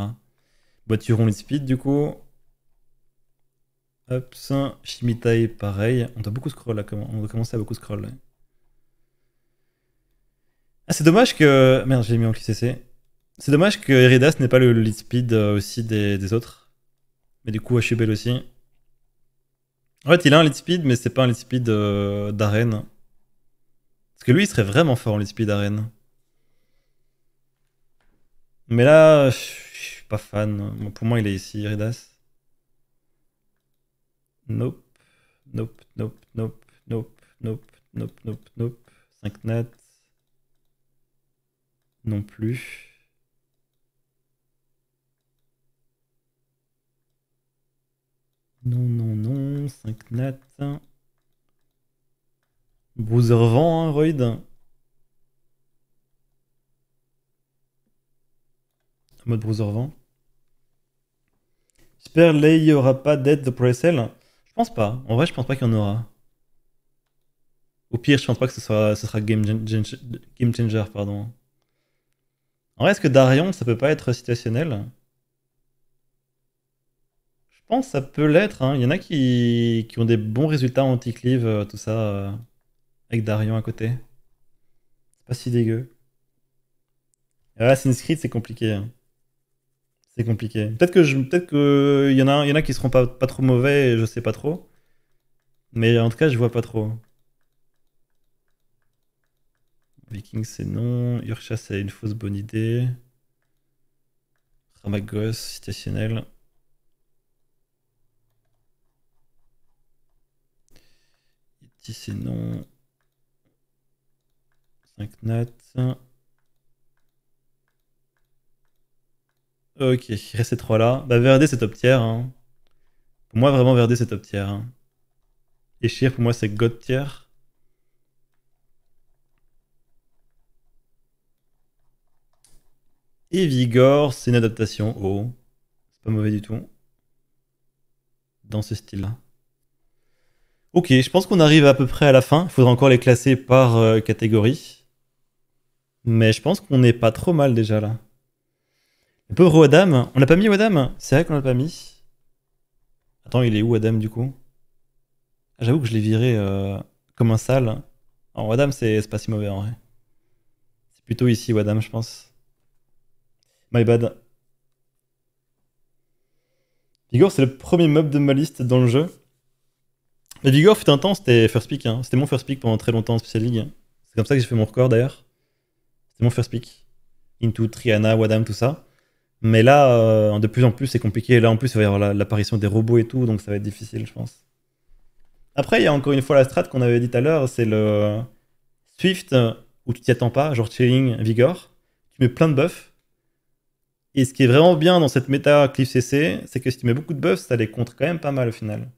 Voiture on speed du coup. Hop, Shimitai pareil. On doit beaucoup scroll là, on doit commencer à beaucoup scroll. Ah, c'est dommage que. Merde, j'ai mis en CC. C'est dommage que Eridas n'est pas le lead speed euh, aussi des, autres. Mais du coup, Hubel aussi. En fait, il a un lead speed, mais c'est pas un lead speed euh, d'arène. Parce que lui, il serait vraiment fort en lead speed d'arène. Mais là, fan. Pour moi, il est ici, Redas. Nope. Nope, nope, nope, nope, nope, nope, nope, nope. 5 nat. Non plus. Non, non, non. 5 nat. Bruiser vent, Mode Bruiser vent. J'espère qu'il n'y aura pas d'aide de ProSL. Je pense pas. En vrai, je pense pas qu'il y en aura. Au pire, je pense pas que ce, soit, sera game, changer. Pardon. En vrai, est-ce que Darion, ça peut pas être situationnel Je pense que ça peut l'être. Hein. Il y en a qui, ont des bons résultats en anti euh, tout ça, euh, avec Darion à côté. C'est pas si dégueu. Ah, Sin's Creed, c'est compliqué. Hein. C'est compliqué. Peut-être que peut que y en a, il y en a qui seront pas, pas trop mauvais, et je sais pas trop. Mais en tout cas, je vois pas trop. Viking, c'est non. Urcha, c'est une fausse bonne idée. Ramagos, citationnel. Ici, c'est non. 5 notes. Ok, il reste ces trois-là. Bah, Verde, c'est top tier. Hein. Pour moi, vraiment, Verde, c'est top tier. Hein. Et Sheer, pour moi, c'est God tier. Et Vigor, c'est une adaptation Oh, C'est pas mauvais du tout. Dans ce style-là. Ok, je pense qu'on arrive à peu près à la fin. Il faudra encore les classer par euh, catégorie. Mais je pense qu'on n'est pas trop mal déjà là. Un peu Wadam. On n'a pas mis Wadam C'est vrai qu'on l'a pas mis. Attends, il est où Adam du coup ah, J'avoue que je l'ai viré euh, comme un sale. Alors Wadam, c'est pas si mauvais en vrai. C'est plutôt ici Wadam, je pense. My bad. Vigor, c'est le premier mob de ma liste dans le jeu. Mais Vigor fut un temps, c'était first pick. Hein. C'était mon first pick pendant très longtemps en Special League. Hein. C'est comme ça que j'ai fait mon record d'ailleurs. C'était mon first pick. Into, Triana, Wadam, tout ça. Mais là, euh, de plus en plus, c'est compliqué. Là, en plus, il va y avoir l'apparition des robots et tout, donc ça va être difficile, je pense. Après, il y a encore une fois la strat qu'on avait dit tout à l'heure, c'est le Swift euh, où tu t'y attends pas, genre chilling, vigor. Tu mets plein de buffs. Et ce qui est vraiment bien dans cette méta Cliff CC, c'est que si tu mets beaucoup de buffs, ça les contre quand même pas mal au final.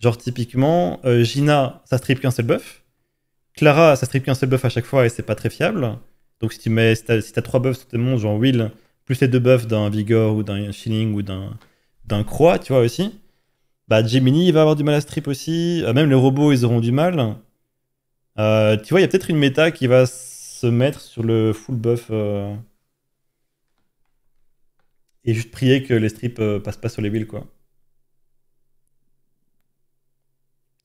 Genre typiquement, euh, Gina, ça strip qu'un seul buff. Clara, ça strip qu'un seul buff à chaque fois et c'est pas très fiable. Donc si tu mets, si t'as trois 3 buffs sur tes monstres, genre Will, plus les deux buffs d'un Vigor ou d'un Shilling ou d'un Croix, tu vois aussi. Bah, Gemini, il va avoir du mal à strip aussi. Euh, même les robots, ils auront du mal. Euh, tu vois, il y a peut-être une méta qui va se mettre sur le full buff. Euh, et juste prier que les strips passent pas sur les wheels, quoi.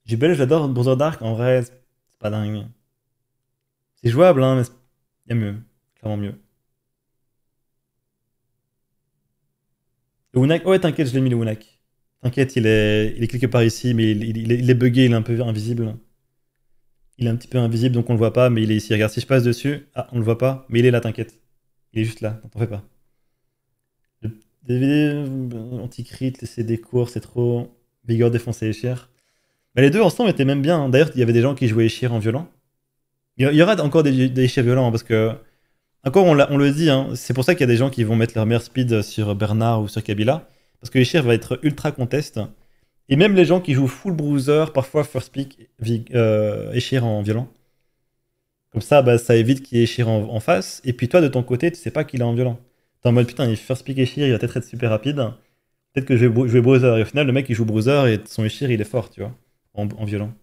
Jubel, j'adore Brother Dark, en vrai, c'est pas dingue. C'est jouable, hein, mais il y a mieux, clairement mieux. Le Wunak Ouais, t'inquiète, je l'ai mis le Wunak. T'inquiète, il est, il est quelque part ici, mais il, est bugué, il est un peu invisible. Il est un petit peu invisible, donc on le voit pas, mais il est ici. Regarde, si je passe dessus, ah, on le voit pas, mais il est là, t'inquiète. Il est juste là, t'en fais pas. DVD euh, anticrit, c'est des cours, c'est trop. Vigor défoncer cher. Mais les deux ensemble étaient même bien. Hein. D'ailleurs, il y avait des gens qui jouaient échir en violent. Il y aura encore des, des violents, hein, parce que encore, on, le dit, hein. c'est pour ça qu'il y a des gens qui vont mettre leur meilleur speed sur Bernard ou sur Kabila, parce que Eshir va être ultra conteste. Et même les gens qui jouent full bruiser, parfois first pick, Échir euh, en violent. Comme ça, bah, ça évite qu'il y ait en, face. Et puis toi, de ton côté, tu sais pas qu'il est en violent. T'es en mode putain, il first pick Eshir, il va peut-être être super rapide. Peut-être que je vais jouer bruiser. Et au final, le mec, il joue bruiser et son Échir il est fort, tu vois, en, en violent.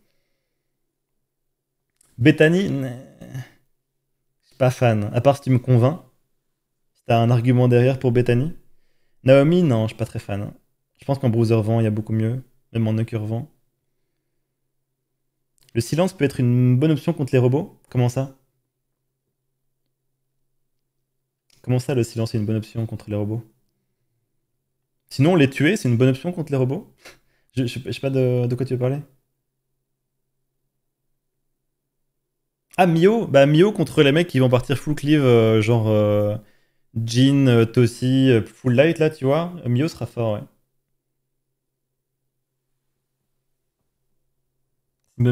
Bethany, pas fan. À part si tu me convainc, si t'as un argument derrière pour Bethany. Naomi, non, je suis pas très fan. Je pense qu'en Bruiser vent, il y a beaucoup mieux, même en Nucker vent. Le silence peut être une bonne option contre les robots Comment ça Comment ça, le silence est une bonne option contre les robots Sinon, les tuer, c'est une bonne option contre les robots je, sais pas de, de quoi tu veux parler. Ah, Mio Bah, Mio contre les mecs qui vont partir full cleave, euh, genre euh, Jean, euh, Tossi, full light, là, tu vois. Mio sera fort, ouais.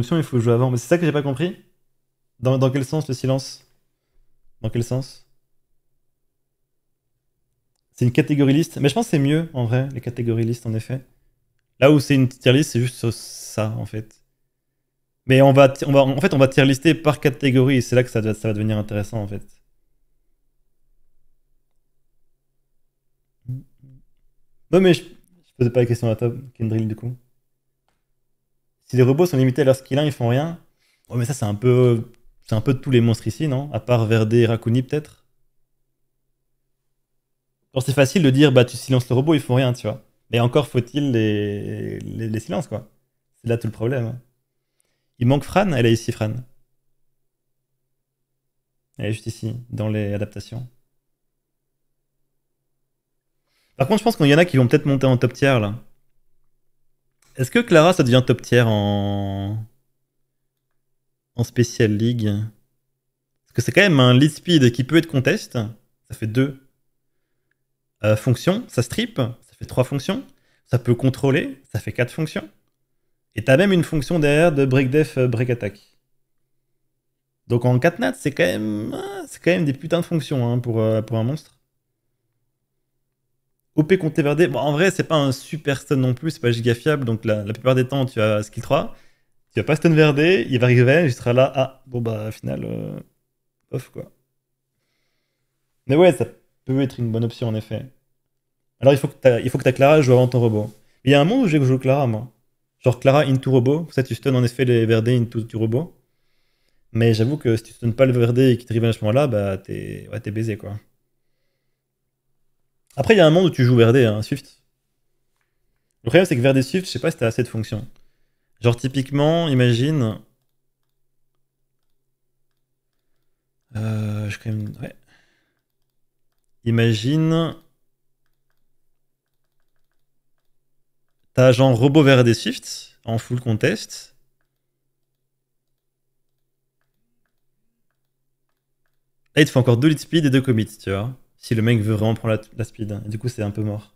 si on il faut jouer avant. Mais c'est ça que j'ai pas compris. Dans, quel sens le silence Dans quel sens C'est une catégorie liste. Mais je pense que c'est mieux, en vrai, les catégories listes, en effet. Là où c'est une tier liste c'est juste ça, en fait. Mais on va, on va, en fait, on va tirer lister par catégorie. C'est là que ça, va, ça va devenir intéressant, en fait. Non, mais je, je posais pas la question à Tom, Kendrill, du coup. Si les robots sont limités à leur skill 1, ils font rien. Oh, mais ça, c'est un peu. C'est un peu tous les monstres ici, non À part Verde et Rakuni, peut-être c'est facile de dire, bah, tu silences le robot, ils font rien, tu vois. Mais encore faut-il les, les, les silences, quoi. C'est là tout le problème. Hein. Il manque Fran, elle est ici, Fran. Elle est juste ici, dans les adaptations. Par contre, je pense qu'il y en a qui vont peut-être monter en top tier, là. Est-ce que Clara, ça devient top tier en... en Special League Parce que c'est quand même un lead speed qui peut être contest. Ça fait deux euh, fonctions. Ça strip, ça fait trois fonctions. Ça peut contrôler, ça fait quatre fonctions. Et tu même une fonction derrière de break-attack. Euh, donc en 4 nats, c'est quand, même, euh, quand même des putains de fonctions hein, pour, euh, pour un monstre. OP contre verdé, bon, en vrai, c'est pas un super stun non plus, c'est pas giga fiable, donc la, la plupart des temps, tu as skill 3, tu as pas stun verdé, il va arriver, il sera là, ah, bon bah, au final, euh, off quoi. Mais ouais, ça peut être une bonne option en effet. Alors il faut que, il faut que ta Clara joue avant ton robot. Il y a un monde où j'ai joué Clara, moi. Genre Clara into robot, ça tu stun en effet les verdés into du robot. Mais j'avoue que si tu stun pas le Verdé et qu'il te à ce moment-là, bah t'es ouais, baisé quoi. Après, il y a un monde où tu joues Verdé hein, Swift. Le problème c'est que Verdé Swift, je sais pas si t'as assez de fonctions. Genre typiquement, imagine. Euh, je quand même. Ouais. Imagine. T'as genre robot vert des shifts en full contest. Là, il te faut encore deux lead speed et deux commits, tu vois. Si le mec veut vraiment prendre la, speed. Et du coup, c'est un peu mort.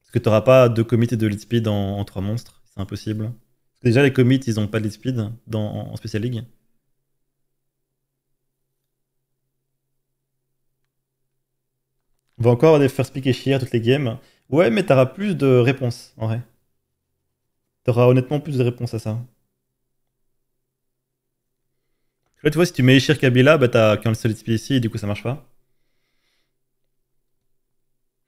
Parce que t'auras pas deux commits et deux lead speed en, trois monstres. C'est impossible. Parce que déjà, les commits, ils ont pas de lead speed dans, en, en Special League. On va encore aller des first pick et toutes les games. Ouais, mais t'auras plus de réponses, en vrai. T'auras honnêtement plus de réponses à ça. Là, tu vois, si tu mets Eshir, Kabila, bah t'as qu'un seul speed ici, et du coup ça marche pas.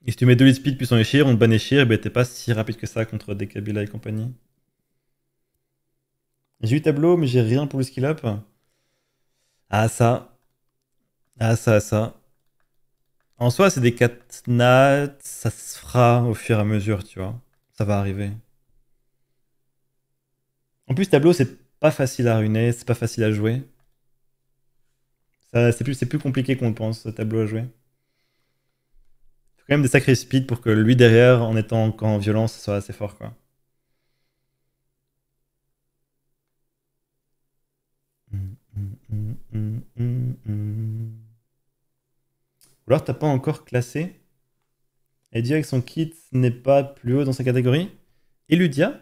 Et si tu mets deux lead speed puis son Eshir, on te ban Eshir, bah t'es pas si rapide que ça contre des Kabila et compagnie. J'ai eu tableau, mais j'ai rien pour le skill up. Ah ça. Ah ça, ça. En soi, c'est des nattes, ça se fera au fur et à mesure, tu vois. Ça va arriver. En plus, tableau, c'est pas facile à ruiner, c'est pas facile à jouer. C'est plus, compliqué qu'on le pense, ce tableau à jouer. Il faut quand même des sacrés speeds pour que lui derrière, en étant quand en violence, soit assez fort, quoi. Hum, hum, hum, ou alors t'as pas encore classé. Et dire que son kit n'est pas plus haut dans sa catégorie. Eludia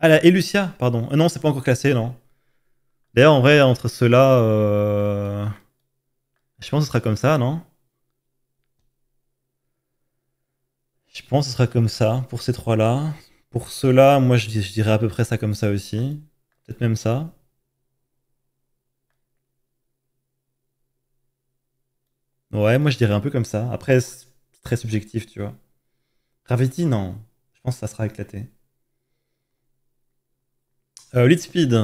Ah la Elucia, pardon. Non, euh, non, c'est pas encore classé, non. D'ailleurs, en vrai, entre ceux-là, euh, je pense que ce sera comme ça, non Je pense que ce sera comme ça pour ces trois-là. Pour ceux-là, moi, je dirais à peu près ça comme ça aussi. Peut-être même ça. Ouais, moi je dirais un peu comme ça. Après, c'est très subjectif, tu vois. Gravity, non. Je pense que ça sera éclaté. Euh, lead speed.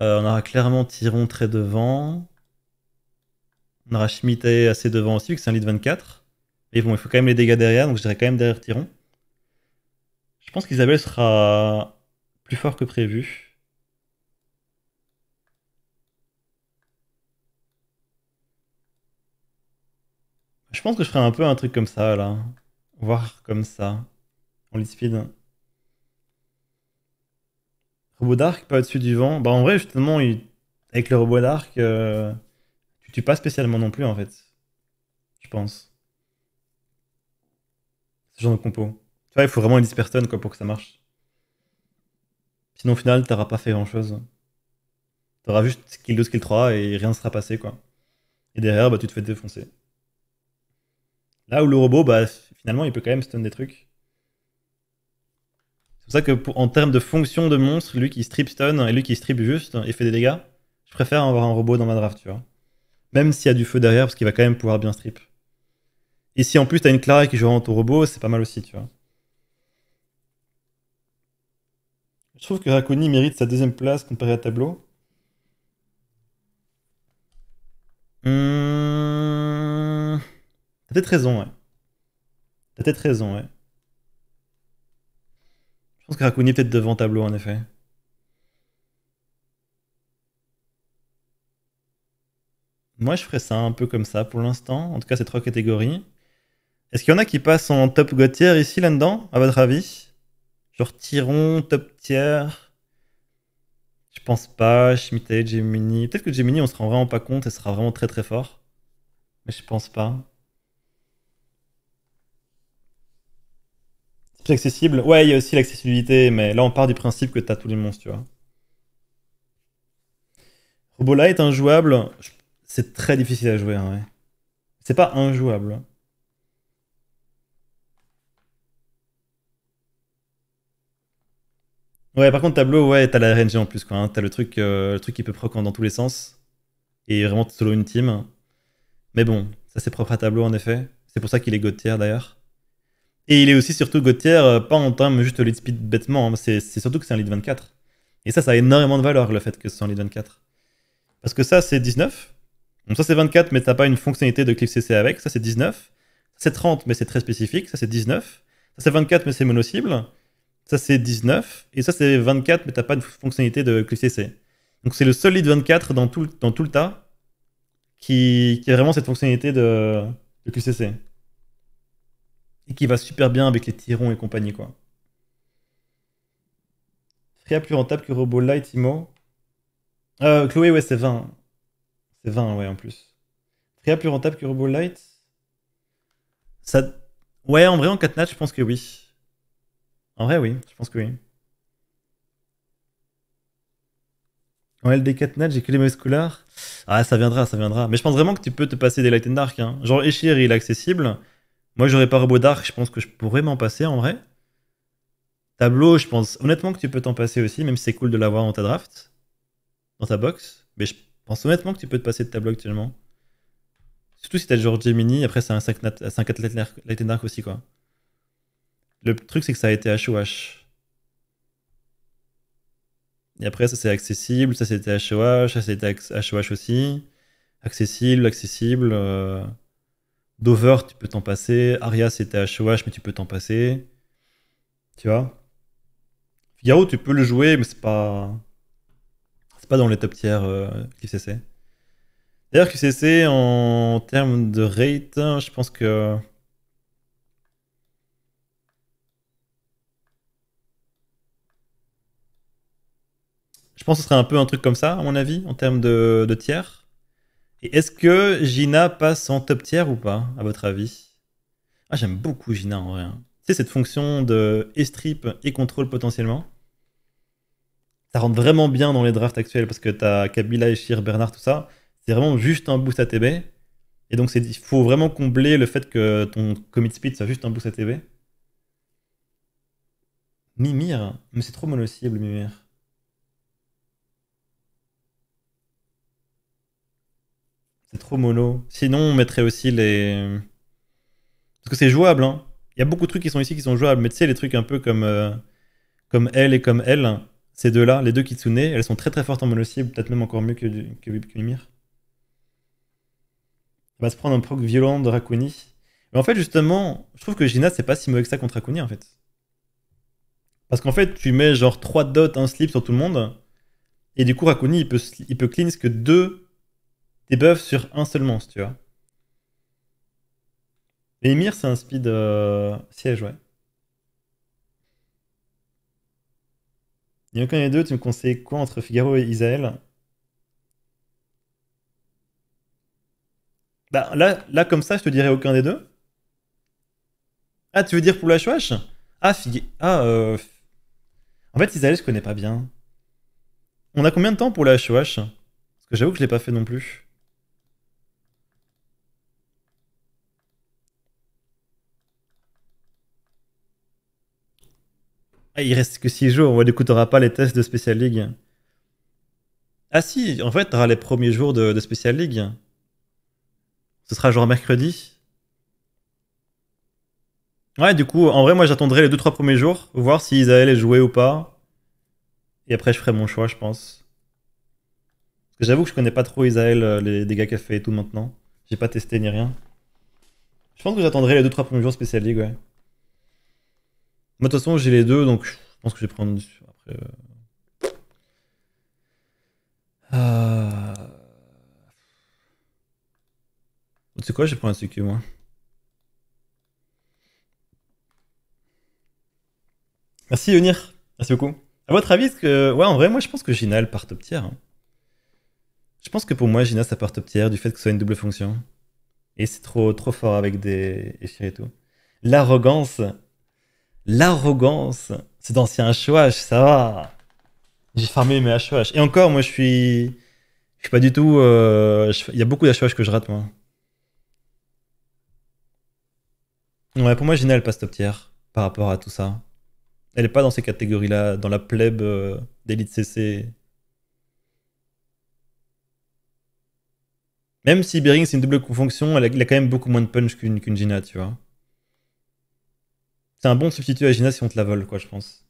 Euh, on aura clairement Tyron très devant. On aura Schmitt assez devant aussi, vu que c'est un lead 24. Mais bon, il faut quand même les dégâts derrière, donc je dirais quand même derrière Tyron. Je pense qu'Isabelle sera plus fort que prévu. Je pense que je ferai un peu un truc comme ça, là. Voir comme ça. On lit speed. Robot d'arc, pas au-dessus du vent. Bah, en vrai, justement, avec le robot d'arc, euh, tu tues pas spécialement non plus, en fait. Je pense. Ce genre de compo. Tu vois, il faut vraiment une personnes quoi, pour que ça marche. Sinon, au final, t'auras pas fait grand-chose. T'auras juste skill 2, skill 3 et rien ne sera passé, quoi. Et derrière, bah, tu te fais défoncer. Là où le robot, bah, finalement, il peut quand même stun des trucs. C'est pour ça que, en termes de fonction de monstre, lui qui strip stun et lui qui strip juste et fait des dégâts, je préfère avoir un robot dans ma draft, tu vois. Même s'il y a du feu derrière, parce qu'il va quand même pouvoir bien strip. Et si en plus t'as une Clara qui joue en ton robot, c'est pas mal aussi, tu vois. Je trouve que Rakuni mérite sa deuxième place comparé à Tableau. Hum. T'as peut-être raison, ouais. T'as peut-être raison, ouais. Je pense que Rakuni est peut-être devant tableau, en effet. Moi, je ferais ça un peu comme ça pour l'instant. En tout cas, ces trois catégories. Est-ce qu'il y en a qui passent en top tier ici, là-dedans, à votre avis Genre Tyron, top tier Je pense pas. Schmitt, Gemini. Peut-être que Gemini, on se rend vraiment pas compte Elle sera vraiment très très fort. Mais je pense pas. accessible. Ouais, il y a aussi l'accessibilité, mais là on part du principe que tu as tous les monstres, tu vois. Robola est injouable. C'est très difficile à jouer, hein, C'est pas injouable. Ouais, par contre, tableau, ouais, t'as la RNG en plus, quoi. Hein. T'as le truc, euh, le truc qui peut proc dans tous les sens. Et vraiment solo une team. Mais bon, ça c'est propre à tableau en effet. C'est pour ça qu'il est God d'ailleurs. Et il est aussi surtout Gauthier, euh, pas en termes juste lead speed bêtement, hein. c'est surtout que c'est un lead 24. Et ça, ça a énormément de valeur le fait que ce soit un lead 24. Parce que ça, c'est 19. Donc ça, c'est 24, mais t'as pas une fonctionnalité de clip CC avec. Ça, c'est 19. C'est 30, mais c'est très spécifique. Ça, c'est 19. Ça, c'est 24, mais c'est mono-cible. Ça, c'est 19. Et ça, c'est 24, mais t'as pas une fonctionnalité de clip CC. Donc c'est le seul lead 24 dans tout, dans tout le tas qui, qui a vraiment cette fonctionnalité de, de QCC et qui va super bien avec les tirons et compagnie quoi. Fria plus rentable que Robo light Imo. Euh, Chloé ouais c'est 20. C'est 20 ouais en plus. Fria plus rentable que light Ça Ouais, en vrai en 4 nats, je pense que oui. En vrai oui, je pense que oui. En LD4 nat, j'ai que les mauvaises couleurs. Ah, ça viendra, ça viendra. Mais je pense vraiment que tu peux te passer des Light and Dark. Hein. Genre, Eshir, il est accessible. Moi, j'aurais pas robot d'arc, je pense que je pourrais m'en passer en vrai. Tableau, je pense honnêtement que tu peux t'en passer aussi, même si c'est cool de l'avoir dans ta draft, dans ta box. Mais je pense honnêtement que tu peux te passer de tableau actuellement. Surtout si t'as genre Gemini, après c'est un 5, 5 Latin Dark aussi quoi. Le truc c'est que ça a été HOH. Et après ça c'est accessible, ça c'était HOH, ça c'était HOH aussi. Accessible, accessible. Euh, Dover, tu peux t'en passer. Aria, c'était HOH, mais tu peux t'en passer. Tu vois Figaro, tu peux le jouer, mais c'est pas. C'est pas dans les top tiers euh, QCC. D'ailleurs, QCC, en termes de rate, hein, je pense que. Je pense que ce serait un peu un truc comme ça, à mon avis, en termes de tiers. Et est-ce que Gina passe en top tier ou pas, à votre avis Ah, j'aime beaucoup Gina en vrai. Hein. Tu sais, cette fonction de strip et contrôle potentiellement ça rentre vraiment bien dans les drafts actuels parce que tu as Kabila, Eshir, Bernard, tout ça. C'est vraiment juste un boost ATB. Et donc, il faut vraiment combler le fait que ton commit speed soit juste un boost ATB. Mimir Mais c'est trop monocible, Mimir. C'est trop mono. Sinon, on mettrait aussi les. Parce que c'est jouable, hein. Il y a beaucoup de trucs qui sont ici qui sont jouables, mais tu sais, les trucs un peu comme, euh, comme elle et comme elle, ces deux-là, les deux Kitsune, elles sont très très fortes en mono-cible, peut-être même encore mieux que, du, que, On va se prendre un proc violent de Rakuni. Mais en fait, justement, je trouve que Gina, c'est pas si mauvais que ça contre Rakuni, en fait. Parce qu'en fait, tu mets genre 3 dots, un slip sur tout le monde, et du coup, Rakuni, il peut, il peut clean ce que deux des buffs sur un seul monstre, tu vois. Et Emir, c'est un speed euh, siège, ouais. Il n'y a aucun des deux, tu me conseilles quoi entre Figaro et Isaël bah, là, là, comme ça, je te dirais aucun des deux. Ah, tu veux dire pour la chouache Ah, Figue... Ah, euh, En fait, Isaël, je connais pas bien. On a combien de temps pour la HOH Parce que j'avoue que je l'ai pas fait non plus. Ah, il reste que 6 jours. on du coup, pas les tests de Special League. Ah si, en fait, auras les premiers jours de, Special League. Ce sera genre mercredi. Ouais, du coup, en vrai, moi, j'attendrai les 2-3 premiers jours, voir si Isaël est joué ou pas. Et après, je ferai mon choix, je pense. J'avoue que je connais pas trop Isaël, euh, les dégâts qu'elle fait et tout maintenant. J'ai pas testé ni rien. Je pense que j'attendrai les 2-3 premiers jours Special League, ouais. Moi, de toute façon, j'ai les deux, donc je pense que je vais prendre dessus. Après. Euh... euh. quoi, je vais prendre un CQ, moi. Merci, Yonir. Merci beaucoup. À votre avis, que. Ouais, en vrai, moi, je pense que Gina, elle part top tier. Hein. Je pense que pour moi, Gina, ça part top tier du fait que ce soit une double fonction. Et c'est trop, trop fort avec des et tout. L'arrogance l'arrogance. C'est d'ancien HOH, ça va. J'ai farmé mes HOH. Et encore, moi, je suis. Je suis pas du tout. Euh, il y a beaucoup d'HOH que je rate, moi. Ouais, pour moi, Gina, elle passe top tier par rapport à tout ça. Elle est pas dans ces catégories-là, dans la plèbe euh, d'élite CC. Même si Bering, c'est une double fonction, elle a, quand même beaucoup moins de punch qu'une qu Gina, tu vois. C'est un bon substitut à Gina si on te la vole, quoi, je pense.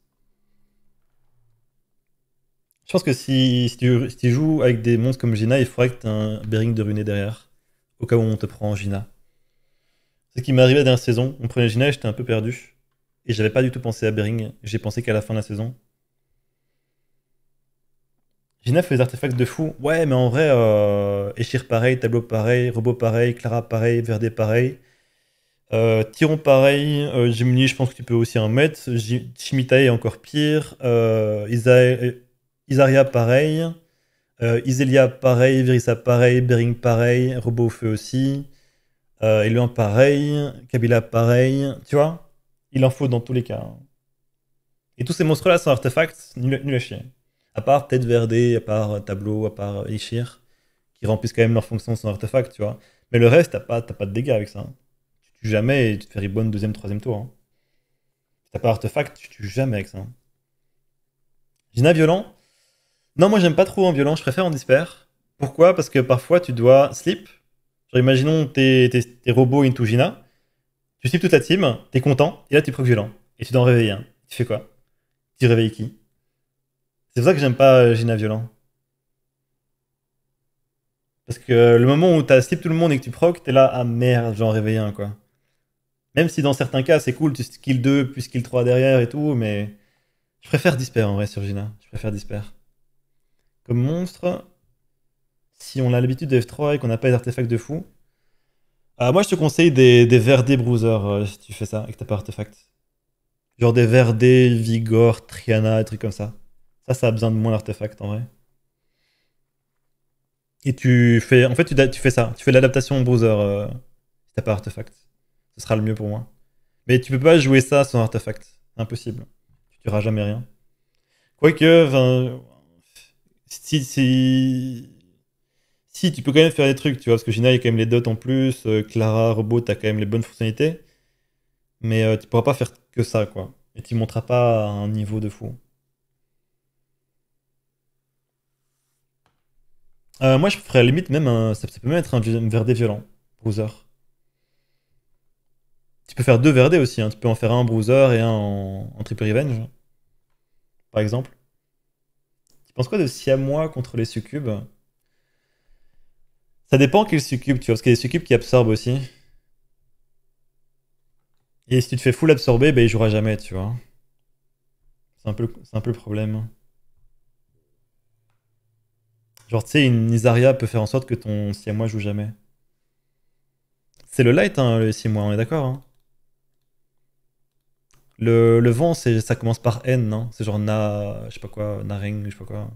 Je pense que si, si, tu, joues avec des monstres comme Gina, il faudrait que tu un Bering de runé derrière, au cas où on te prend Gina. C'est ce qui m'est arrivé la dernière saison. On prenait Gina et j'étais un peu perdu. Et j'avais pas du tout pensé à Bering. J'ai pensé qu'à la fin de la saison. Gina fait des artefacts de fou. Ouais, mais en vrai, euh, Échir pareil, tableau pareil, robot pareil, Clara pareil, Verdé pareil. Euh, Tyron, pareil. Euh, je pense que tu peux aussi en mettre. Chimitae est encore pire. Euh, euh Isaria, pareil. Euh, Iselia, pareil. Virisa, pareil. Bering, pareil. Robot au feu aussi. Eluan, pareil. Kabila, pareil. Tu vois Il en faut dans tous les cas. Et tous ces monstres-là sont artefacts, nul, nul, à À part tête verdée, à part tableau, à part Ishir, qui remplissent quand même leur fonction sans artefact, tu vois. Mais le reste, t'as pas, pas de dégâts avec ça. Hein tu jamais et tu te fais ribonner deuxième, troisième tour. Hein. t'as pas artefact, tu tues jamais avec ça. Hein. Gina violent Non, moi j'aime pas trop en violent, je préfère en dispers. Pourquoi Parce que parfois tu dois slip. Genre, imaginons tes, tes, robots into Gina. Tu slip toute la team, t'es content, et là tu proc violent. Et tu dois en réveiller un. Tu fais quoi Tu réveilles qui C'est pour ça que j'aime pas euh, Gina violent. Parce que le moment où t'as slip tout le monde et que tu proc, t'es là, à ah merde, j'en réveille un quoi. Même si dans certains cas, c'est cool, tu skill 2, puis skill 3 derrière et tout, mais je préfère Disper en vrai sur Gina. Je préfère Disper. Comme monstre, si on a l'habitude de F3 et qu'on n'a pas les artefacts de fou, euh, moi je te conseille des, des Verdé Bruiser euh, si tu fais ça et que t'as pas artefact. Genre des Verdé, Vigor, Triana, des trucs comme ça. Ça, ça a besoin de moins d'artefacts en vrai. Et tu fais. En fait, tu, tu fais ça. Tu fais l'adaptation Bruiser si euh, si t'as pas artefact ce sera le mieux pour moi. Mais tu peux pas jouer ça sans artefact. impossible. Tu tueras jamais rien. Quoique, si, si, si, tu peux quand même faire des trucs, tu vois, parce que Gina, il a quand même les dots en plus, euh, Clara, Robot, t'as quand même les bonnes fonctionnalités, mais euh, tu pourras pas faire que ça, quoi. Et tu monteras pas à un niveau de fou. Euh, moi, je ferais limite même un, ça, peut même être un verdé violent, Bruiser. Tu peux faire deux Verdés aussi, hein. tu peux en faire un en Bruiser et un en, Triple Revenge, par exemple. Tu penses quoi de Siamois contre les succubes Ça dépend qu'il succube, tu vois, parce qu'il y a des succubes qui absorbent aussi. Et si tu te fais full absorber, bah, il jouera jamais, tu vois. C'est un, peu, un peu le problème. Genre, tu sais, une nizaria peut faire en sorte que ton Siamois joue jamais. C'est le light, hein, le Siamois, on est d'accord. Hein. Le, vent, ça commence par N, hein. C'est genre na, je sais pas quoi, naring, je sais pas quoi.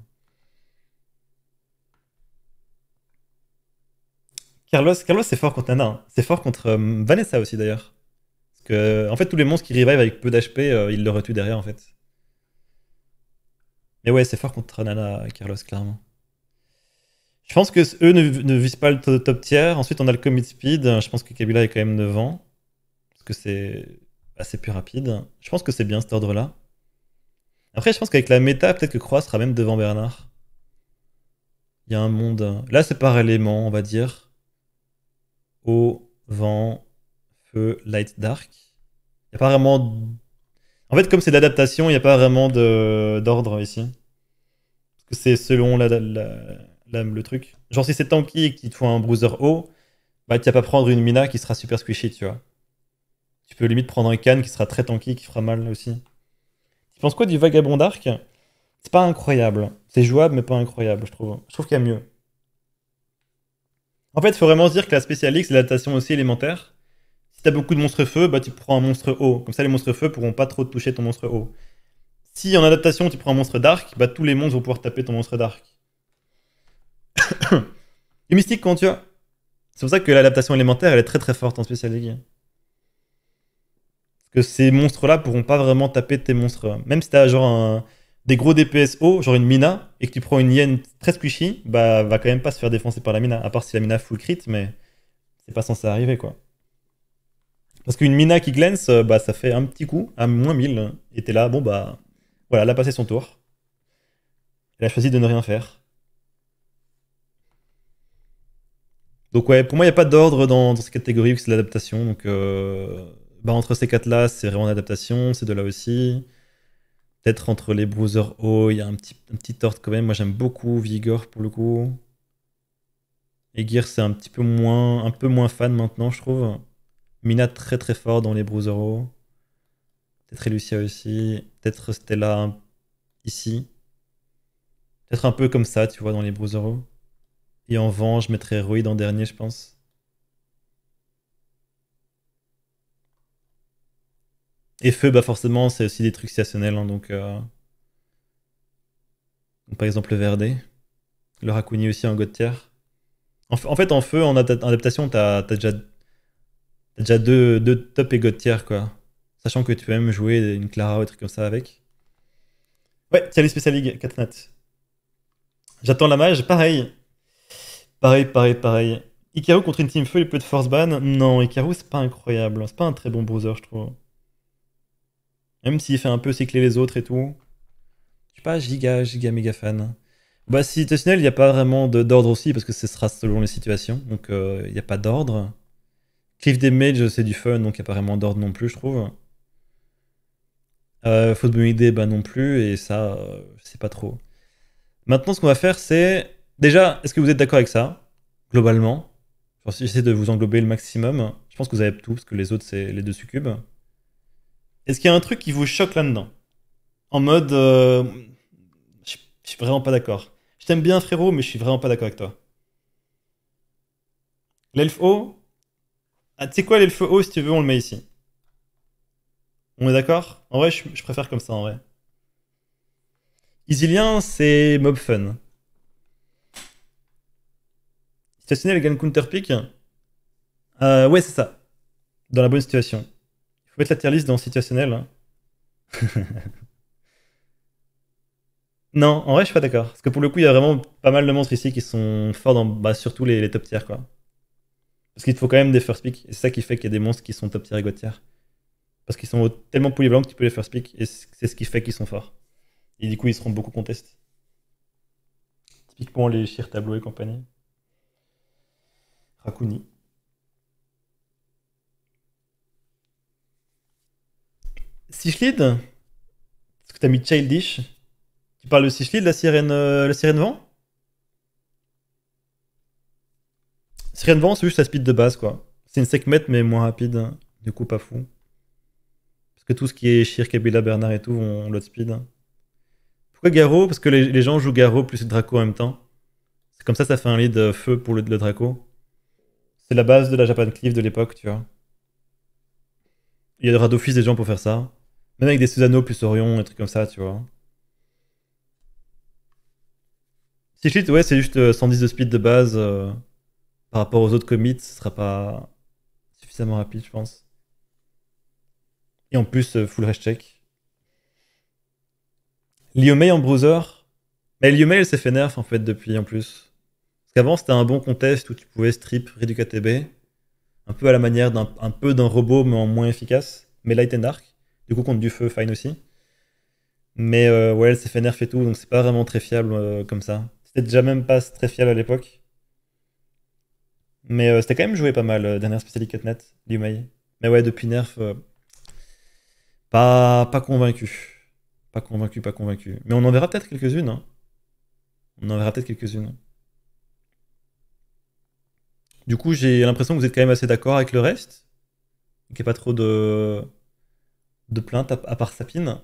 Carlos, Carlos c'est fort contre Nana. Hein. C'est fort contre euh, Vanessa aussi d'ailleurs. Parce que, en fait, tous les monstres qui revive avec peu d'HP, euh, ils le retue derrière en fait. Mais ouais, c'est fort contre Nana, Carlos, clairement. Je pense que eux ne, visent pas le top tiers. Ensuite, on a le commit speed. Je pense que Kabila est quand même devant, Parce que c'est c'est plus rapide. Je pense que c'est bien cet ordre-là. Après, je pense qu'avec la méta, peut-être que Croix sera même devant Bernard. Il y a un monde. Là, c'est par élément, on va dire. au vent, feu, light, dark. Il n'y a pas vraiment. En fait, comme c'est d'adaptation, l'adaptation, il n'y a pas vraiment d'ordre ici. Parce que c'est selon la, le truc. Genre, si c'est tanky et qu'il te faut un bruiser haut, bah, tu vas pas prendre une mina qui sera super squishy, tu vois. Tu peux limite prendre un canne qui sera très tanky, qui fera mal aussi. Tu penses quoi du Vagabond d'Arc C'est pas incroyable. C'est jouable, mais pas incroyable, je trouve. Je trouve qu'il y a mieux. En fait, il faut vraiment se dire que la Special X, c'est l'adaptation aussi élémentaire. Si t'as beaucoup de monstres feu, bah tu prends un monstre haut. Comme ça, les monstres feu pourront pas trop toucher ton monstre haut. Si en adaptation, tu prends un monstre d'arc, bah tous les monstres vont pouvoir taper ton monstre d'arc. <coughs> Et mystique, quand tu as. C'est pour ça que l'adaptation élémentaire, elle est très très forte en Special League que ces monstres-là pourront pas vraiment taper tes monstres. Même si t'as genre des gros DPS haut, genre une mina, et que tu prends une Yen très squishy, bah va quand même pas se faire défoncer par la mina, à part si la mina full crit, mais c'est pas censé arriver quoi. Parce qu'une mina qui glance, euh, bah ça fait un petit coup, à moins 1000, et t'es là, bon bah voilà, elle a passé son tour. Elle a choisi de ne rien faire. Donc ouais, pour moi, il n'y a pas d'ordre dans, cette catégorie, c'est l'adaptation, donc... Euh, bah, entre ces quatre-là, c'est vraiment adaptation, c'est de là aussi. Peut-être entre les Bruiser il y a un petit, petit tort quand même. Moi, j'aime beaucoup Vigor pour le coup. Et Gear, c'est un petit peu moins, un peu moins fan maintenant, je trouve. Mina très très fort dans les Bruiser Peut-être Lucia aussi. Peut-être Stella ici. Peut-être un peu comme ça, tu vois, dans les Bruiser Et en vent, je mettrais Roid en dernier, je pense. Et feu, bah forcément, c'est aussi des trucs stationnels, hein, euh, donc, par exemple, le Verdé. Le racouni aussi en god En, en, fait, en feu, en, adaptation, t'as as déjà, déjà deux, deux top et Gautier, quoi. Sachant que tu peux même jouer une Clara ou des trucs comme ça avec. Ouais, tiens les Special League, 4 nats. J'attends la mage, pareil. Pareil, pareil, pareil. Ikaru contre une team feu, il peut de force ban. Non, Ikaru, c'est pas incroyable. Hein. C'est pas un très bon browser, je trouve. Même s'il fait un peu cycler les autres et tout. Je suis pas giga, giga méga fan. Bah, situationnel, il n'y a pas vraiment d'ordre aussi, parce que ce sera selon les situations. Donc, il euh, n'y a pas d'ordre. Cliff Damage, c'est du fun, donc il n'y a pas vraiment d'ordre non plus, je trouve. Euh, de idée, bah non plus, et ça, c'est euh, pas trop. Maintenant, ce qu'on va faire, c'est. Déjà, est-ce que vous êtes d'accord avec ça Globalement J'essaie de vous englober le maximum. Je pense que vous avez tout, parce que les autres, c'est les deux succubes. Est-ce qu'il y a un truc qui vous choque là-dedans En mode. Euh, je suis vraiment pas d'accord. Je t'aime bien, frérot, mais je suis vraiment pas d'accord avec toi. L'elfe haut. Ah, tu sais quoi, l'elfe haut, si tu veux, on le met ici. On est d'accord En vrai, je, préfère comme ça, en vrai. Isilien, c'est mob fun. Stationner avec gagne counter euh, ouais, c'est ça. Dans la bonne situation faut mettre la tier list dans situationnel. Hein. <laughs> non, en vrai, je suis pas d'accord. Parce que pour le coup, il y a vraiment pas mal de monstres ici qui sont forts dans bah, surtout les, les top tiers. Quoi. Parce qu'il te faut quand même des first pick. Et c'est ça qui fait qu'il y a des monstres qui sont top tiers et god tiers Parce qu'ils sont tellement polyvalents que tu peux les first pick. Et c'est ce qui fait qu'ils sont forts. Et du coup, ils seront beaucoup contestés. Typiquement les Shir Tableau et compagnie. Rakuni. Sichlid Parce que t'as mis Childish. Tu parles de Sichlid, la sirène, euh, la sirène vent Sirène vent, c'est juste la speed de base, quoi. C'est une secmètre mais moins rapide. Du coup, pas fou. Parce que tout ce qui est Shir, Kabila, Bernard et tout vont l'autre speed. Pourquoi Garo Parce que les, gens jouent Garo plus Draco en même temps. C'est comme ça, ça fait un lead euh, feu pour le, Draco. C'est la base de la Japan Cliff de l'époque, tu vois. Il y aura d'office des gens pour faire ça. Même avec des sous-anneaux plus Orion, et trucs comme ça, tu vois. Si Six ouais, c'est juste 110 euh, de speed de base. Euh, par rapport aux autres commits, ce sera pas suffisamment rapide, je pense. Et en plus, euh, full rest check. Liomei en browser Mais Liomei, elle s'est fait nerf en fait depuis en plus. Parce qu'avant, c'était un bon contest où tu pouvais strip, réduire KTB. Un peu à la manière d'un peu d'un robot, mais en moins efficace. Mais Light and Dark. Du contre du feu, fine aussi. Mais euh, ouais, elle s'est fait nerf et tout, donc c'est pas vraiment très fiable euh, comme ça. C'était déjà même pas très fiable à l'époque. Mais euh, c'était quand même joué pas mal, dernière spécialité net du Mais ouais, depuis nerf, pas, pas convaincu. Pas convaincu, pas convaincu. Mais on en verra peut-être quelques-unes. Hein. On en verra peut-être quelques-unes. Du coup, j'ai l'impression que vous êtes quand même assez d'accord avec le reste. Qu'il n'y a pas trop de de plainte à, part Sapine.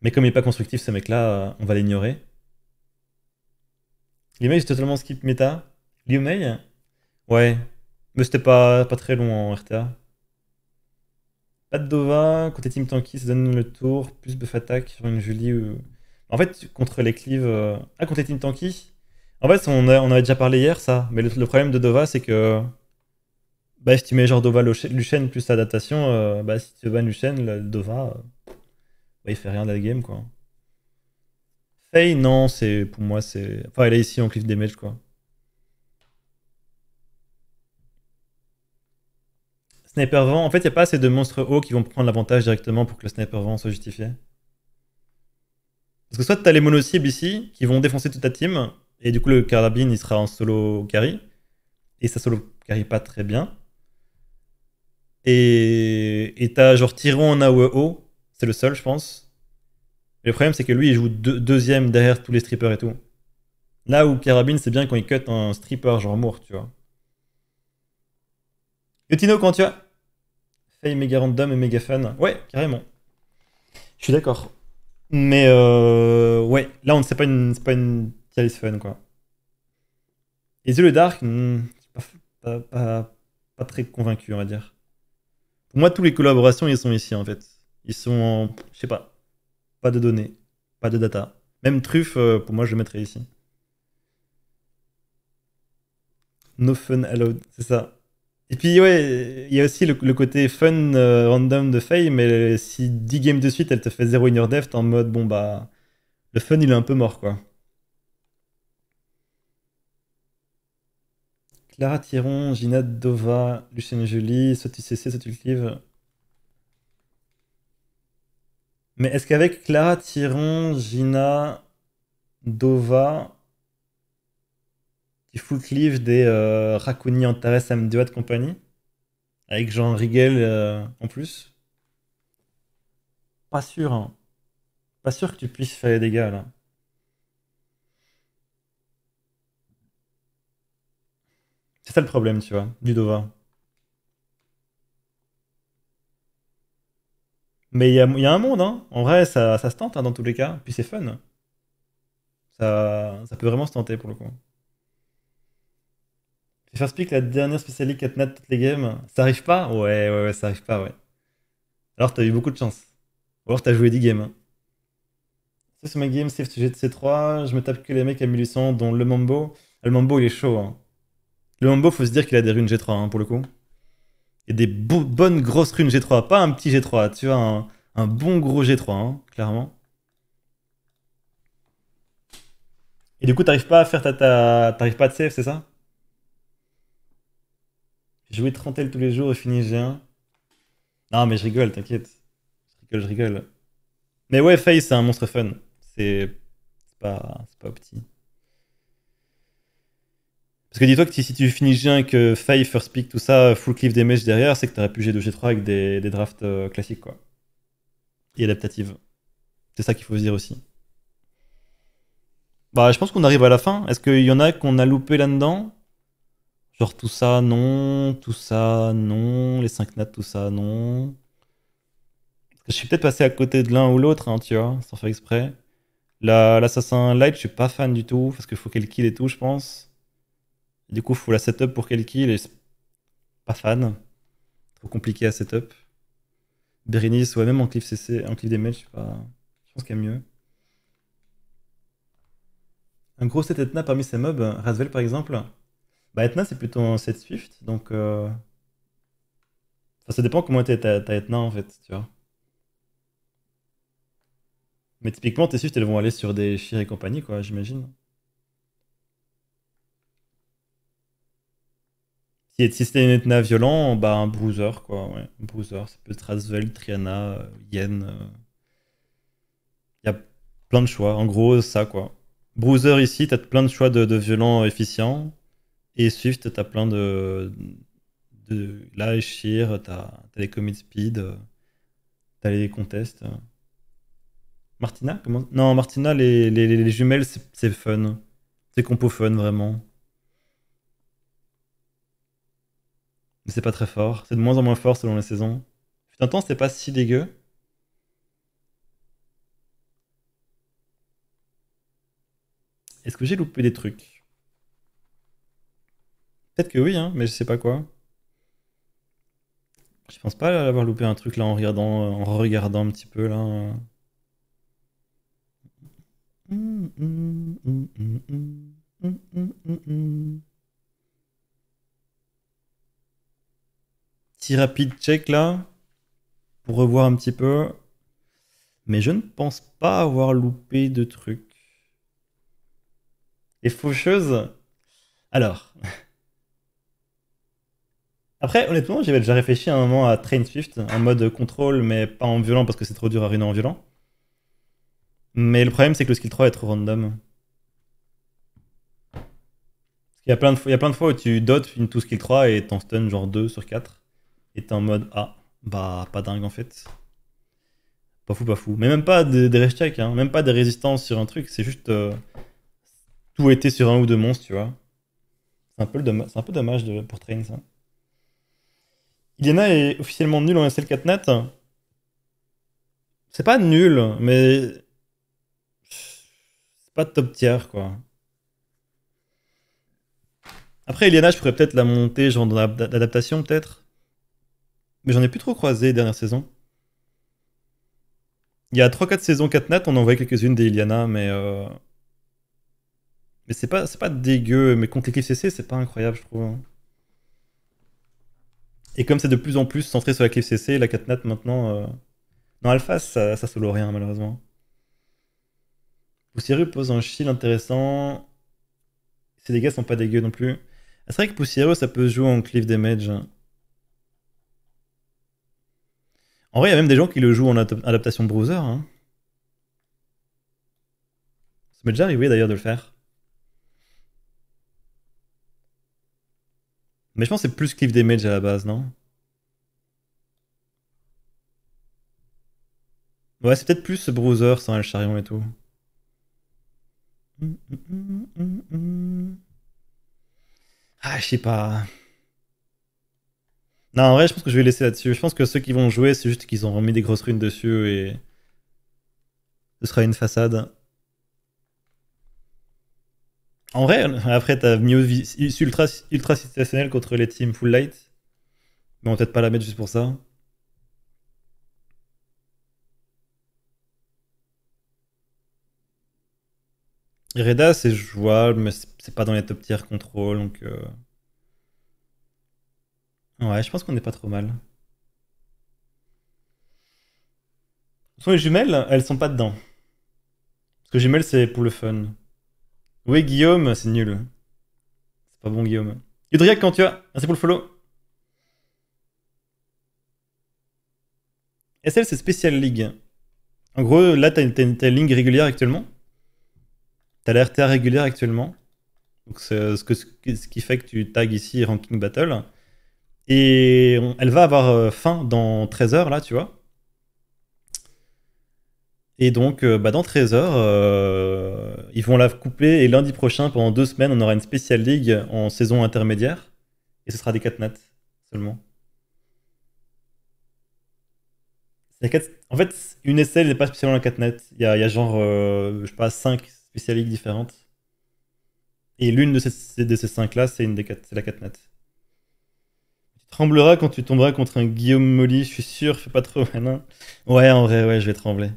Mais comme il est pas constructif, ce mec-là, on va l'ignorer. Liumei, j'ai totalement skip méta. Liumei Ouais. Mais c'était pas, pas très long en RTA. Pas de Dova, côté Team Tanky, ça donne le tour, plus buff attack sur une Julie. Ou... En fait, contre les cleaves. Euh, ah, contre les Team Tanky En fait, on, avait déjà parlé hier, ça. Mais le problème de Dova, c'est que bah, si tu mets genre Dova plus adaptation, euh, bah, si tu ban Luchen, le Dova, euh, bah, il fait rien de la game quoi. Faye, non, c'est pour moi, c'est. Enfin, elle est ici en cliff damage quoi. Sniper vent, en fait, il n'y a pas assez de monstres hauts qui vont prendre l'avantage directement pour que le sniper vent soit justifié. Parce que soit tu as les mono-cibles ici qui vont défoncer toute ta team, et du coup le carabine il sera en solo carry, et ça solo carry pas très bien. Et t'as genre Tyron O, c'est le seul, je pense. le problème, c'est que lui, il joue deuxième derrière tous les strippers et tout. Là où Carabine, c'est bien quand il cut un stripper genre mort, tu vois. Tino, quand tu as Faye méga random et méga fun. Ouais, carrément. Je suis d'accord. Mais euh, ouais, là, on sait pas une, pas une fun, quoi. Et The le Dark, hmm, pas très convaincu, on va dire. Pour moi, toutes les collaborations, ils sont ici en fait. Ils sont Je sais pas. Pas de données, pas de data. Même truffe, euh, pour moi, je le mettrais ici. No fun allowed, c'est ça. Et puis, ouais, il y a aussi le, côté fun euh, random de Faye, mais si 10 games de suite, elle te fait 0 in your t'es en mode, bon bah, le fun il est un peu mort quoi. Clara Tiron, Gina Dova, Lucienne Julie, soit CC, Mais est-ce qu'avec Clara Tiron, Gina Dova, qui fout des euh, Rakuni, Antares, Amdewa de compagnie, avec Jean Rigel euh, en plus Pas sûr. Hein. Pas sûr que tu puisses faire des dégâts là. C'est ça le problème, tu vois, du Dova. Mais il y a, un monde, hein. En vrai, ça, ça se tente hein, dans tous les cas. Puis c'est fun. Ça, ça peut vraiment se tenter pour le coup. vais faire la dernière spécialiste de toutes les games. Ça arrive pas ouais, ouais, ouais, ça arrive pas, ouais. Alors t'as eu beaucoup de chance. Ou alors t'as joué 10 games. Ça, c'est ma game, c'est c 3 je me tape que les mecs à 1800, dont le Mambo. Le Mambo, il est chaud, hein. Le Mambo, faut se dire qu'il a des runes G3 hein, pour le coup. Et des bonnes grosses runes G3, pas un petit G3, tu vois, un, bon gros G3, hein, clairement. Et du coup, t'arrives pas à faire ta. T'arrives pas à te save, c'est ça Jouer 30 L tous les jours et finir G1. Non, mais je rigole, t'inquiète. Je rigole, je rigole. Mais ouais, Face, c'est un monstre fun. C'est pas, pas petit. Parce que dis-toi que si tu finis G1 que First Pick, tout ça, full cliff damage derrière, c'est que t'aurais pu G2, G3 avec des, drafts euh, classiques, quoi. Et adaptatives. C'est ça qu'il faut se dire aussi. Bah, je pense qu'on arrive à la fin. Est-ce qu'il y en a qu'on a loupé là-dedans Genre tout ça, non. Tout ça, non. Les 5 nats, tout ça, non. je suis peut-être passé à côté de l'un ou l'autre, hein, tu vois, sans faire exprès. L'assassin light, je suis pas fan du tout, parce qu'il faut qu'elle kill et tout, je pense. Du coup, faut la setup pour quel kill et pas fan. Trop compliqué à setup. Berenice ou même en cliff CC, en cliff damage, je sais pas. Je pense qu'il y a mieux. Un gros set Etna parmi ses mobs, Rasvel par exemple. Bah, Etna, c'est plutôt un set Swift, donc. Euh, ça dépend comment t'es ta, Etna en fait, tu vois. Mais typiquement, tes Swift, elles vont aller sur des Shir et compagnie, quoi, j'imagine. si, c'était une violent, bah un Bruiser, quoi. Ouais. Un bruiser, ça peut être Razvel, Triana, euh, Yen. Il euh. y a plein de choix. En gros, ça, quoi. Bruiser ici, t'as plein de choix de, violents efficients. Et Swift, t'as plein de. de... Là, Shear, t'as les Commit Speed, euh, t'as les contests. Martina Non, Martina, les, les jumelles, c'est fun. C'est compo fun, vraiment. mais c'est pas très fort. C'est de moins en moins fort selon les saisons. Putain, temps, c'est pas si dégueu. Est-ce que j'ai loupé des trucs Peut-être que oui, hein, mais je sais pas quoi. Je pense pas avoir loupé un truc là en regardant, en regardant un petit peu là. petit rapide check là pour revoir un petit peu. Mais je ne pense pas avoir loupé de trucs. Et faucheuse Alors. <laughs> Après, honnêtement, j'avais déjà réfléchi à un moment à Train Swift en mode contrôle, mais pas en violent parce que c'est trop dur à ruiner en violent. Mais le problème, c'est que le skill 3 est trop random. il, y a plein de fois, il y a plein de fois où tu dotes une tout skill 3 et t'en stun genre 2 sur 4 est en mode, ah, bah, pas dingue en fait. Pas fou, pas fou. Mais même pas des, des hein. même pas des résistances sur un truc, c'est juste. Euh, tout était sur un ou deux monstres, tu vois. C'est un peu, un peu dommage de, pour Train, ça. Iliana est officiellement nul en SL4 net. C'est pas nul, mais. C'est pas top tier, quoi. Après, Iliana, je pourrais peut-être la monter, genre dans l'adaptation, peut-être. Mais j'en ai plus trop croisé dernière saison. Il y a 3-4 saisons Catnat, on en voyait quelques-unes des Iliana, mais. Euh, mais c'est pas, pas dégueu, mais contre les CC, c'est pas incroyable, je trouve. Hein. Et comme c'est de plus en plus centré sur la cliff CC, la Catnat maintenant. Euh, non, Alpha, ça, ça solo rien, malheureusement. Poussiéreux pose un shield intéressant. Ses dégâts sont pas dégueux non plus. C'est vrai que Poussiéreux, ça peut jouer en cliff damage. Hein. En vrai, il y a même des gens qui le jouent en adaptation browser. Hein. Ça m'est déjà arrivé d'ailleurs de le faire. Mais je pense que c'est plus Cliff Damage à la base, non Ouais, c'est peut-être plus browser sans le chariot et tout. Hum, hum, hum, ah, je sais pas. Non, en vrai, je pense que je vais laisser là-dessus. Je pense que ceux qui vont jouer, c'est juste qu'ils ont remis des grosses runes dessus et ce sera une façade. En vrai, après, t'as mieux ultra, ultra situationnel contre les teams full light. Mais on va peut-être pas la mettre juste pour ça. Reda, c'est jouable, mais c'est pas dans les top tiers contrôle, donc... Euh, Ouais, je pense qu'on n'est pas trop mal. Sont les jumelles, elles sont pas dedans. Parce que jumelles, c'est pour le fun. Oui, Guillaume, c'est nul. C'est pas bon, Guillaume. Yudriac, quand tu as. Ah, c'est pour le follow. SL, c'est Special League. En gros, là, t'as une, ligne régulière actuellement. T'as la RTA régulière actuellement. Donc, c'est ce qui fait que tu tags ici Ranking Battle. Et elle va avoir euh, fin dans 13 heures, là, tu vois. Et donc, euh, bah, dans 13 heures, euh, ils vont la couper. Et lundi prochain, pendant deux semaines, on aura une spéciale ligue en saison intermédiaire. Et ce sera des 4 nets seulement. En fait, une SL n'est pas spécialement la 4 nets. Il y, a, genre, je sais pas, 5 spéciales ligues différentes. Et l'une de ces, 5 là, c'est la 4 nets. Tremblera quand tu tomberas contre un Guillaume Molly, je suis sûr, fais pas trop malin. Ouais, en vrai, ouais, je vais trembler.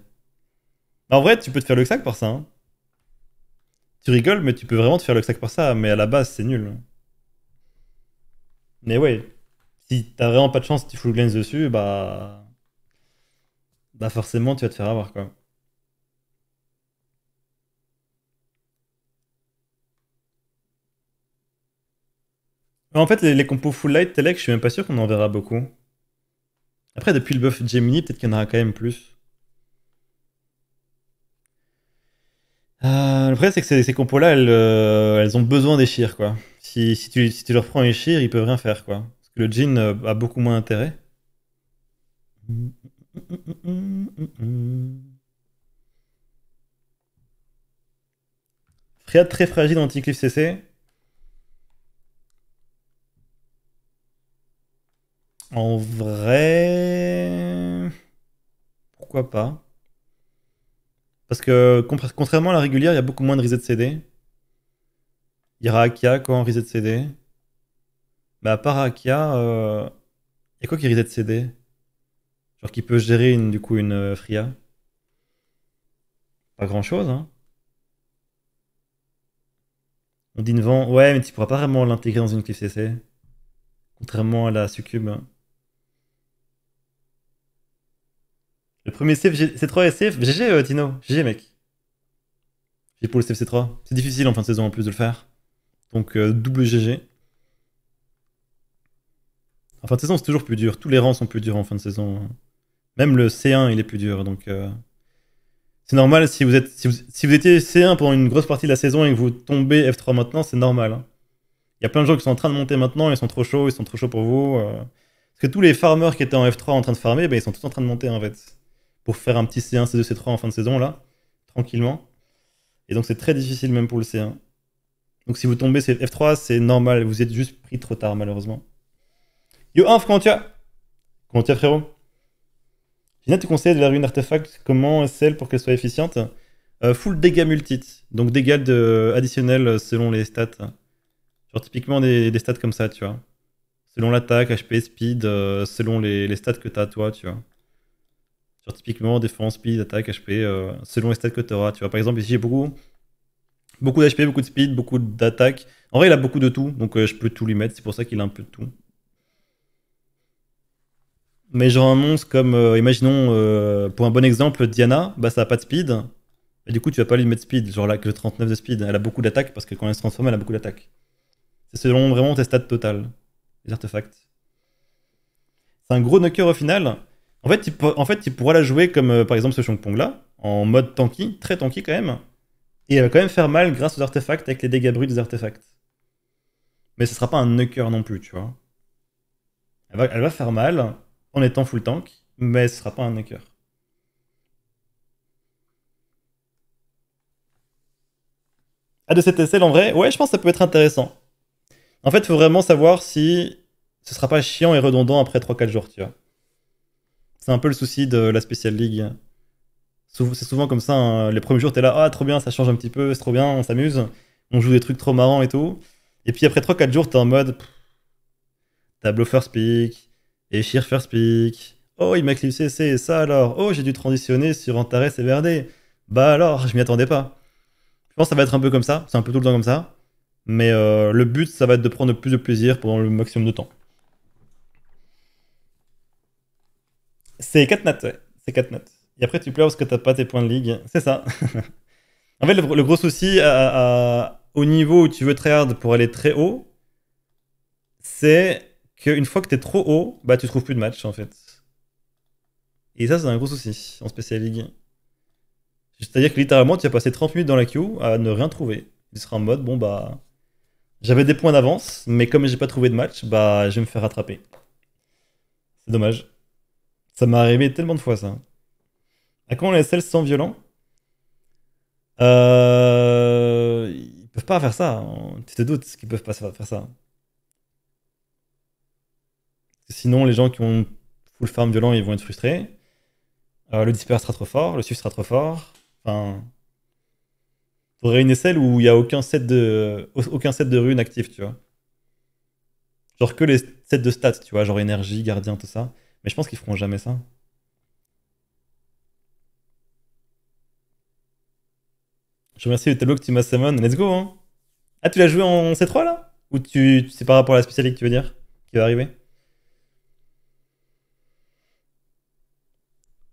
En vrai, tu peux te faire le sac par ça. Hein. Tu rigoles, mais tu peux vraiment te faire le sac par ça, mais à la base, c'est nul. Mais ouais, si t'as vraiment pas de chance, tu fous le dessus, bah. Bah forcément, tu vas te faire avoir, quoi. En fait, les, compos full light, Telek, je suis même pas sûr qu'on en verra beaucoup. Après, depuis le buff Gemini, peut-être qu'il y en aura quand même plus. Euh, le problème, c'est que ces, compos-là, euh, elles, ont besoin d'Eshir, quoi. Si, tu, leur prends échir, ils peuvent rien faire, quoi. Parce que le jean euh, a beaucoup moins intérêt. Friade très fragile anti-cliff CC. En vrai. Pourquoi pas Parce que contrairement à la régulière, il y a beaucoup moins de reset CD. Il y aura Akia quoi en reset CD. Mais à part Akia, euh, il y a quoi qui de CD Genre qui peut gérer une, du coup une euh, Fria Pas grand chose, hein. On dit une vent. Ouais, mais tu pourras pas vraiment l'intégrer dans une cliff CC. Contrairement à la succube. Hein. Le premier c c'est 3 SF. GG, Tino. GG, mec. J'ai pour le C3. C'est difficile en fin de saison en plus de le faire. Donc, euh, double GG. En fin de saison, c'est toujours plus dur. Tous les rangs sont plus durs en fin de saison. Même le C1, il est plus dur. Donc, euh, c'est normal si vous, êtes, si, vous, étiez C1 pendant une grosse partie de la saison et que vous tombez F3 maintenant, c'est normal. Hein. Il y a plein de gens qui sont en train de monter maintenant, ils sont trop chauds, ils sont trop chauds pour vous. Euh. parce que tous les farmers qui étaient en F3 en train de farmer, ben, ils sont tous en train de monter en fait pour faire un petit C1, C2, C3 en fin de saison, là, tranquillement. Et donc c'est très difficile même pour le C1. Donc si vous tombez c'est F3, c'est normal, vous êtes juste pris trop tard malheureusement. Yo Inf, comment tu as Comment tu as frérot viens de de la une artefact, comment celle pour qu'elle soit efficiente euh, Full dégâts multit, donc dégâts de, additionnels selon les stats. Genre typiquement des, stats comme ça, tu vois. Selon l'attaque, HP, speed, euh, selon les, les stats que tu as toi, tu vois typiquement défense, speed, attaque, HP, euh, selon les stats que tu auras. Tu vois, par exemple, ici j'ai beaucoup, beaucoup d'HP, beaucoup de speed, beaucoup d'attaque. En vrai, il a beaucoup de tout, donc euh, je peux tout lui mettre, c'est pour ça qu'il a un peu de tout. Mais genre un monstre comme, euh, imaginons, pour un bon exemple, Diana, bah ça a pas de speed, et du coup tu vas pas lui mettre speed, genre là que le 39 de speed, elle a beaucoup d'attaque, parce que quand elle se transforme, elle a beaucoup d'attaque. C'est selon vraiment tes stats totales, les artefacts. C'est un gros knocker au final, en fait, il, en pourra la jouer comme euh, par exemple ce Shankpong là, en mode tanky, très tanky quand même. Et elle va quand même faire mal grâce aux artefacts avec les dégâts bruts des artefacts. Mais ce sera pas un nucker non plus, tu vois. Elle va, faire mal en étant full tank, mais ce sera pas un nucker. Ah, de cette SL en vrai Ouais, je pense que ça peut être intéressant. En fait, il faut vraiment savoir si ce sera pas chiant et redondant après 3-4 jours, tu vois. C'est un peu le souci de la Special League. C'est souvent comme ça, hein. les premiers jours, t'es là, ah, trop bien, ça change un petit peu, c'est trop bien, on s'amuse, on joue des trucs trop marrants et tout. Et puis après 3-4 jours, t'es en mode, tableau First pick, et First pick, oh, il m'a clipsé, c'est ça alors, oh, j'ai dû transitionner sur Antares et Verde, bah alors, je m'y attendais pas. Je pense que ça va être un peu comme ça, c'est un peu tout le temps comme ça, mais euh, le but, ça va être de prendre le plus de plaisir pendant le maximum de temps. C'est 4 notes, ouais. C'est 4 notes. Et après, tu pleures parce que t'as pas tes points de ligue. C'est ça. <laughs> en fait, le, gros souci au niveau où tu veux très hard pour aller très haut, c'est qu'une fois que t'es trop haut, bah tu trouves plus de match en fait. Et ça, c'est un gros souci en Special League. C'est-à-dire que littéralement, tu as passé 30 minutes dans la queue à ne rien trouver. Tu seras en mode, bon bah. J'avais des points d'avance, mais comme j'ai pas trouvé de match, bah je vais me faire rattraper. C'est dommage. Ça m'est arrivé tellement de fois ça. À quand les SL sont violents euh... Ils peuvent pas faire ça. Hein. Tu te doutes qu'ils peuvent pas faire ça. Sinon, les gens qui ont full farm violent, ils vont être frustrés. Euh, le dispers sera trop fort, le suce sera trop fort. Enfin. Faudrait une SL où il n'y a aucun set, de, aucun set de runes actif, tu vois. Genre que les sets de stats, tu vois, genre énergie, gardien, tout ça. Mais je pense qu'ils feront jamais ça. Je remercie le tableau que tu m'as summon. Let's go, hein. Ah, tu l'as joué en C3 là Ou tu, c'est par rapport à la spécialité que tu veux dire Qui va arriver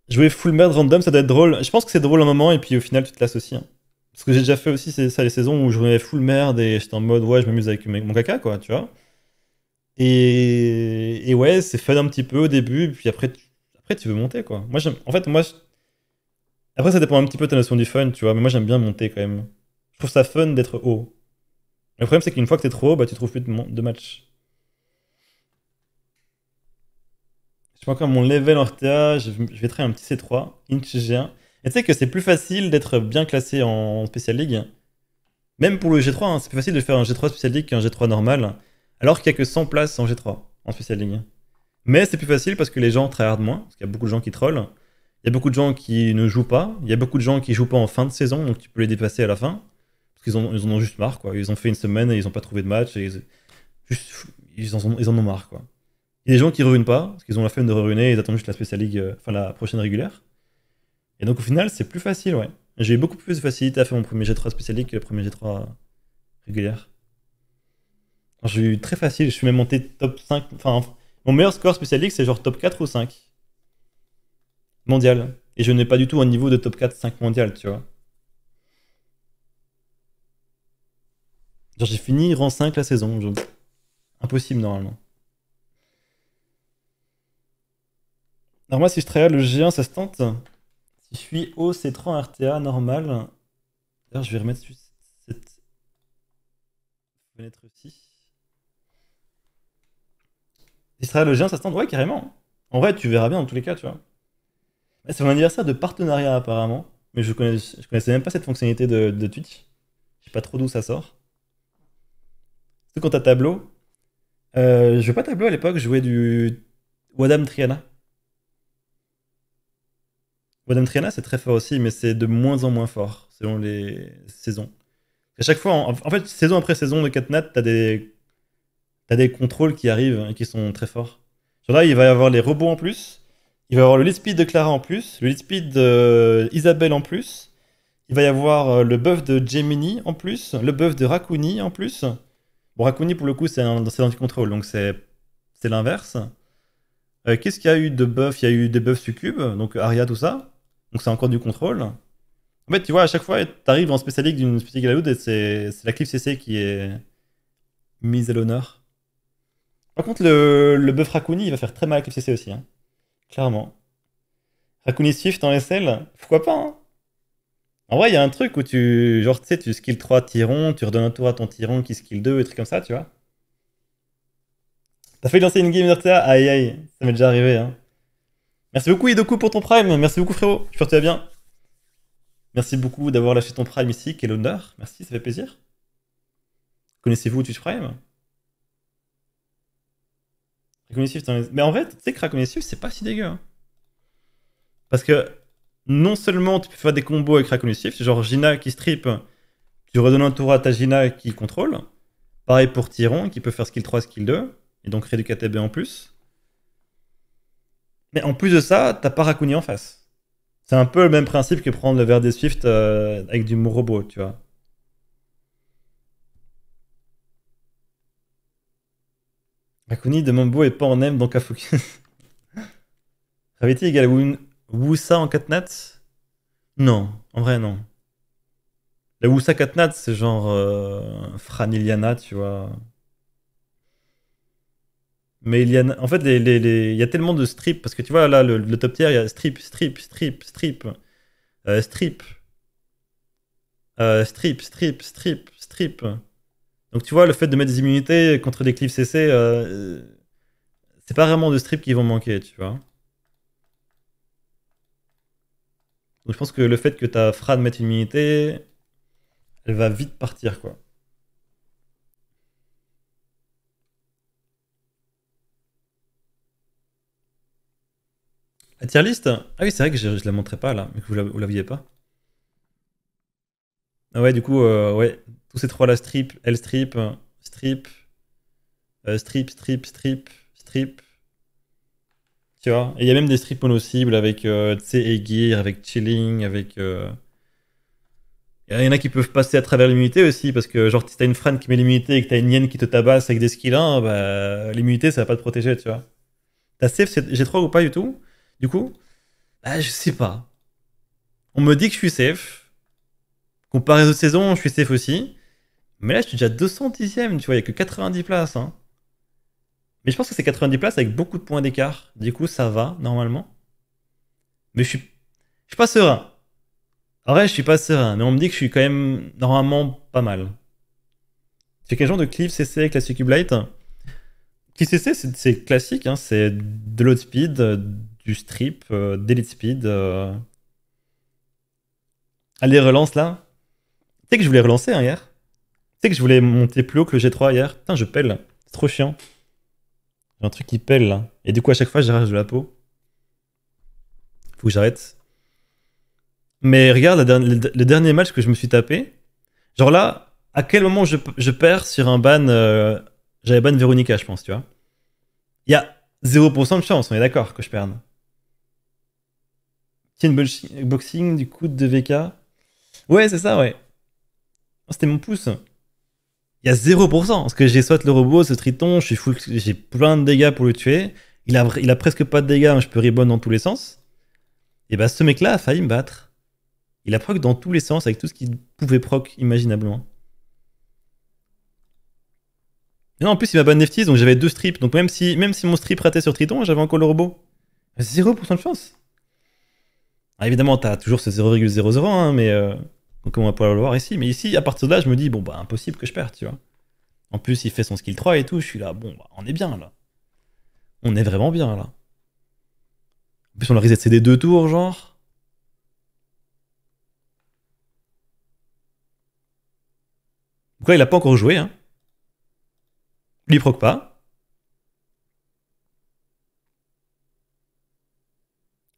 Jouer full merde random, ça doit être drôle. Je pense que c'est drôle un moment et puis au final tu te lasses aussi. Hein. Parce que j'ai déjà fait aussi c'est ça les saisons où je jouais full merde et j'étais en mode ouais je m'amuse avec mon caca quoi, tu vois. Et et, ouais, c'est fun un petit peu au début, puis après, tu, après tu veux monter, quoi. Moi, en fait, moi, après, ça dépend un petit peu de ta notion du fun, tu vois, mais moi, j'aime bien monter quand même. Je trouve ça fun d'être haut. Le problème, c'est qu'une fois que t'es trop haut, bah, tu trouves plus de, de match. Je vois quand même mon level en RTA, je, vais traiter un petit C3, Inch G1. Et tu sais que c'est plus facile d'être bien classé en Special League. Même pour le G3, hein. c'est plus facile de faire un G3 Special League qu'un G3 normal, alors qu'il n'y a que 100 places en G3 en spécial ligne. Mais c'est plus facile parce que les gens hard moins, parce qu'il y a beaucoup de gens qui trollent. Il y a beaucoup de gens qui ne jouent pas. Il y a beaucoup de gens qui jouent pas en fin de saison, donc tu peux les dépasser à la fin. Parce qu'ils ils en ont juste marre, quoi. Ils ont fait une semaine et ils n'ont pas trouvé de match. Et ils, juste, ils, en ont, ils en ont marre, quoi. Il y a des gens qui ne reviennent pas, parce qu'ils ont la flemme de ruiner et ils attendent juste la Special euh, enfin la prochaine régulière. Et donc au final, c'est plus facile, ouais. J'ai eu beaucoup plus de facilité à faire mon premier G3 Special League que le premier G3 régulière. J'ai eu très facile, je suis même monté top 5. Enfin, mon meilleur score spécialiste, League, c'est genre top 4 ou 5 mondial. Et je n'ai pas du tout un niveau de top 4, 5 mondial, tu vois. Genre, j'ai fini rang 5 la saison. Impossible, normalement. Normalement si je travaille le G1, ça se tente Si je suis au c 3 RTA normal. D'ailleurs, je vais remettre cette fenêtre aussi le ça se tente Ouais, carrément. En vrai, tu verras bien dans tous les cas, tu vois. C'est un anniversaire de partenariat, apparemment. Mais je, connais, connaissais même pas cette fonctionnalité de, Twitch. Je sais pas trop d'où ça sort. C'est quand tableau. Euh, je jouais pas tableau à l'époque, je jouais du Wadam Triana. Wadam Triana, c'est très fort aussi, mais c'est de moins en moins fort selon les saisons. À chaque fois, en, fait, saison après saison de tu as des a des contrôles qui arrivent et qui sont très forts. Sur là, il va y avoir les robots en plus, il va y avoir le lead speed de Clara en plus, le lead speed d'Isabelle euh, en plus, il va y avoir euh, le buff de Gemini en plus, le buff de Rakuni en plus. Bon, Rakuni pour le coup, c'est dans du contrôle donc c'est l'inverse. Euh, qu'est-ce qu'il y a eu de buff Il y a eu des buffs succubes, donc Aria, tout ça. Donc c'est encore du contrôle. En fait, tu vois, à chaque fois, tu arrives en spécialique d'une petite Galaoud et c'est la cliff CC qui est mise à l'honneur. Par contre, le, buff Rakuni, il va faire très mal avec CC aussi. Hein. Clairement. Rakuni Swift en SL, pourquoi pas hein. En vrai, il y a un truc où tu, genre, tu sais, tu skill 3 Tyron, tu redonnes un tour à ton Tyron qui skill 2, et trucs comme ça, tu vois. T'as fait lancer une game d'RTA Aïe aïe, ça m'est déjà arrivé. Hein. Merci beaucoup Hidoku pour ton prime, merci beaucoup frérot, j'espère que tu vas bien. Merci beaucoup d'avoir lâché ton prime ici, quel honneur, merci, ça fait plaisir. Connaissez-vous Twitch Prime mais en fait, tu sais que c'est pas si dégueu. Hein. Parce que non seulement tu peux faire des combos avec Swift, genre Gina qui strip, tu redonnes un tour à ta Gina qui contrôle. Pareil pour Tyron qui peut faire skill 3, skill 2, et donc créer du KTB en plus. Mais en plus de ça, t'as pas Rakuni en face. C'est un peu le même principe que prendre le verre des Swift euh, avec du robot tu vois. Akuni de Mambo est pas en M, donc à <laughs> y égale à Wusa en Nats Non, en vrai, non. La Wusa Nats c'est genre euh, Franiliana, tu vois. Mais il y a, en fait, il y a tellement de strips, parce que tu vois, là, le, top tier, il y a strip, strip, strip, strip, euh, euh, strip, strip, strip, strip, strip. Donc tu vois, le fait de mettre des immunités contre des clips CC, euh, c'est pas vraiment de strip qui vont manquer, tu vois. Donc je pense que le fait que ta de mettre une immunité, elle va vite partir, quoi. La tier list Ah oui, c'est vrai que je, la montrais pas là, mais que vous l'aviez pas. Ah ouais, du coup, euh, ouais, tous ces trois là, strip, L strip, strip, euh, strip, strip, strip, strip. Tu vois Et il y a même des strips mono-cibles avec euh, gear avec Chilling, avec. Euh, il y en a qui peuvent passer à travers l'immunité aussi, parce que genre, si t'as une Fran qui met l'immunité et que t'as une Yen qui te tabasse avec des skills 1, bah, l'immunité ça va pas te protéger, tu vois. T'as safe J'ai 3 ou pas du tout Du coup Bah je sais pas. On me dit que je suis safe. Comparé aux autres saisons, je suis safe aussi. Mais là, je suis déjà 210ème, tu vois, il n'y a que 90 places. Hein. Mais je pense que c'est 90 places avec beaucoup de points d'écart. Du coup, ça va, normalement. Mais je suis, je suis pas serein. En vrai, je suis pas serein, mais on me dit que je suis quand même normalement pas mal. C'est quel genre de cliff CC avec la Qui CC, c'est classique, hein. c'est de l'autre speed, euh, du strip, euh, d'elite speed. Euh. Allez, relance là Tu sais que je voulais relancer hein, hier sais que je voulais monter plus haut que le G3 hier. Putain, je pèle. C'est trop chiant. J'ai un truc qui pèle là. Et du coup, à chaque fois, j'arrache de la peau. Faut que j'arrête. Mais regarde le dernier match que je me suis tapé. Genre là, à quel moment je, perds sur un ban euh, J'avais ban Véronica, je pense, tu vois. Il y a 0% de chance, on est d'accord que je perde. Tin boxing, du coup de VK. Ouais, c'est ça, ouais. C'était mon pouce il y a 0%. Parce que j'ai soit le robot, ce triton, je j'ai plein de dégâts pour le tuer. Il a, il a presque pas de dégâts, je peux rebond dans tous les sens. Et bah ce mec-là a failli me battre. Il a proc dans tous les sens avec tout ce qu'il pouvait proc imaginablement. Et non, en plus il m'a bonne Neftis, donc j'avais deux strips. Donc même si, même si mon strip ratait sur Triton, j'avais encore le robot. 0% de chance. Ah, évidemment, t'as toujours ce 0,001 hein, mais... Euh, donc on va pouvoir le voir ici. Mais ici, à partir de là, je me dis, bon, bah impossible que je perde, tu vois. En plus, il fait son skill 3 et tout, je suis là, bon, bah, on est bien là. On est vraiment bien là. En plus, on a reset CD deux tours, genre. Donc là, il a pas encore joué. Hein. Lui, il proc pas.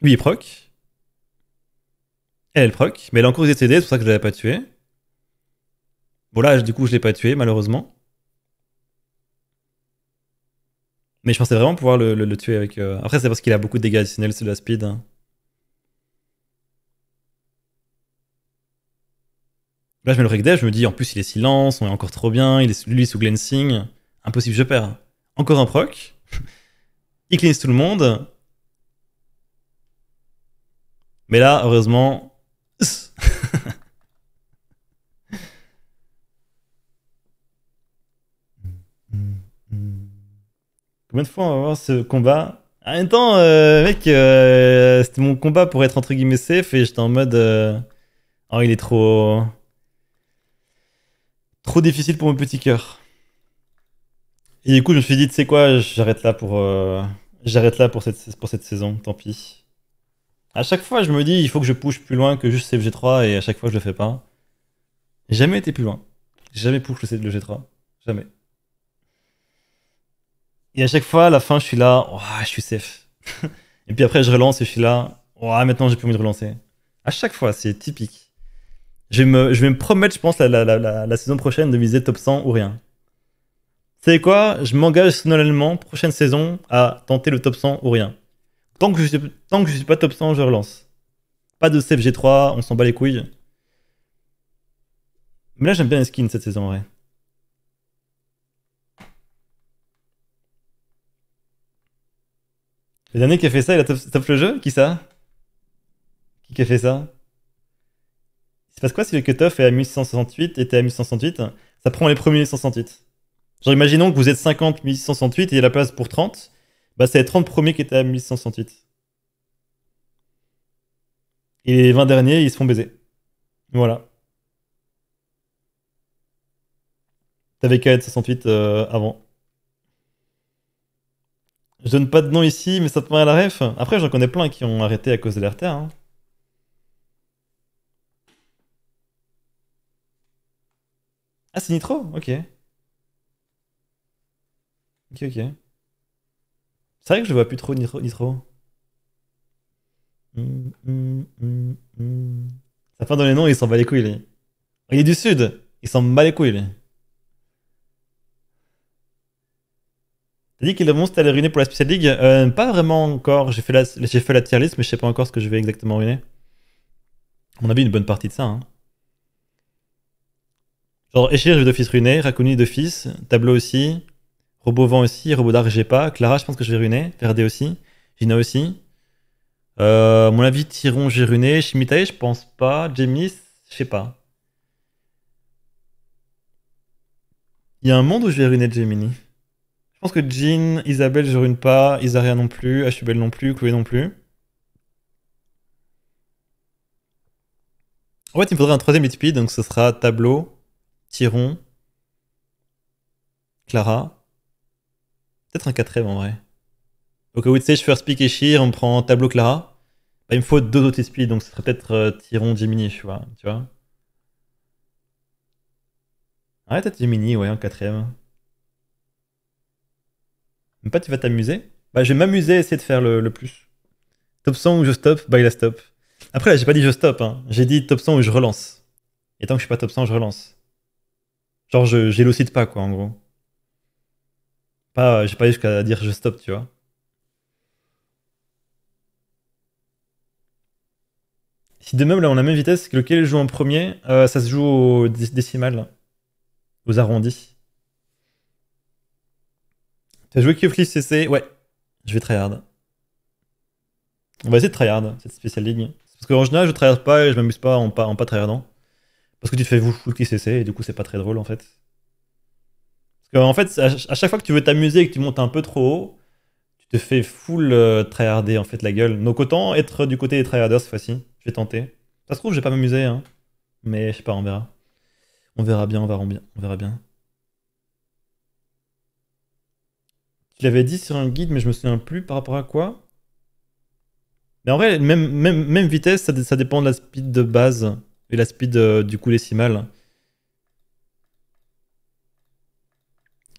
Lui, il proc elle, eh, proc, mais elle a encore c'est pour ça que je l'avais pas tué. Bon là, du coup, je l'ai pas tué, malheureusement. Mais je pensais vraiment pouvoir le, tuer avec... Euh, après, c'est parce qu'il a beaucoup de dégâts additionnels, celui de la speed. Hein. Là, je mets le Dev, je me dis, en plus, il est silence, on est encore trop bien, il est, lui sous glancing. Impossible, je perds. Encore un proc. <laughs> il cleanse tout le monde. Mais là, heureusement, Combien de fois on va avoir ce combat ah, En même temps, euh, mec, euh, c'était mon combat pour être entre guillemets safe et j'étais en mode. Euh, oh, il est trop. Trop difficile pour mon petit cœur. Et du coup, je me suis dit, tu sais quoi, j'arrête là pour. J'arrête là pour cette, pour cette saison, tant pis. À chaque fois, je me dis, il faut que je pousse plus loin que juste g 3 et à chaque fois, je le fais pas. Jamais été plus loin. Jamais push le G3. Jamais. Et à chaque fois, à la fin, je suis là, oh, je suis safe. <laughs> et puis après, je relance et je suis là, oh, maintenant, j'ai plus envie de relancer. À chaque fois, c'est typique. Je vais, me, je vais me promettre, je pense, la, la, saison prochaine de viser top 100 ou rien. C'est quoi Je m'engage solennellement, prochaine saison, à tenter le top 100 ou rien. Tant que je ne suis pas top 100, je relance. Pas de safe G3, on s'en bat les couilles. Mais là, j'aime bien les skins cette saison, en vrai. Le dernier qui a fait ça, il a top, le jeu Qui ça Qui a fait ça Il se passe quoi si le cutoff est à 1168 était à 1668 Ça prend les premiers 1668. Genre, imaginons que vous êtes 50, 1668 et il y a la place pour 30. Bah, c'est les 30 premiers qui étaient à 1668. Et les 20 derniers, ils se font baiser. Voilà. T'avais qu'à être 68 euh, avant. Je donne pas de nom ici, mais ça te paraît la ref. Après, j'en connais plein qui ont arrêté à cause de l'RTA. Hein. Ah, c'est Nitro Ok. Ok, ok. C'est vrai que je vois plus trop Nitro. nitro. ça fait dans les noms, il s'en bat les couilles. Il est du sud, il s'en bat les couilles. dit que le monstre allait ruiner pour la Special League. Euh, pas vraiment encore. J'ai fait, la, j'ai fait la tier list, mais je sais pas encore ce que je vais exactement ruiner. On a vu une bonne partie de ça. Hein. Genre, Echir, je vais d'office ruiner. Rakuni, d'office. Tableau aussi. Robo vent aussi. Robo d'arc, j'ai pas. Clara, je pense que je vais ruiner. Verde aussi. Gina aussi. Euh, mon avis, Tyron, j'ai ruiné. Shimitae, je pense pas. Jamis, je sais pas. Il y a un monde où je vais ruiner Gemini. Je pense que Jean, Isabelle, je rune pas, Isaria non plus, Ashubel non plus, Chloé non plus. En fait, il me faudrait un troisième speed donc ce sera Tableau, Tiron, Clara. Peut-être un quatrième en vrai. Donc, au stage, First Pick et Sheer, on prend Tableau, Clara. Bah, il me faut deux autres speed donc ce serait peut-être euh, Tiron, Jiminy, tu vois. Tu vois ouais, ah, peut-être Jiminy, ouais, un quatrième. Même pas, tu vas t'amuser. Bah, je vais m'amuser à essayer de faire le, plus. Top 100 ou je stoppe bah il stop. Après, là, j'ai pas dit je stop, hein. j'ai dit top 100 ou je relance. Et tant que je suis pas top 100, je relance. Genre, je j'élucide pas, quoi, en gros. Pas, euh, j'ai pas jusqu'à dire je stoppe, tu vois. Si de même, là, on a la même vitesse, lequel joue en premier, euh, ça se joue au décimal, aux arrondis. T'as joué Cuflif CC Ouais, je vais tryhard. On va essayer de tryhard cette spéciale ligne. Parce qu'en général, je tryhard pas et je m'amuse pas en pas, en pas tryhardant. Parce que tu te fais full qui CC et du coup, c'est pas très drôle en fait. Parce qu'en en fait, à chaque fois que tu veux t'amuser et que tu montes un peu trop haut, tu te fais full euh, tryharder en fait la gueule. Donc autant être du côté des tryharders cette fois-ci. Je vais tenter. Ça se trouve, je vais pas m'amuser, hein. Mais je sais pas, on verra. On verra bien, on verra bien, on verra bien. Tu l'avais dit sur un guide, mais je me souviens plus par rapport à quoi. Mais en vrai, même, même, vitesse, ça, dépend de la speed de base et la speed euh, du coup décimale.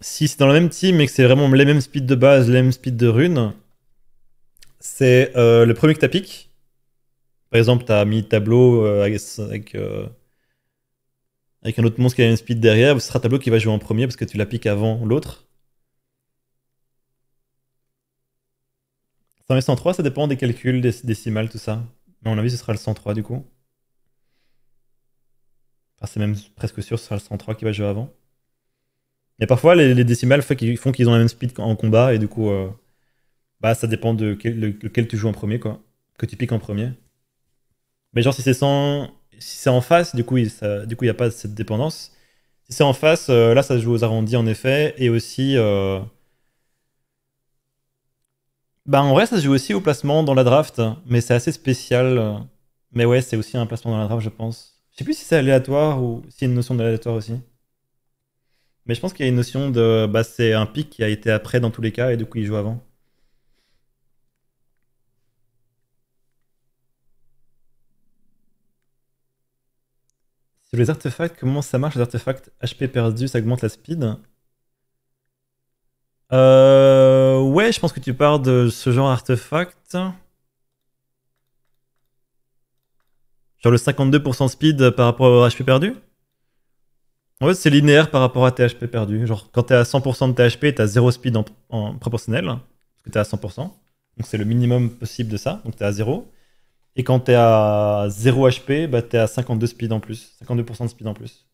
Si c'est dans le même team et que c'est vraiment les mêmes speeds de base, les mêmes speeds de rune, c'est euh, le premier que tu piques. Par exemple, tu as mis tableau euh, avec, avec un autre monstre qui a une speed derrière, ce sera tableau qui va jouer en premier parce que tu la piques avant l'autre. 103, ça dépend des calculs, des décimales, tout ça. Mais à mon avis, ce sera le 103 du coup. c'est même presque sûr, ce sera le 103 qui va jouer avant. Mais parfois, les, décimales font qu'ils ont la même speed en combat, et du coup, euh, bah, ça dépend de lequel tu joues en premier, quoi. Que tu piques en premier. Mais genre, si c'est si c'est en face, du coup, il n'y a pas cette dépendance. Si c'est en face, euh, là, ça joue aux arrondis, en effet, et aussi. Euh, bah, en vrai, ça joue aussi au placement dans la draft, mais c'est assez spécial. Mais ouais, c'est aussi un placement dans la draft, je pense. Je sais plus si c'est aléatoire ou s'il y a une notion d'aléatoire aussi. Mais je pense qu'il y a une notion de. Bah, c'est un pic qui a été après dans tous les cas, et du coup, il joue avant. Sur les artefacts, comment ça marche les artefacts HP perdu, ça augmente la speed euh, ouais, je pense que tu parles de ce genre artefact, Genre le 52% speed par rapport au HP perdu Ouais, c'est linéaire par rapport à tes HP Genre, quand t'es à 100% de tes HP, t'as 0 speed en, proportionnel, hein, parce que t'es à 100%. Donc c'est le minimum possible de ça, donc t'es à 0. Et quand t'es à 0 HP, bah t'es à 52 speed en plus, 52% de speed en plus.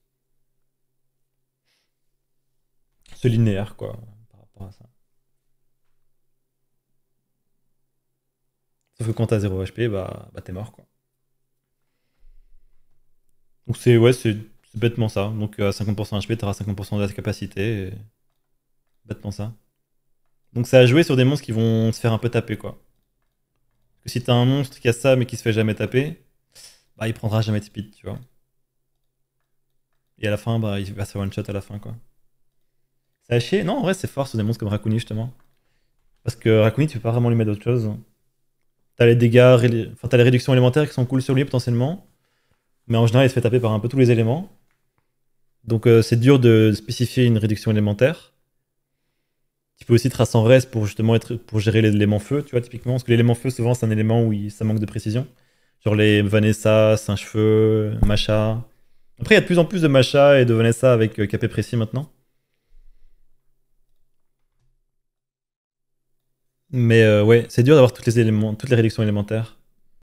C'est linéaire, quoi. Sauf que quand t'as 0 HP, bah, bah t'es mort quoi. Donc c'est ouais, c'est bêtement ça. Donc euh, à 50% HP, t'auras 50% de la capacité. Et... Bêtement ça. Donc ça a joué sur des monstres qui vont se faire un peu taper quoi. que si t'as un monstre qui a ça mais qui se fait jamais taper, bah il prendra jamais de speed, tu vois. Et à la fin, bah il va se one shot à la fin quoi. Non, en vrai, c'est fort sur des monstres comme Rakuni, justement. Parce que Rakuni, tu peux pas vraiment lui mettre d'autre chose. T'as les dégâts, enfin, t'as les réductions élémentaires qui sont cool sur lui potentiellement. Mais en général, il se fait taper par un peu tous les éléments. Donc, euh, c'est dur de spécifier une réduction élémentaire. Tu peux aussi tracer en reste pour justement être, pour gérer l'élément feu, tu vois, typiquement. Parce que l'élément feu, souvent, c'est un élément où ça manque de précision. Genre les Vanessa, saint feu Macha. Après, il y a de plus en plus de Macha et de Vanessa avec capé euh, KP précis maintenant. Mais euh, ouais, c'est dur d'avoir toutes les éléments, toutes les réductions élémentaires.